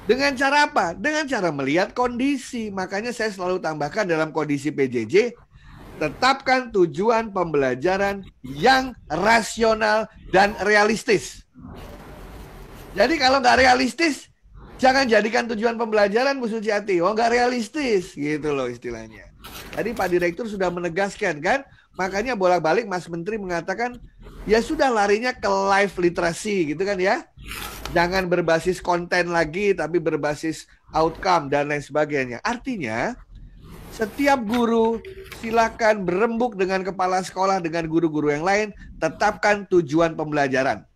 Dengan cara apa? Dengan cara melihat kondisi. Makanya saya selalu tambahkan dalam kondisi PJJ, tetapkan tujuan pembelajaran yang rasional dan realistis. Jadi kalau nggak realistis, jangan jadikan tujuan pembelajaran Bu Suciati. Oh nggak realistis gitu loh istilahnya. Tadi Pak Direktur sudah menegaskan kan, makanya bolak-balik Mas Menteri mengatakan ya sudah larinya ke live literasi gitu kan ya. Jangan berbasis konten lagi tapi berbasis outcome dan lain sebagainya. Artinya setiap guru silakan berembuk dengan kepala sekolah dengan guru-guru yang lain, tetapkan tujuan pembelajaran.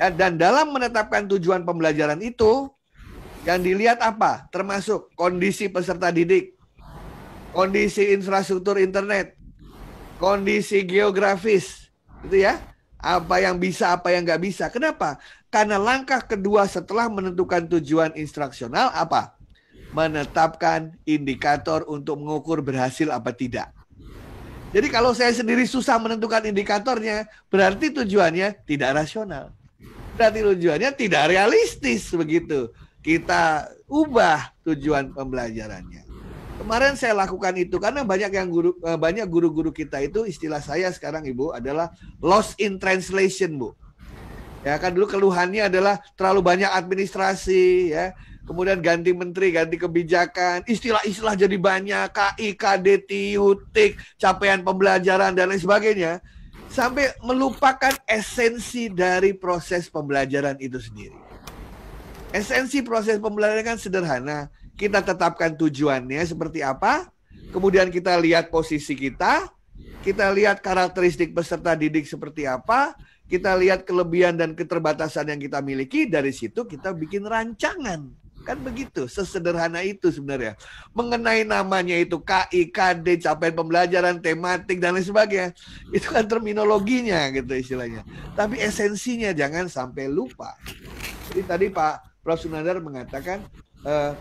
Ya, dan dalam menetapkan tujuan pembelajaran itu, yang dilihat apa? Termasuk kondisi peserta didik, kondisi infrastruktur internet, kondisi geografis, itu ya. Apa yang bisa, apa yang nggak bisa. Kenapa? Karena langkah kedua setelah menentukan tujuan instruksional apa? menetapkan indikator untuk mengukur berhasil apa tidak. Jadi kalau saya sendiri susah menentukan indikatornya, berarti tujuannya tidak rasional. Berarti tujuannya tidak realistis begitu. Kita ubah tujuan pembelajarannya. Kemarin saya lakukan itu karena banyak yang guru eh, banyak guru-guru kita itu istilah saya sekarang Ibu adalah loss in translation, Bu. Ya kan dulu keluhannya adalah terlalu banyak administrasi ya, kemudian ganti menteri, ganti kebijakan, istilah-istilah jadi banyak, KI, KD, TIUTIK, capaian pembelajaran, dan lain sebagainya, sampai melupakan esensi dari proses pembelajaran itu sendiri. Esensi proses pembelajaran kan sederhana, kita tetapkan tujuannya seperti apa, kemudian kita lihat posisi kita, kita lihat karakteristik peserta didik seperti apa, kita lihat kelebihan dan keterbatasan yang kita miliki, dari situ kita bikin rancangan Kan begitu, sesederhana itu sebenarnya. Mengenai namanya itu KI, KD, capaian pembelajaran, tematik, dan lain sebagainya. Itu kan terminologinya gitu istilahnya. Tapi esensinya jangan sampai lupa. Jadi tadi Pak Prof. Sunandar mengatakan, eh,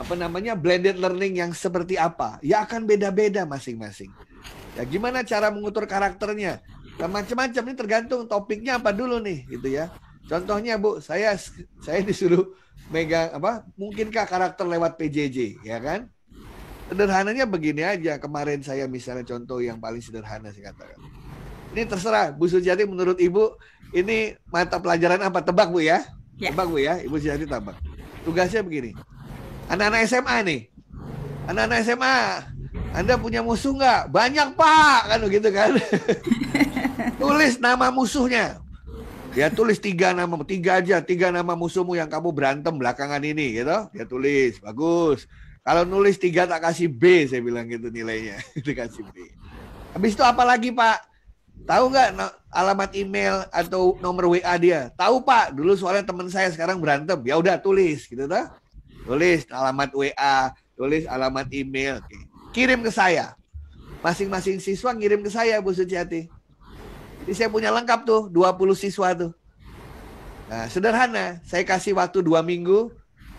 apa namanya, blended learning yang seperti apa? Ya akan beda-beda masing-masing. Ya gimana cara mengutur karakternya? Nah, macam-macam ini tergantung topiknya apa dulu nih gitu ya. Contohnya Bu, saya saya disuruh megang apa? Mungkinkah karakter lewat PJJ, ya kan? Sederhananya begini aja. Kemarin saya misalnya contoh yang paling sederhana saya katakan. Ini terserah Bu Sujati menurut Ibu ini mata pelajaran apa tebak Bu ya? ya. Tebak Bu ya, Ibu Sujati tebak. Tugasnya begini. Anak-anak SMA nih. Anak-anak SMA, Anda punya musuh nggak? Banyak Pak, kan begitu kan? Tulis nama musuhnya Ya tulis tiga nama, tiga aja, tiga nama musuhmu yang kamu berantem belakangan ini, gitu. Dia tulis, bagus. Kalau nulis tiga tak kasih B, saya bilang gitu nilainya, dikasih B. Habis itu apa lagi Pak? Tahu nggak alamat email atau nomor WA dia? Tahu Pak, dulu soalnya teman saya sekarang berantem. Ya udah tulis, gitu tuh Tulis alamat WA, tulis alamat email. Oke. Kirim ke saya. Masing-masing siswa ngirim ke saya, Bu Suciati jadi saya punya lengkap tuh 20 siswa tuh. Nah, sederhana, saya kasih waktu dua minggu,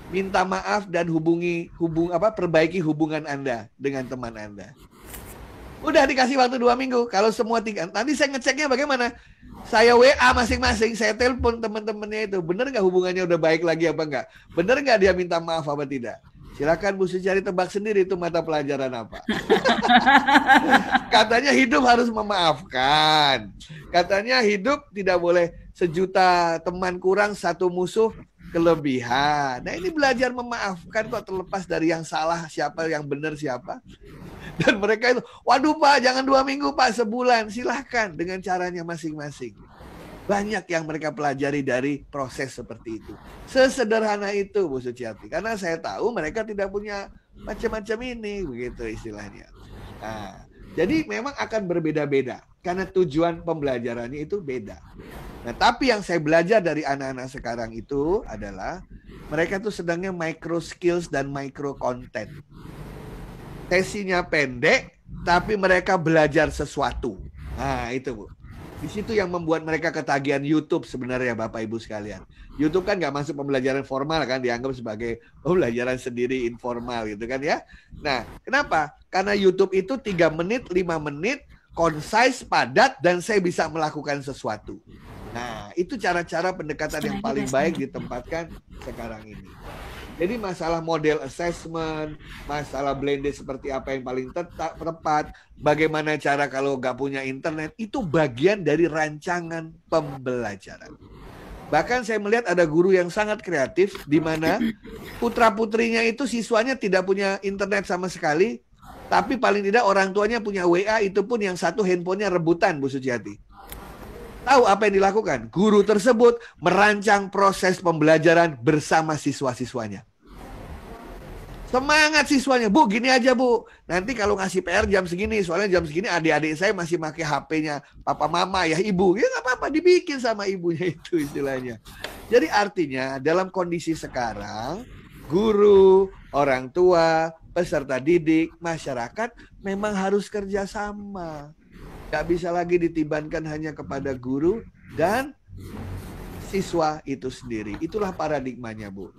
minta maaf dan hubungi hubung apa perbaiki hubungan Anda dengan teman Anda. Udah dikasih waktu dua minggu. Kalau semua tiga, nanti saya ngeceknya bagaimana? Saya WA masing-masing, saya telepon teman-temannya itu. Bener nggak hubungannya udah baik lagi apa enggak? Bener nggak dia minta maaf apa tidak? Silakan Bu Suci tebak sendiri itu mata pelajaran apa. Katanya hidup harus memaafkan. Katanya hidup tidak boleh sejuta teman kurang satu musuh kelebihan. Nah ini belajar memaafkan kok terlepas dari yang salah siapa yang benar siapa. Dan mereka itu, waduh Pak, jangan dua minggu Pak, sebulan. Silahkan dengan caranya masing-masing. Banyak yang mereka pelajari dari proses seperti itu. Sesederhana itu Bu Suciati. Karena saya tahu mereka tidak punya macam-macam ini begitu istilahnya. Nah, jadi memang akan berbeda-beda karena tujuan pembelajarannya itu beda. Nah, tapi yang saya belajar dari anak-anak sekarang itu adalah mereka tuh sedangnya micro skills dan micro content. tesinya pendek, tapi mereka belajar sesuatu. Nah, itu Bu. Di situ yang membuat mereka ketagihan YouTube sebenarnya Bapak Ibu sekalian. YouTube kan nggak masuk pembelajaran formal kan dianggap sebagai pembelajaran sendiri informal gitu kan ya. Nah, kenapa? Karena YouTube itu tiga menit, lima menit, concise, padat dan saya bisa melakukan sesuatu. Nah, itu cara-cara pendekatan yang paling baik ditempatkan sekarang ini. Jadi masalah model assessment, masalah blended seperti apa yang paling tepat, bagaimana cara kalau nggak punya internet, itu bagian dari rancangan pembelajaran. Bahkan saya melihat ada guru yang sangat kreatif di mana putra-putrinya itu siswanya tidak punya internet sama sekali, tapi paling tidak orang tuanya punya WA itu pun yang satu handphonenya rebutan Bu Suciati tahu apa yang dilakukan. Guru tersebut merancang proses pembelajaran bersama siswa-siswanya. Semangat siswanya. Bu, gini aja, Bu. Nanti kalau ngasih PR jam segini, soalnya jam segini adik-adik saya masih pakai HP-nya papa mama ya, ibu. Ya nggak apa-apa, dibikin sama ibunya itu istilahnya. Jadi artinya dalam kondisi sekarang, guru, orang tua, peserta didik, masyarakat memang harus kerjasama. Gak bisa lagi ditibankan hanya kepada guru dan siswa itu sendiri. Itulah paradigmanya, Bu.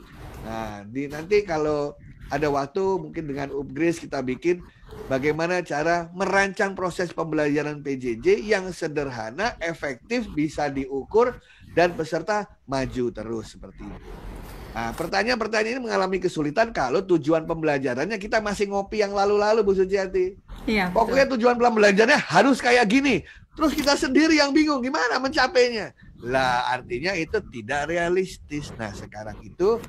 Nah, di, nanti kalau ada waktu mungkin dengan upgrade kita bikin bagaimana cara merancang proses pembelajaran PJJ yang sederhana, efektif, bisa diukur dan peserta maju terus seperti itu. Nah, pertanyaan-pertanyaan ini mengalami kesulitan kalau tujuan pembelajarannya kita masih ngopi yang lalu-lalu, Bu Suciati. Iya. Pokoknya betul. tujuan pembelajarannya harus kayak gini. Terus kita sendiri yang bingung gimana mencapainya. Lah artinya itu tidak realistis. Nah, sekarang itu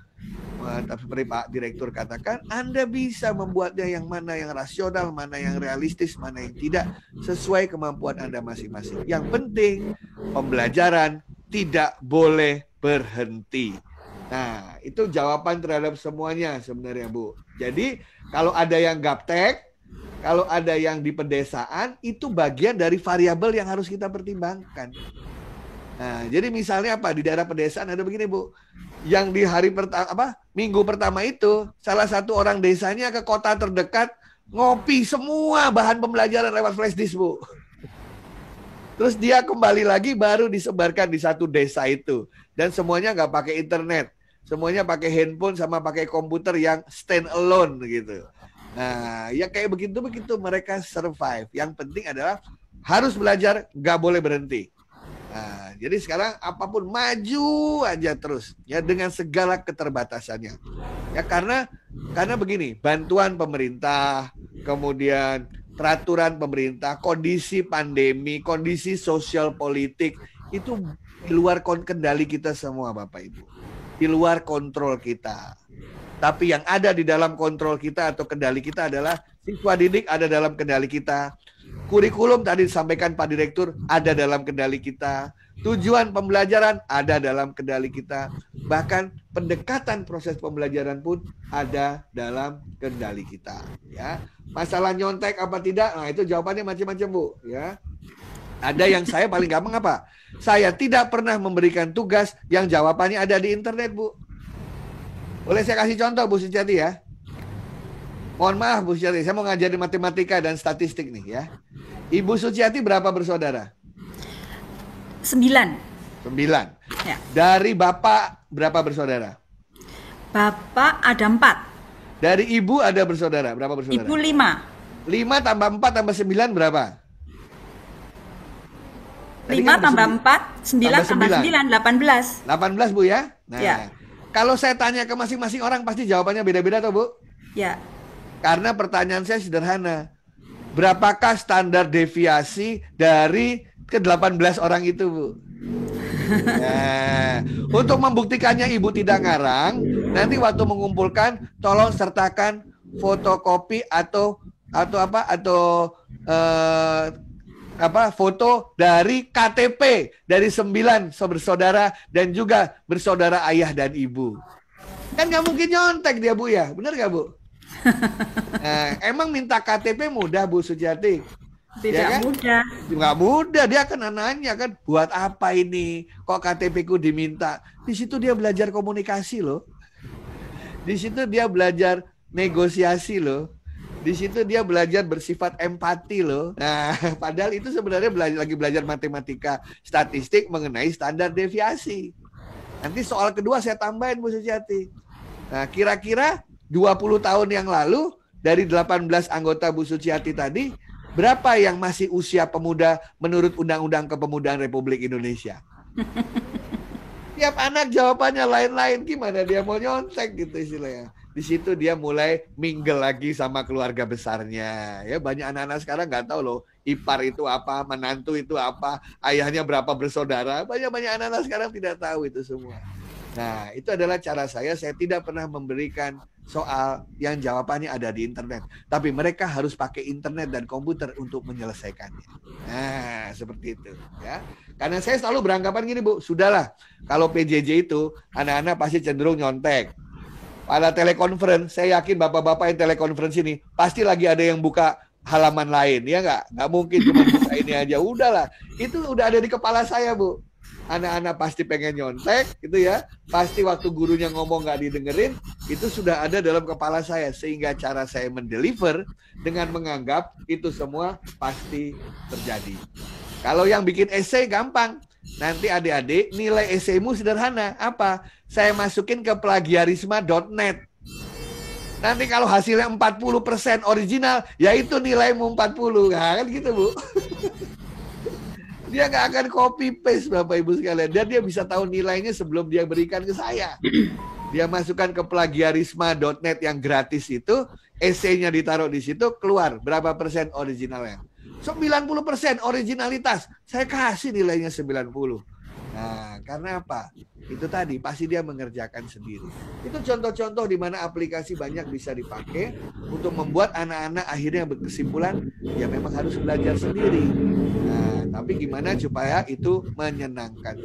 eh, seperti Pak Direktur katakan, Anda bisa membuatnya yang mana yang rasional, mana yang realistis, mana yang tidak sesuai kemampuan Anda masing-masing. Yang penting pembelajaran tidak boleh berhenti. Nah, itu jawaban terhadap semuanya sebenarnya, Bu. Jadi, kalau ada yang gaptek, kalau ada yang di pedesaan, itu bagian dari variabel yang harus kita pertimbangkan. Nah, jadi misalnya apa di daerah pedesaan ada begini, Bu. Yang di hari pertama apa? Minggu pertama itu salah satu orang desanya ke kota terdekat ngopi semua bahan pembelajaran lewat flash disk, Bu. Terus dia kembali lagi baru disebarkan di satu desa itu dan semuanya nggak pakai internet semuanya pakai handphone sama pakai komputer yang stand alone gitu. Nah, ya kayak begitu-begitu mereka survive. Yang penting adalah harus belajar, nggak boleh berhenti. Nah, jadi sekarang apapun maju aja terus ya dengan segala keterbatasannya. Ya karena karena begini, bantuan pemerintah, kemudian peraturan pemerintah, kondisi pandemi, kondisi sosial politik itu di luar kendali kita semua Bapak Ibu di luar kontrol kita. Tapi yang ada di dalam kontrol kita atau kendali kita adalah siswa didik ada dalam kendali kita. Kurikulum tadi disampaikan Pak Direktur ada dalam kendali kita. Tujuan pembelajaran ada dalam kendali kita. Bahkan pendekatan proses pembelajaran pun ada dalam kendali kita, ya. Masalah nyontek apa tidak? Nah, itu jawabannya macam-macam, Bu, ya. Ada yang saya paling gampang apa? Saya tidak pernah memberikan tugas yang jawabannya ada di internet, Bu. Boleh saya kasih contoh, Bu Sejati ya? Mohon maaf, Bu Sejati. Saya mau ngajarin matematika dan statistik nih ya. Ibu Suciati berapa bersaudara? Sembilan. Sembilan. Ya. Dari bapak berapa bersaudara? Bapak ada empat. Dari ibu ada bersaudara berapa bersaudara? Ibu lima. Lima tambah empat tambah sembilan berapa? lima 5 kan tambah 4, 9 tambah 9, 18. 18, Bu ya? Nah, ya. kalau saya tanya ke masing-masing orang pasti jawabannya beda-beda tuh Bu? Ya. Karena pertanyaan saya sederhana. Berapakah standar deviasi dari ke-18 orang itu, Bu? Nah, untuk membuktikannya Ibu tidak ngarang, nanti waktu mengumpulkan tolong sertakan fotokopi atau atau apa atau uh, apa foto dari KTP dari sembilan bersaudara dan juga bersaudara ayah dan ibu. Kan nggak mungkin nyontek dia bu ya, benar nggak bu? Nah, emang minta KTP mudah bu Sujati? Ya Tidak ya kan? mudah. Tidak mudah. Dia akan nanya kan, buat apa ini? Kok KTP ku diminta? Di situ dia belajar komunikasi loh. Di situ dia belajar negosiasi loh di situ dia belajar bersifat empati loh. Nah, padahal itu sebenarnya bela lagi belajar matematika statistik mengenai standar deviasi. Nanti soal kedua saya tambahin Bu Suciati. Nah, kira-kira 20 tahun yang lalu dari 18 anggota Bu Suciati tadi, berapa yang masih usia pemuda menurut Undang-Undang Kepemudaan Republik Indonesia? Tiap anak jawabannya lain-lain gimana dia mau nyontek gitu istilahnya di situ dia mulai mingle lagi sama keluarga besarnya. Ya banyak anak-anak sekarang nggak tahu loh ipar itu apa, menantu itu apa, ayahnya berapa bersaudara. Banyak-banyak anak-anak sekarang tidak tahu itu semua. Nah, itu adalah cara saya. Saya tidak pernah memberikan soal yang jawabannya ada di internet, tapi mereka harus pakai internet dan komputer untuk menyelesaikannya. Nah, seperti itu ya. Karena saya selalu beranggapan gini, Bu, sudahlah. Kalau PJJ itu anak-anak pasti cenderung nyontek pada telekonferensi, saya yakin bapak-bapak yang telekonferensi ini pasti lagi ada yang buka halaman lain, ya nggak? Nggak mungkin cuma buka ini aja. Udahlah, itu udah ada di kepala saya, Bu. Anak-anak pasti pengen nyontek, gitu ya. Pasti waktu gurunya ngomong nggak didengerin, itu sudah ada dalam kepala saya. Sehingga cara saya mendeliver dengan menganggap itu semua pasti terjadi. Kalau yang bikin esai gampang, Nanti adik-adik nilai esaimu sederhana. Apa? saya masukin ke plagiarisma.net. Nanti kalau hasilnya 40% persen original, ya itu nilaimu 40. Nah, kan gitu, Bu. dia nggak akan copy paste Bapak Ibu sekalian. Dan dia bisa tahu nilainya sebelum dia berikan ke saya. Dia masukkan ke plagiarisma.net yang gratis itu, esainya ditaruh di situ, keluar berapa persen originalnya. 90% persen originalitas. Saya kasih nilainya 90 Nah, iya. karena apa? Itu tadi pasti dia mengerjakan sendiri. Itu contoh-contoh di mana aplikasi banyak bisa dipakai untuk membuat anak-anak akhirnya berkesimpulan ya memang harus belajar sendiri. Nah, tapi gimana supaya itu menyenangkan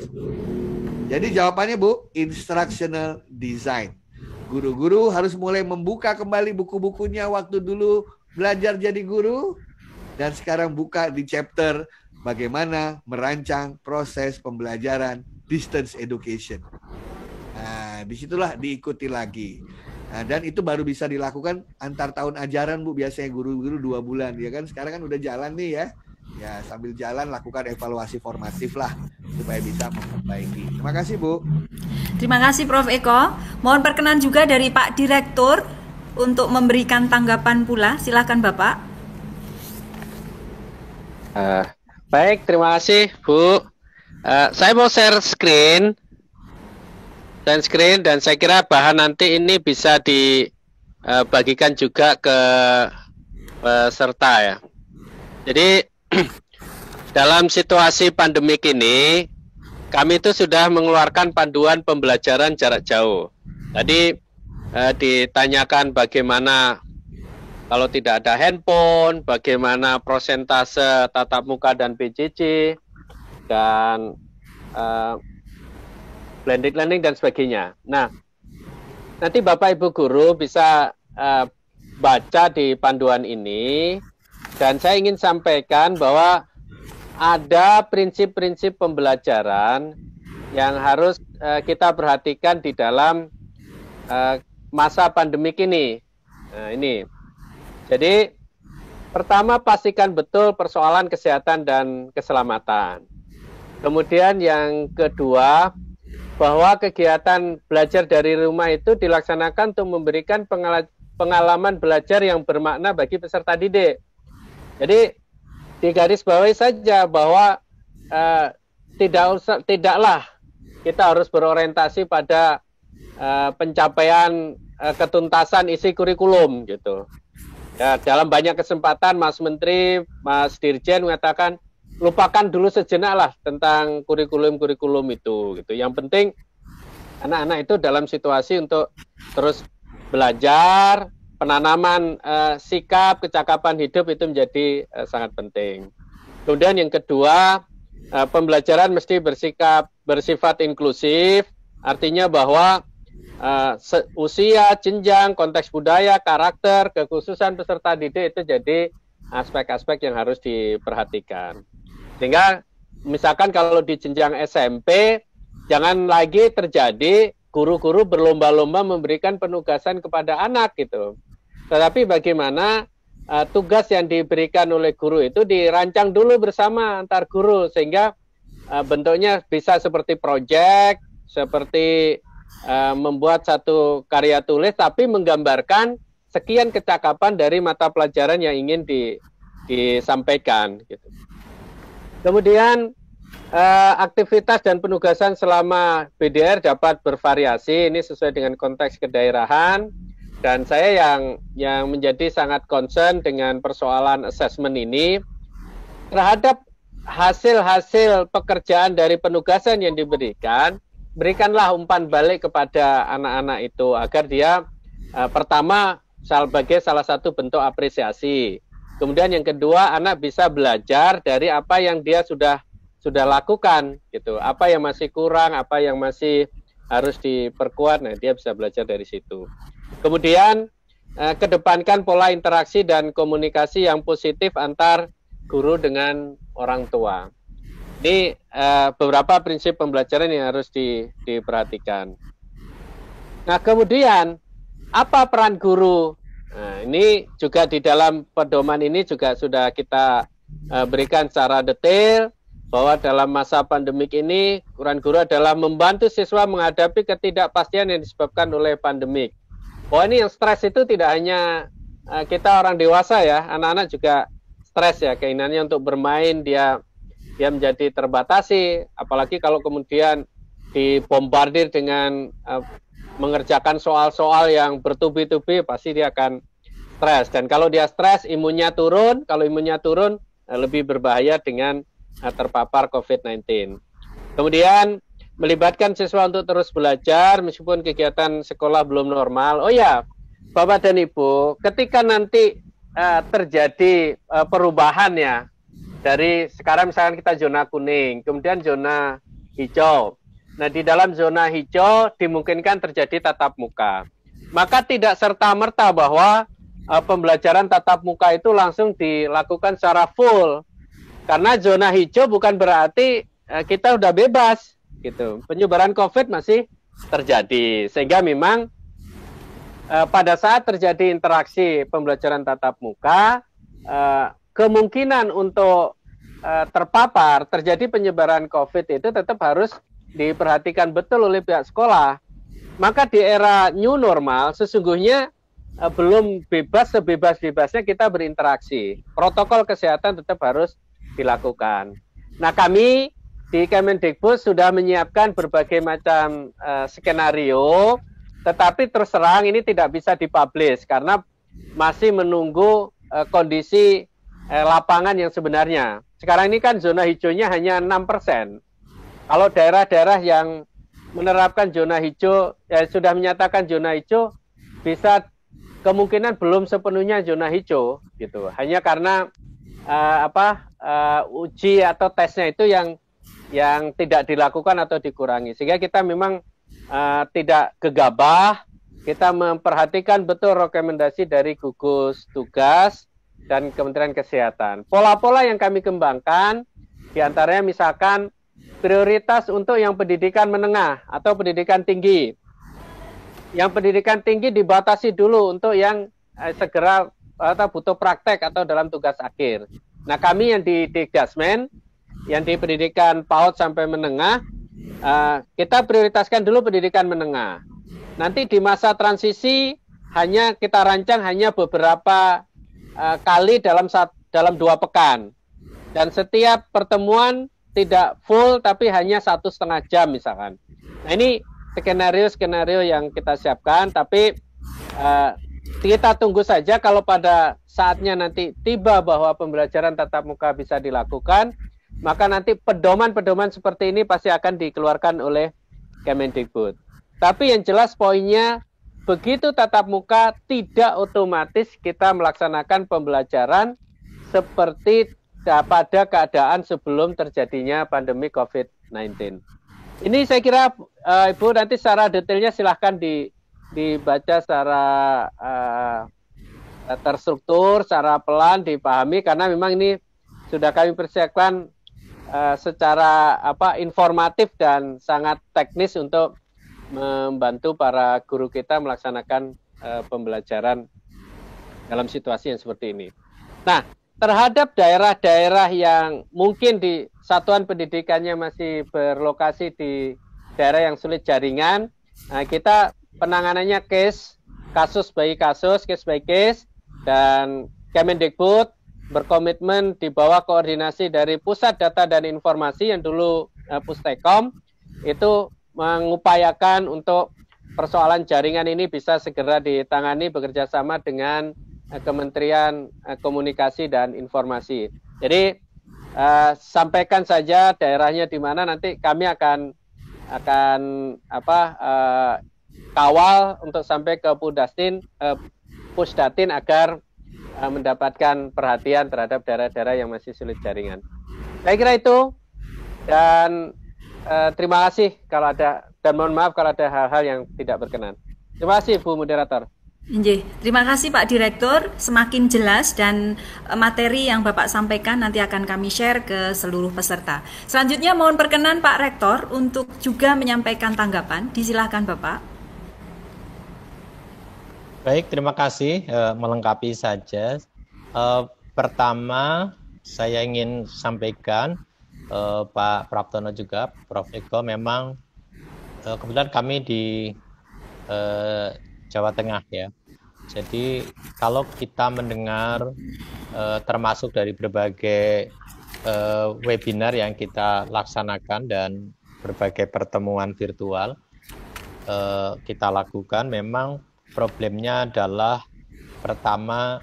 Jadi jawabannya Bu, instructional design. Guru-guru harus mulai membuka kembali buku-bukunya waktu dulu belajar jadi guru dan sekarang buka di chapter bagaimana merancang proses pembelajaran distance education. Nah, disitulah diikuti lagi. Nah, dan itu baru bisa dilakukan antar tahun ajaran Bu biasanya guru-guru dua bulan ya kan sekarang kan udah jalan nih ya ya sambil jalan lakukan evaluasi formatif lah supaya bisa memperbaiki terima kasih Bu terima kasih Prof Eko mohon perkenan juga dari Pak Direktur untuk memberikan tanggapan pula silahkan Bapak uh, Baik, terima kasih Bu. Uh, saya mau share screen dan screen dan saya kira bahan nanti ini bisa dibagikan eh, juga ke peserta ya. Jadi dalam situasi pandemi ini kami itu sudah mengeluarkan panduan pembelajaran jarak jauh. Tadi uh, ditanyakan bagaimana kalau tidak ada handphone, bagaimana prosentase tatap muka dan PJJ dan uh, eh, blended learning dan sebagainya. Nah, nanti Bapak Ibu guru bisa uh, baca di panduan ini dan saya ingin sampaikan bahwa ada prinsip-prinsip pembelajaran yang harus uh, kita perhatikan di dalam uh, masa pandemik ini. Nah, ini jadi pertama pastikan betul persoalan kesehatan dan keselamatan. Kemudian yang kedua, bahwa kegiatan belajar dari rumah itu dilaksanakan untuk memberikan pengala pengalaman belajar yang bermakna bagi peserta didik. Jadi di garis bawah saja bahwa eh, tidak usah tidaklah kita harus berorientasi pada eh, pencapaian eh, ketuntasan isi kurikulum gitu. Ya, dalam banyak kesempatan Mas Menteri, Mas Dirjen mengatakan lupakan dulu sejenak lah tentang kurikulum-kurikulum itu gitu. Yang penting anak-anak itu dalam situasi untuk terus belajar, penanaman eh, sikap, kecakapan hidup itu menjadi eh, sangat penting. Kemudian yang kedua, eh, pembelajaran mesti bersikap bersifat inklusif, artinya bahwa uh, usia, jenjang, konteks budaya, karakter, kekhususan peserta didik itu jadi aspek-aspek yang harus diperhatikan. Sehingga misalkan kalau di jenjang SMP jangan lagi terjadi guru-guru berlomba-lomba memberikan penugasan kepada anak gitu. Tetapi bagaimana uh, tugas yang diberikan oleh guru itu dirancang dulu bersama antar guru sehingga uh, bentuknya bisa seperti proyek, seperti Eh, membuat satu karya tulis tapi menggambarkan sekian kecakapan dari mata pelajaran yang ingin di, disampaikan. Gitu. Kemudian uh, aktivitas dan penugasan selama BDR dapat bervariasi. Ini sesuai dengan konteks kedaerahan. Dan saya yang yang menjadi sangat concern dengan persoalan asesmen ini terhadap hasil-hasil pekerjaan dari penugasan yang diberikan berikanlah umpan balik kepada anak-anak itu agar dia uh, pertama sebagai salah satu bentuk apresiasi. Kemudian yang kedua, anak bisa belajar dari apa yang dia sudah sudah lakukan gitu. Apa yang masih kurang, apa yang masih harus diperkuat. Nah, dia bisa belajar dari situ. Kemudian uh, kedepankan pola interaksi dan komunikasi yang positif antar guru dengan orang tua. Jadi uh, beberapa prinsip pembelajaran yang harus di, diperhatikan. Nah kemudian apa peran guru? Nah, ini juga di dalam pedoman ini juga sudah kita uh, berikan secara detail bahwa dalam masa pandemik ini peran guru adalah membantu siswa menghadapi ketidakpastian yang disebabkan oleh pandemik. Oh, ini yang stres itu tidak hanya uh, kita orang dewasa ya, anak-anak juga stres ya keinginannya untuk bermain dia dia menjadi terbatasi apalagi kalau kemudian dibombardir dengan uh, mengerjakan soal-soal yang bertubi-tubi pasti dia akan stres dan kalau dia stres imunnya turun kalau imunnya turun uh, lebih berbahaya dengan uh, terpapar COVID-19 kemudian melibatkan siswa untuk terus belajar meskipun kegiatan sekolah belum normal oh ya Bapak dan Ibu ketika nanti uh, terjadi uh, perubahan ya dari sekarang misalkan kita zona kuning, kemudian zona hijau. Nah, di dalam zona hijau dimungkinkan terjadi tatap muka. Maka tidak serta-merta bahwa uh, pembelajaran tatap muka itu langsung dilakukan secara full. Karena zona hijau bukan berarti uh, kita sudah bebas gitu. Penyebaran Covid masih terjadi. Sehingga memang uh, pada saat terjadi interaksi pembelajaran tatap muka uh, kemungkinan untuk uh, terpapar terjadi penyebaran COVID itu tetap harus diperhatikan betul oleh pihak sekolah. Maka di era new normal sesungguhnya uh, belum bebas sebebas-bebasnya kita berinteraksi. Protokol kesehatan tetap harus dilakukan. Nah, kami di Kemendikbud sudah menyiapkan berbagai macam uh, skenario, tetapi terserang ini tidak bisa dipublish karena masih menunggu uh, kondisi eh, lapangan yang sebenarnya. Sekarang ini kan zona hijaunya hanya 6 persen. Kalau daerah-daerah yang menerapkan zona hijau, eh, sudah menyatakan zona hijau, bisa kemungkinan belum sepenuhnya zona hijau gitu. Hanya karena eh, apa eh, uji atau tesnya itu yang yang tidak dilakukan atau dikurangi. Sehingga kita memang uh, tidak gegabah, kita memperhatikan betul rekomendasi dari gugus tugas dan Kementerian Kesehatan. Pola-pola yang kami kembangkan diantaranya misalkan prioritas untuk yang pendidikan menengah atau pendidikan tinggi. Yang pendidikan tinggi dibatasi dulu untuk yang eh, segera atau butuh praktek atau dalam tugas akhir. Nah kami yang di Dikdasmen, yang di pendidikan PAUD sampai menengah, eh, kita prioritaskan dulu pendidikan menengah. Nanti di masa transisi hanya kita rancang hanya beberapa uh, kali dalam saat dalam dua pekan dan setiap pertemuan tidak full tapi hanya satu setengah jam misalkan. Nah ini skenario skenario yang kita siapkan tapi uh, kita tunggu saja kalau pada saatnya nanti tiba bahwa pembelajaran tatap muka bisa dilakukan maka nanti pedoman-pedoman seperti ini pasti akan dikeluarkan oleh Kemendikbud. Tapi yang jelas poinnya begitu tatap muka tidak otomatis kita melaksanakan pembelajaran seperti pada keadaan sebelum terjadinya pandemi COVID-19. Ini saya kira uh, Ibu nanti secara detailnya silahkan di, dibaca secara uh, terstruktur, secara pelan dipahami karena memang ini sudah kami persiapkan uh, secara apa informatif dan sangat teknis untuk membantu para guru kita melaksanakan uh, pembelajaran dalam situasi yang seperti ini. Nah, terhadap daerah-daerah yang mungkin di satuan pendidikannya masih berlokasi di daerah yang sulit jaringan, nah kita penanganannya case kasus by kasus, case by case dan Kemendikbud berkomitmen di bawah koordinasi dari Pusat Data dan Informasi yang dulu uh, Pustekom itu mengupayakan untuk persoalan jaringan ini bisa segera ditangani bekerjasama dengan eh, Kementerian eh, Komunikasi dan Informasi. Jadi uh, sampaikan saja daerahnya di mana nanti kami akan akan apa uh, kawal untuk sampai ke Pusdatin uh, Pusdatin agar uh, mendapatkan perhatian terhadap daerah-daerah yang masih sulit jaringan. Saya kira itu dan Eh, terima kasih kalau ada dan mohon maaf kalau ada hal-hal yang tidak berkenan. Terima kasih Bu moderator. Inji, Terima kasih Pak Direktur, semakin jelas dan eh, materi yang Bapak sampaikan nanti akan kami share ke seluruh peserta. Selanjutnya mohon perkenan Pak Rektor untuk juga menyampaikan tanggapan, disilahkan Bapak. Baik, terima kasih e, melengkapi saja. E, pertama, saya ingin sampaikan uh, Pak Praptono juga, Prof Eko, memang uh, kebetulan kami di uh, Jawa Tengah ya. Jadi kalau kita mendengar uh, termasuk dari berbagai uh, webinar yang kita laksanakan dan berbagai pertemuan virtual uh, kita lakukan, memang problemnya adalah pertama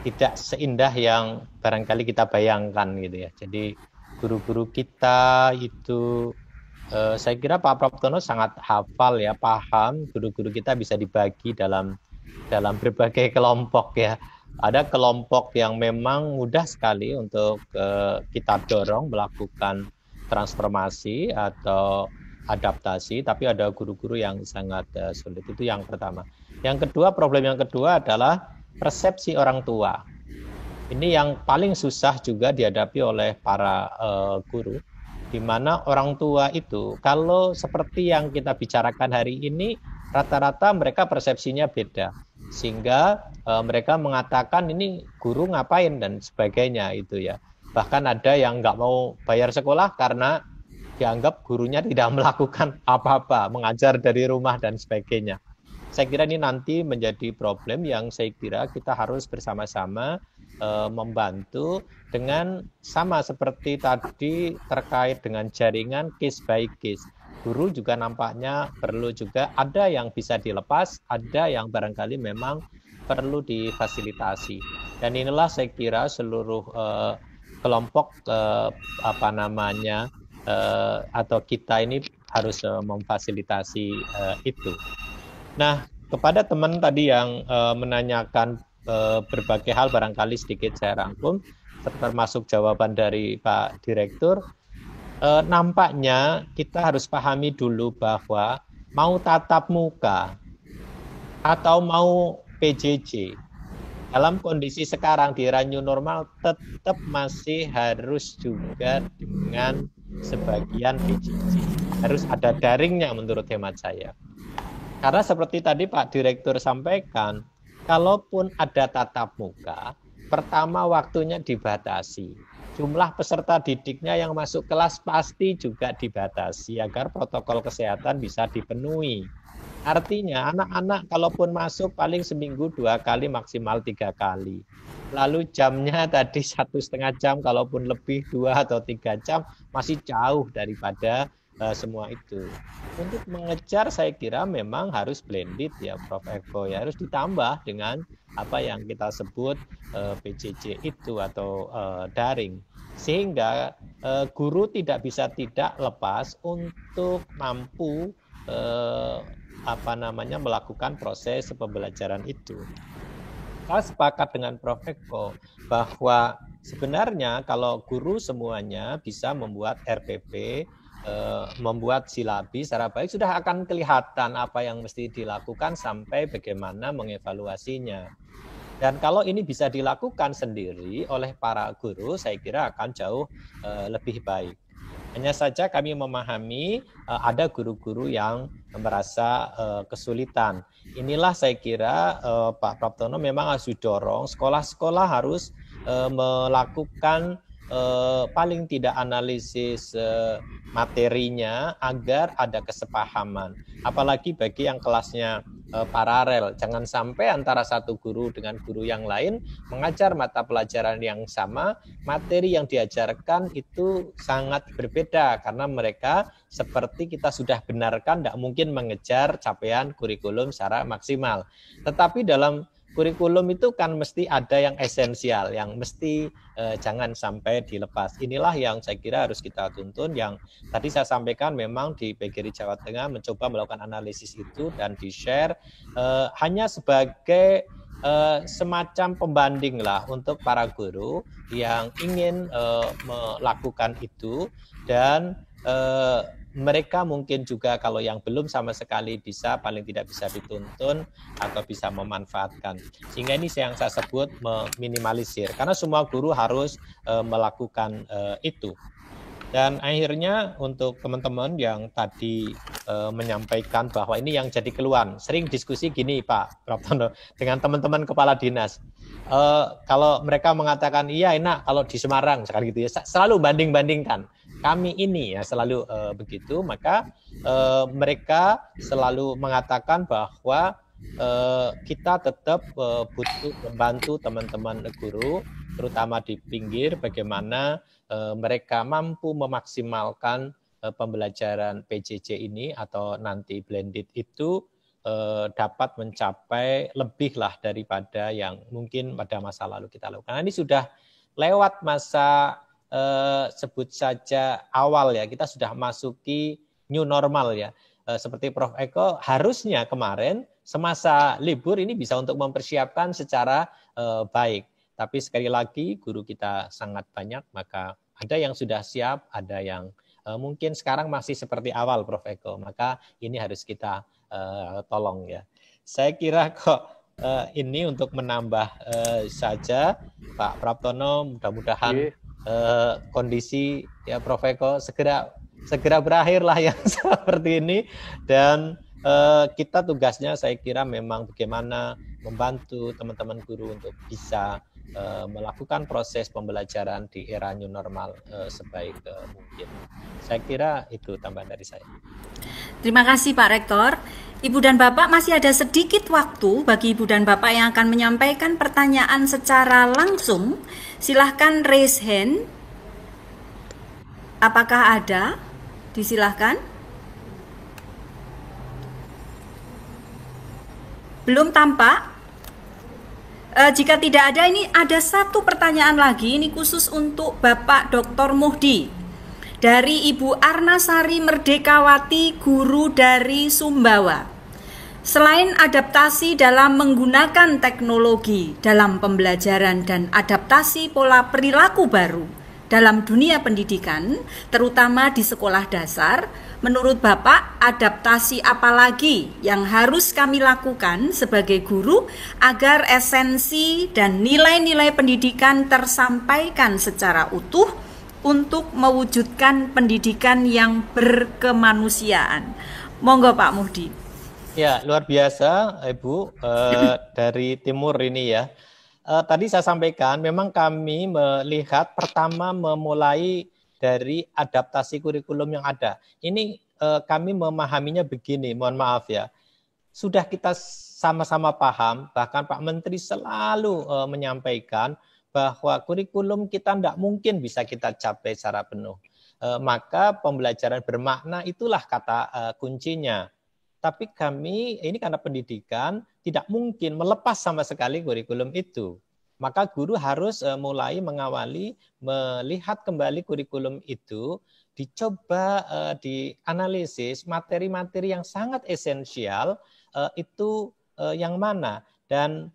tidak seindah yang barangkali kita bayangkan gitu ya. Jadi guru-guru kita itu eh, saya kira Pak Prabowo sangat hafal ya paham guru-guru kita bisa dibagi dalam dalam berbagai kelompok ya ada kelompok yang memang mudah sekali untuk eh, kita dorong melakukan transformasi atau adaptasi tapi ada guru-guru yang sangat eh, sulit itu yang pertama yang kedua problem yang kedua adalah persepsi orang tua ini yang paling susah juga dihadapi oleh para uh, guru, di mana orang tua itu kalau seperti yang kita bicarakan hari ini, rata-rata mereka persepsinya beda, sehingga uh, mereka mengatakan ini guru ngapain dan sebagainya itu ya. Bahkan ada yang nggak mau bayar sekolah karena dianggap gurunya tidak melakukan apa-apa, mengajar dari rumah dan sebagainya. Saya kira ini nanti menjadi problem yang saya kira kita harus bersama-sama Eh, membantu dengan sama seperti tadi terkait dengan jaringan case by case. Guru juga nampaknya perlu juga ada yang bisa dilepas, ada yang barangkali memang perlu difasilitasi. Dan inilah saya kira seluruh eh, kelompok eh, apa namanya atau kita ini harus memfasilitasi itu. Nah, kepada teman tadi yang uh, menanyakan Eh, berbagai hal barangkali sedikit saya rangkum termasuk jawaban dari Pak Direktur eh, nampaknya kita harus pahami dulu bahwa mau tatap muka atau mau PJJ dalam kondisi sekarang di era normal tetap masih harus juga dengan sebagian PJJ harus ada daringnya menurut hemat saya karena seperti tadi Pak Direktur sampaikan kalaupun ada tatap muka, pertama waktunya dibatasi. Jumlah peserta didiknya yang masuk kelas pasti juga dibatasi agar protokol kesehatan bisa dipenuhi. Artinya anak-anak kalaupun masuk paling seminggu dua kali maksimal tiga kali. Lalu jamnya tadi satu setengah jam kalaupun lebih dua atau tiga jam masih jauh daripada uh, semua itu. Untuk mengejar saya kira memang harus blended ya Prof Eko ya harus ditambah dengan apa yang kita sebut uh, eh, PCC itu atau uh, daring sehingga uh, guru tidak bisa tidak lepas untuk mampu uh, apa namanya melakukan proses pembelajaran itu. Saya sepakat dengan Prof Eko bahwa sebenarnya kalau guru semuanya bisa membuat RPP Eh, membuat silabi secara baik sudah akan kelihatan apa yang mesti dilakukan sampai bagaimana mengevaluasinya. Dan kalau ini bisa dilakukan sendiri oleh para guru, saya kira akan jauh eh, lebih baik. Hanya saja kami memahami eh, ada guru-guru yang merasa kesulitan. Inilah saya kira Pak Praptono memang harus didorong sekolah-sekolah harus melakukan paling tidak analisis materinya agar ada kesepahaman. Apalagi bagi yang kelasnya e, paralel, jangan sampai antara satu guru dengan guru yang lain mengajar mata pelajaran yang sama, materi yang diajarkan itu sangat berbeda karena mereka seperti kita sudah benarkan tidak mungkin mengejar capaian kurikulum secara maksimal. Tetapi dalam kurikulum itu kan mesti ada yang esensial, yang mesti eh, jangan sampai dilepas. Inilah yang saya kira harus kita tuntun. Yang tadi saya sampaikan memang di PGRI Jawa Tengah mencoba melakukan analisis itu dan di share eh, hanya sebagai eh, semacam pembanding lah untuk para guru yang ingin eh, melakukan itu dan eh, mereka mungkin juga kalau yang belum sama sekali bisa paling tidak bisa dituntun atau bisa memanfaatkan sehingga ini yang saya sebut meminimalisir karena semua guru harus e, melakukan e, itu dan akhirnya untuk teman-teman yang tadi e, menyampaikan bahwa ini yang jadi keluhan sering diskusi gini Pak Praptono dengan teman-teman kepala dinas e, kalau mereka mengatakan iya enak kalau di Semarang sekarang gitu ya selalu banding-bandingkan kami ini ya selalu uh, begitu maka uh, mereka selalu mengatakan bahwa uh, kita tetap uh, butuh membantu teman-teman guru terutama di pinggir bagaimana uh, mereka mampu memaksimalkan uh, pembelajaran PJJ ini atau nanti blended itu dapat mencapai lebih lah daripada yang mungkin pada masa lalu kita lakukan. Nah, ini sudah lewat masa eh, sebut saja awal ya, kita sudah masuki new normal ya. Eh, seperti Prof Eko, harusnya kemarin semasa libur ini bisa untuk mempersiapkan secara eh, baik. Tapi sekali lagi guru kita sangat banyak, maka ada yang sudah siap, ada yang eh, mungkin sekarang masih seperti awal Prof Eko. Maka ini harus kita eh, tolong ya. Saya kira kok uh, ini untuk menambah uh, saja Pak Praptono mudah-mudahan iya eh, kondisi ya Prof Eko segera segera berakhirlah yang seperti ini dan eh, kita tugasnya saya kira memang bagaimana membantu teman-teman guru untuk bisa eh, melakukan proses pembelajaran di era new normal uh, sebaik uh, mungkin. Saya kira itu tambahan dari saya. Terima kasih Pak Rektor. Ibu dan Bapak masih ada sedikit waktu bagi Ibu dan Bapak yang akan menyampaikan pertanyaan secara langsung Silahkan raise hand. Apakah ada? Disilahkan. Belum tampak? E, jika tidak ada, ini ada satu pertanyaan lagi. Ini khusus untuk Bapak Dr. Muhdi dari Ibu Arnasari Merdekawati, guru dari Sumbawa. Selain adaptasi dalam menggunakan teknologi dalam pembelajaran dan adaptasi pola perilaku baru dalam dunia pendidikan, terutama di sekolah dasar, menurut Bapak, adaptasi apa lagi yang harus kami lakukan sebagai guru agar esensi dan nilai-nilai pendidikan tersampaikan secara utuh untuk mewujudkan pendidikan yang berkemanusiaan? Monggo Pak Muhdi. Ya, luar biasa, Ibu, eh, eh, dari timur ini ya. Eh, tadi saya sampaikan, memang kami melihat pertama memulai dari adaptasi kurikulum yang ada. Ini eh, kami memahaminya begini, mohon maaf ya. Sudah kita sama-sama paham, bahkan Pak Menteri selalu eh, menyampaikan bahwa kurikulum kita tidak mungkin bisa kita capai secara penuh. Eh, maka pembelajaran bermakna itulah kata eh, kuncinya tapi kami ini karena pendidikan tidak mungkin melepas sama sekali kurikulum itu. Maka guru harus eh, mulai mengawali melihat kembali kurikulum itu, dicoba eh, dianalisis materi-materi yang sangat esensial eh, itu yang mana dan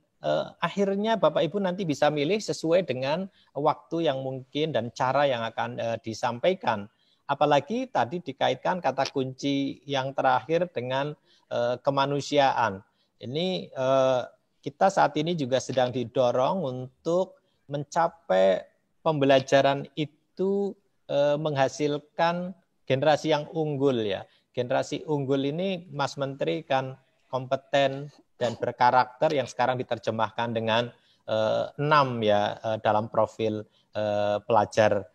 akhirnya Bapak Ibu nanti bisa milih sesuai dengan waktu yang mungkin dan cara yang akan disampaikan. Apalagi tadi dikaitkan kata kunci yang terakhir dengan eh, kemanusiaan. Ini eh, kita saat ini juga sedang didorong untuk mencapai pembelajaran itu eh, menghasilkan generasi yang unggul ya. Generasi unggul ini Mas Menteri kan kompeten dan berkarakter yang sekarang diterjemahkan dengan eh, enam ya eh, dalam profil eh, pelajar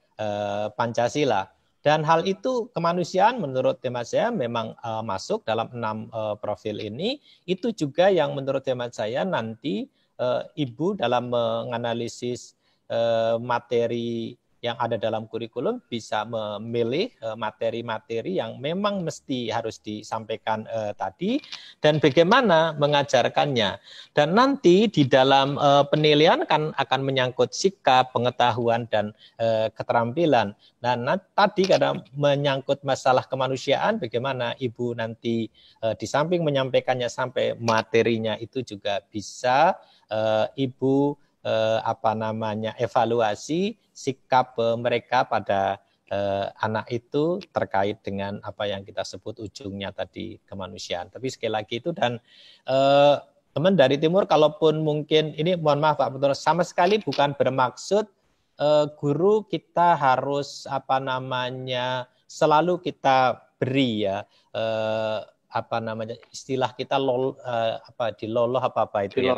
Pancasila. Dan hal itu kemanusiaan menurut tema saya memang uh, masuk dalam enam uh, profil ini. Itu juga yang menurut tema saya nanti uh, Ibu dalam menganalisis uh, materi yang ada dalam kurikulum bisa memilih e, materi-materi yang memang mesti harus disampaikan eh, tadi dan bagaimana mengajarkannya. Dan nanti di dalam eh, penilaian kan akan menyangkut sikap, pengetahuan dan eh, keterampilan. dan nah, nah tadi karena menyangkut masalah kemanusiaan bagaimana ibu nanti eh, di samping menyampaikannya sampai materinya itu juga bisa e, ibu eh, apa namanya evaluasi sikap eh, mereka pada eh, anak itu terkait dengan apa yang kita sebut ujungnya tadi kemanusiaan. Tapi sekali lagi itu dan eh, teman dari timur kalaupun mungkin ini mohon maaf Pak Mentor sama sekali bukan bermaksud eh, guru kita harus apa namanya selalu kita beri ya eh, apa namanya istilah kita lol eh, apa diloloh apa apa itu ya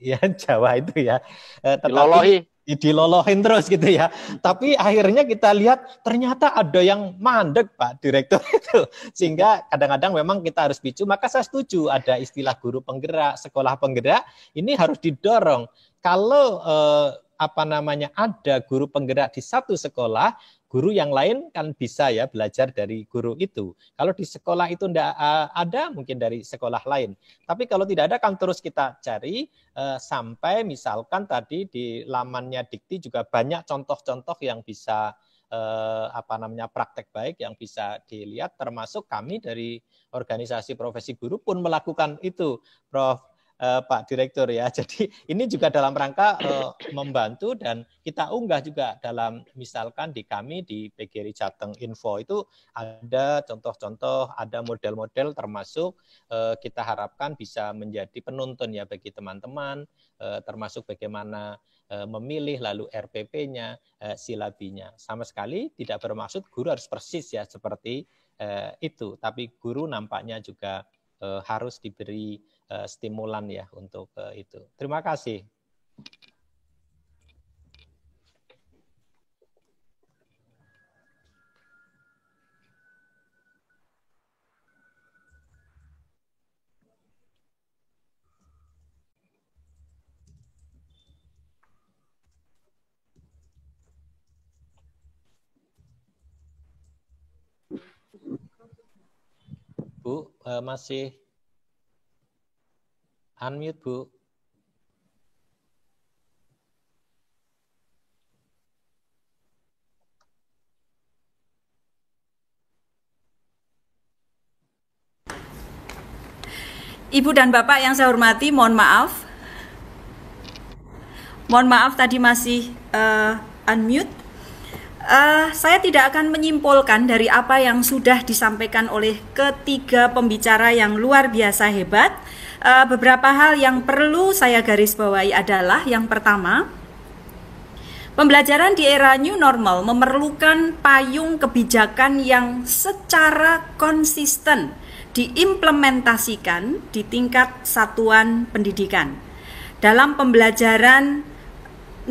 ya Jawa itu ya. Eh, tetapi, Dilolohi. Dilolohin terus gitu ya. Tapi akhirnya kita lihat ternyata ada yang mandek Pak Direktur itu. Sehingga kadang-kadang memang kita harus picu. Maka saya setuju ada istilah guru penggerak, sekolah penggerak. Ini harus didorong. Kalau eh, apa namanya ada guru penggerak di satu sekolah, guru yang lain kan bisa ya belajar dari guru itu. Kalau di sekolah itu tidak eh, ada, mungkin dari sekolah lain. Tapi kalau tidak ada kan terus kita cari eh, sampai misalkan tadi di lamannya Dikti juga banyak contoh-contoh yang bisa eh, apa namanya praktek baik yang bisa dilihat termasuk kami dari organisasi profesi guru pun melakukan itu Prof uh, Pak Direktur ya. Jadi ini juga dalam rangka uh, membantu dan kita unggah juga dalam misalkan di kami di PGRI Jateng Info itu ada contoh-contoh, ada model-model termasuk uh, kita harapkan bisa menjadi penonton ya bagi teman-teman uh, termasuk bagaimana memilih lalu RPP-nya, silabinya. Sama sekali tidak bermaksud guru harus persis ya seperti itu, tapi guru nampaknya juga harus diberi Eh, stimulan ya untuk eh, itu. Terima kasih. Bu, eh, masih Unmute, Bu. Ibu dan Bapak yang saya hormati, mohon maaf. Mohon maaf tadi masih uh, unmute. Uh, saya tidak akan menyimpulkan dari apa yang sudah disampaikan oleh ketiga pembicara yang luar biasa hebat uh, beberapa hal yang perlu saya garis bawahi adalah yang pertama, Pembelajaran di era new normal memerlukan payung kebijakan yang secara konsisten diimplementasikan di tingkat satuan pendidikan. Dalam pembelajaran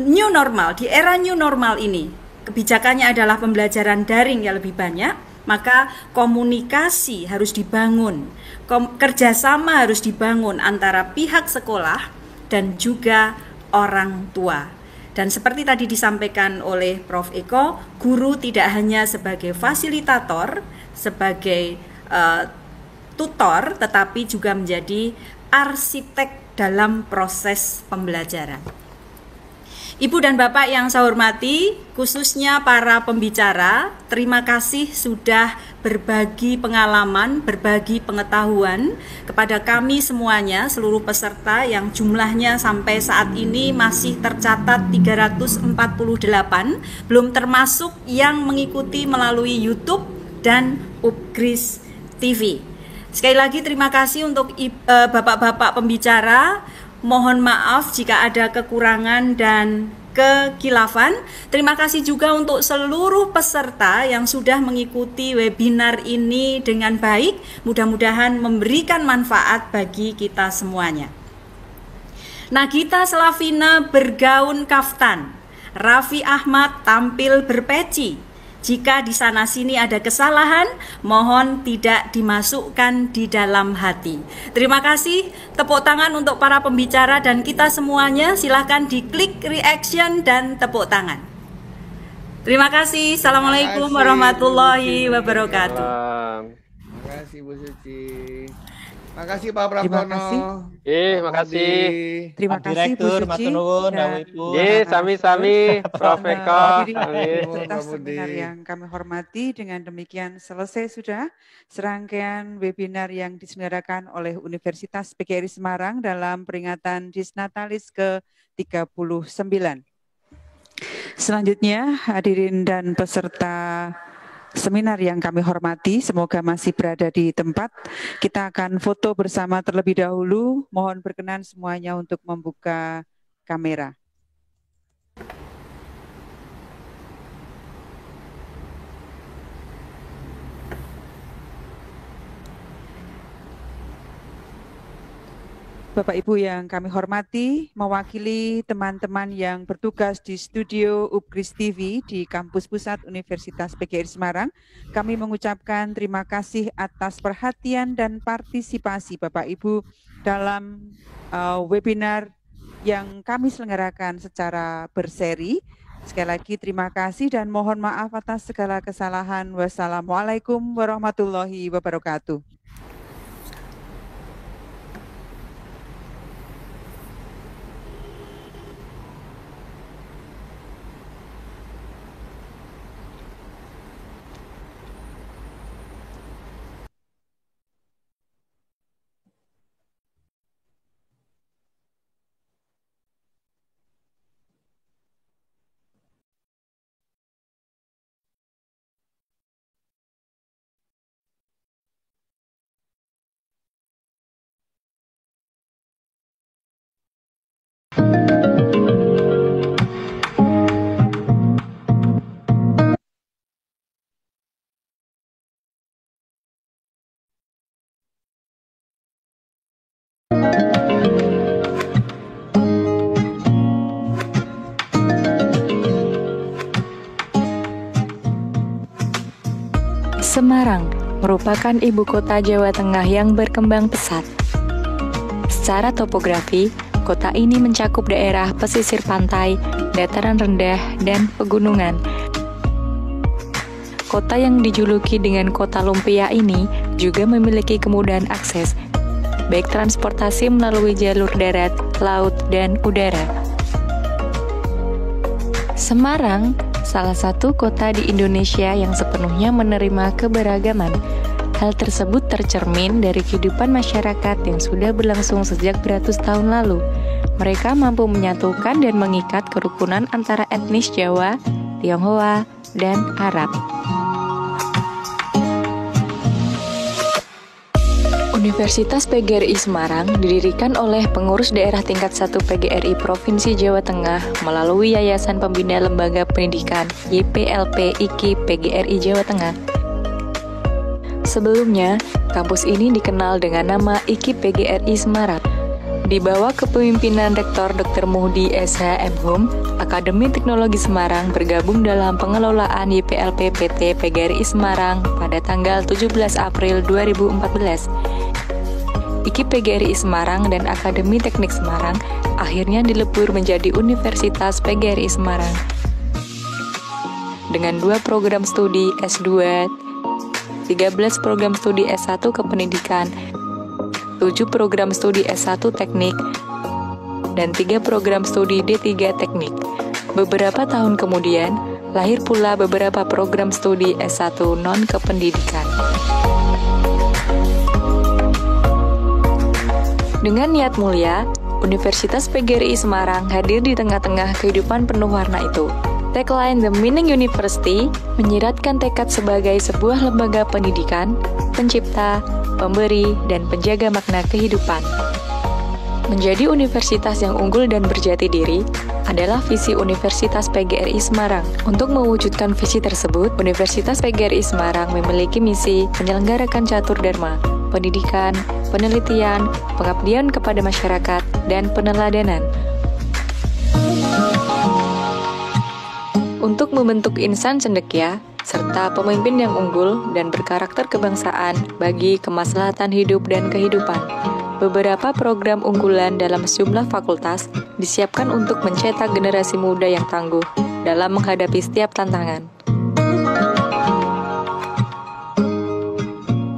new normal, di era new normal ini, kebijakannya adalah pembelajaran daring yang lebih banyak, maka komunikasi harus dibangun kerjasama harus dibangun antara pihak sekolah dan juga orang tua. Dan seperti tadi disampaikan oleh Prof. Eko, guru tidak hanya sebagai fasilitator, sebagai uh, tutor, tetapi juga menjadi arsitek dalam proses pembelajaran. Ibu dan Bapak yang saya hormati, khususnya para pembicara, terima kasih sudah berbagi pengalaman, berbagi pengetahuan kepada kami semuanya, seluruh peserta yang jumlahnya sampai saat ini masih tercatat 348, belum termasuk yang mengikuti melalui YouTube dan Upgris TV. Sekali lagi terima kasih untuk eh, Bapak-bapak pembicara, Mohon maaf jika ada kekurangan dan kekilafan. Terima kasih juga untuk seluruh peserta yang sudah mengikuti webinar ini dengan baik. Mudah-mudahan memberikan manfaat bagi kita semuanya. Nagita Slavina bergaun kaftan, Raffi Ahmad tampil berpeci, jika di sana sini ada kesalahan, mohon tidak dimasukkan di dalam hati. Terima kasih, tepuk tangan untuk para pembicara dan kita semuanya. Silahkan diklik reaction dan tepuk tangan. Terima kasih. Assalamualaikum warahmatullahi wabarakatuh. Terima kasih Bu Suci. Makasih Pak Prabowo. Terima kasih. Eh, makasih. Terima Terima kasih Direktur, Bu Terima kasih. Terima Eh, sami-sami Prof Eko. Terima seminar yang kami hormati dengan demikian selesai sudah serangkaian webinar yang diselenggarakan oleh Universitas PGRI Semarang dalam peringatan Disnatalis ke-39. Selanjutnya hadirin dan peserta seminar yang kami hormati, semoga masih berada di tempat. Kita akan foto bersama terlebih dahulu. Mohon berkenan semuanya untuk membuka kamera. Bapak Ibu yang kami hormati, mewakili teman-teman yang bertugas di studio UPGRIS TV di kampus pusat Universitas PGRI Semarang, kami mengucapkan terima kasih atas perhatian dan partisipasi Bapak Ibu dalam uh, webinar yang kami selenggarakan secara berseri. Sekali lagi terima kasih dan mohon maaf atas segala kesalahan. Wassalamualaikum warahmatullahi wabarakatuh. Semarang merupakan ibu kota Jawa Tengah yang berkembang pesat. Secara topografi, kota ini mencakup daerah pesisir pantai, dataran rendah, dan pegunungan. Kota yang dijuluki dengan kota lumpia ini juga memiliki kemudahan akses, baik transportasi melalui jalur darat, laut, dan udara. Semarang salah satu kota di Indonesia yang sepenuhnya menerima keberagaman. Hal tersebut tercermin dari kehidupan masyarakat yang sudah berlangsung sejak beratus tahun lalu. Mereka mampu menyatukan dan mengikat kerukunan antara etnis Jawa, Tionghoa, dan Arab. Universitas PGRI Semarang didirikan oleh pengurus daerah tingkat 1 PGRI Provinsi Jawa Tengah melalui Yayasan Pembina Lembaga Pendidikan YPLP IKI PGRI Jawa Tengah. Sebelumnya, kampus ini dikenal dengan nama IKI PGRI Semarang. Di bawah kepemimpinan Rektor Dr. Muhdi SHM Hum, Akademi Teknologi Semarang bergabung dalam pengelolaan YPLP PT PGRI Semarang pada tanggal 17 April 2014. Iki PGRI Semarang dan Akademi Teknik Semarang akhirnya dilebur menjadi Universitas PGRI Semarang. Dengan dua program studi S2, 13 program studi S1 kependidikan, 7 program studi S1 teknik, dan 3 program studi D3 teknik. Beberapa tahun kemudian, lahir pula beberapa program studi S1 non kependidikan. Dengan niat mulia, Universitas PGRI Semarang hadir di tengah-tengah kehidupan penuh warna itu. Tagline The Meaning University menyiratkan tekad sebagai sebuah lembaga pendidikan, pencipta, pemberi, dan penjaga makna kehidupan. Menjadi universitas yang unggul dan berjati diri adalah visi Universitas PGRI Semarang. Untuk mewujudkan visi tersebut, Universitas PGRI Semarang memiliki misi menyelenggarakan catur dharma, pendidikan, penelitian, pengabdian kepada masyarakat, dan peneladanan. Untuk membentuk insan cendekia, serta pemimpin yang unggul dan berkarakter kebangsaan bagi kemaslahatan hidup dan kehidupan. Beberapa program unggulan dalam sejumlah fakultas disiapkan untuk mencetak generasi muda yang tangguh dalam menghadapi setiap tantangan.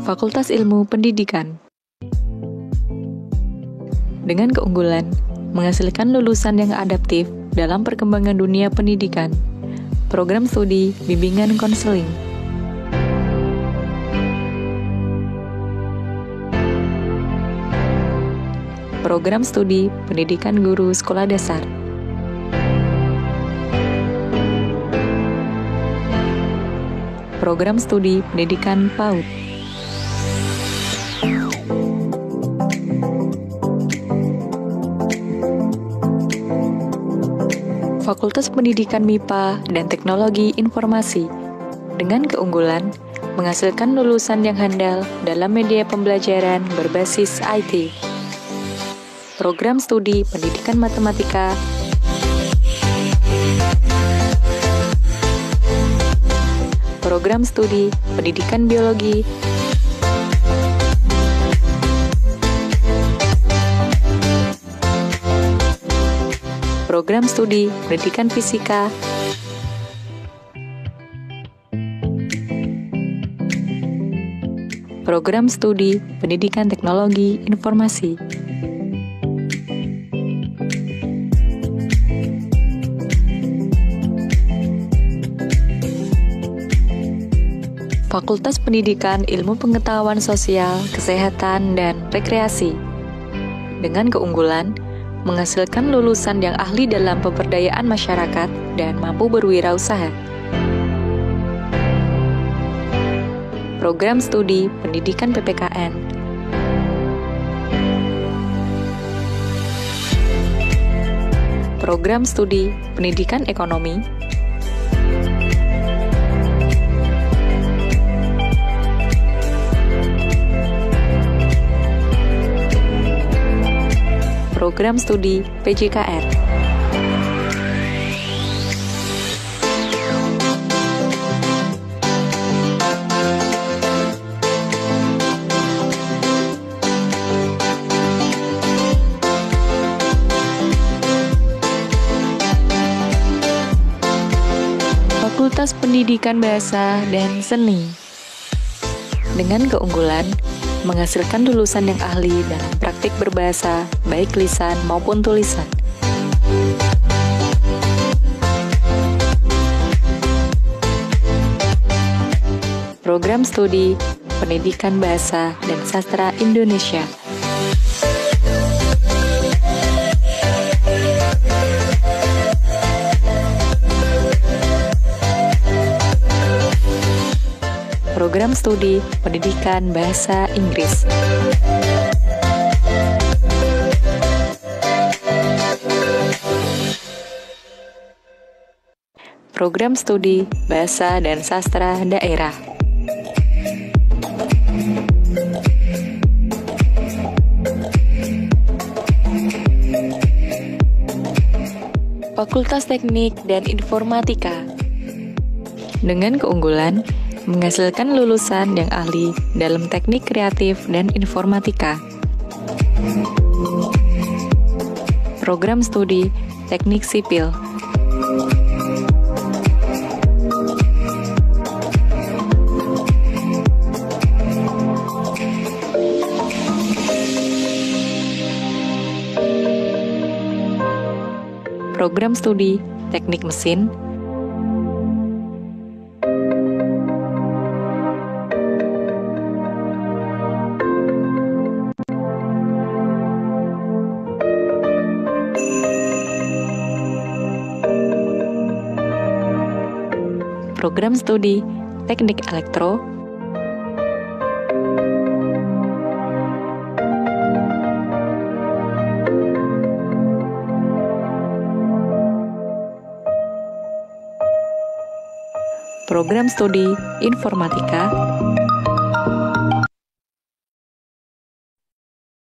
Fakultas Ilmu Pendidikan Dengan keunggulan, menghasilkan lulusan yang adaptif dalam perkembangan dunia pendidikan, program studi, bimbingan konseling, program studi pendidikan guru sekolah dasar. Program studi pendidikan PAUD. Fakultas Pendidikan MIPA dan Teknologi Informasi dengan keunggulan menghasilkan lulusan yang handal dalam media pembelajaran berbasis IT program studi pendidikan matematika program studi pendidikan biologi program studi pendidikan fisika program studi pendidikan teknologi informasi Fakultas Pendidikan Ilmu Pengetahuan Sosial, Kesehatan, dan Rekreasi. Dengan keunggulan, menghasilkan lulusan yang ahli dalam pemberdayaan masyarakat dan mampu berwirausaha. Program Studi Pendidikan PPKN Program Studi Pendidikan Ekonomi program studi PJKR. Fakultas Pendidikan Bahasa dan Seni. Dengan keunggulan menghasilkan lulusan yang ahli dalam praktik berbahasa, baik lisan maupun tulisan. Program Studi Pendidikan Bahasa dan Sastra Indonesia program studi pendidikan bahasa Inggris. Program studi bahasa dan sastra daerah. Fakultas Teknik dan Informatika dengan keunggulan menghasilkan lulusan yang ahli dalam teknik kreatif dan informatika. Program studi Teknik Sipil Program studi Teknik Mesin program studi Teknik Elektro Program Studi Informatika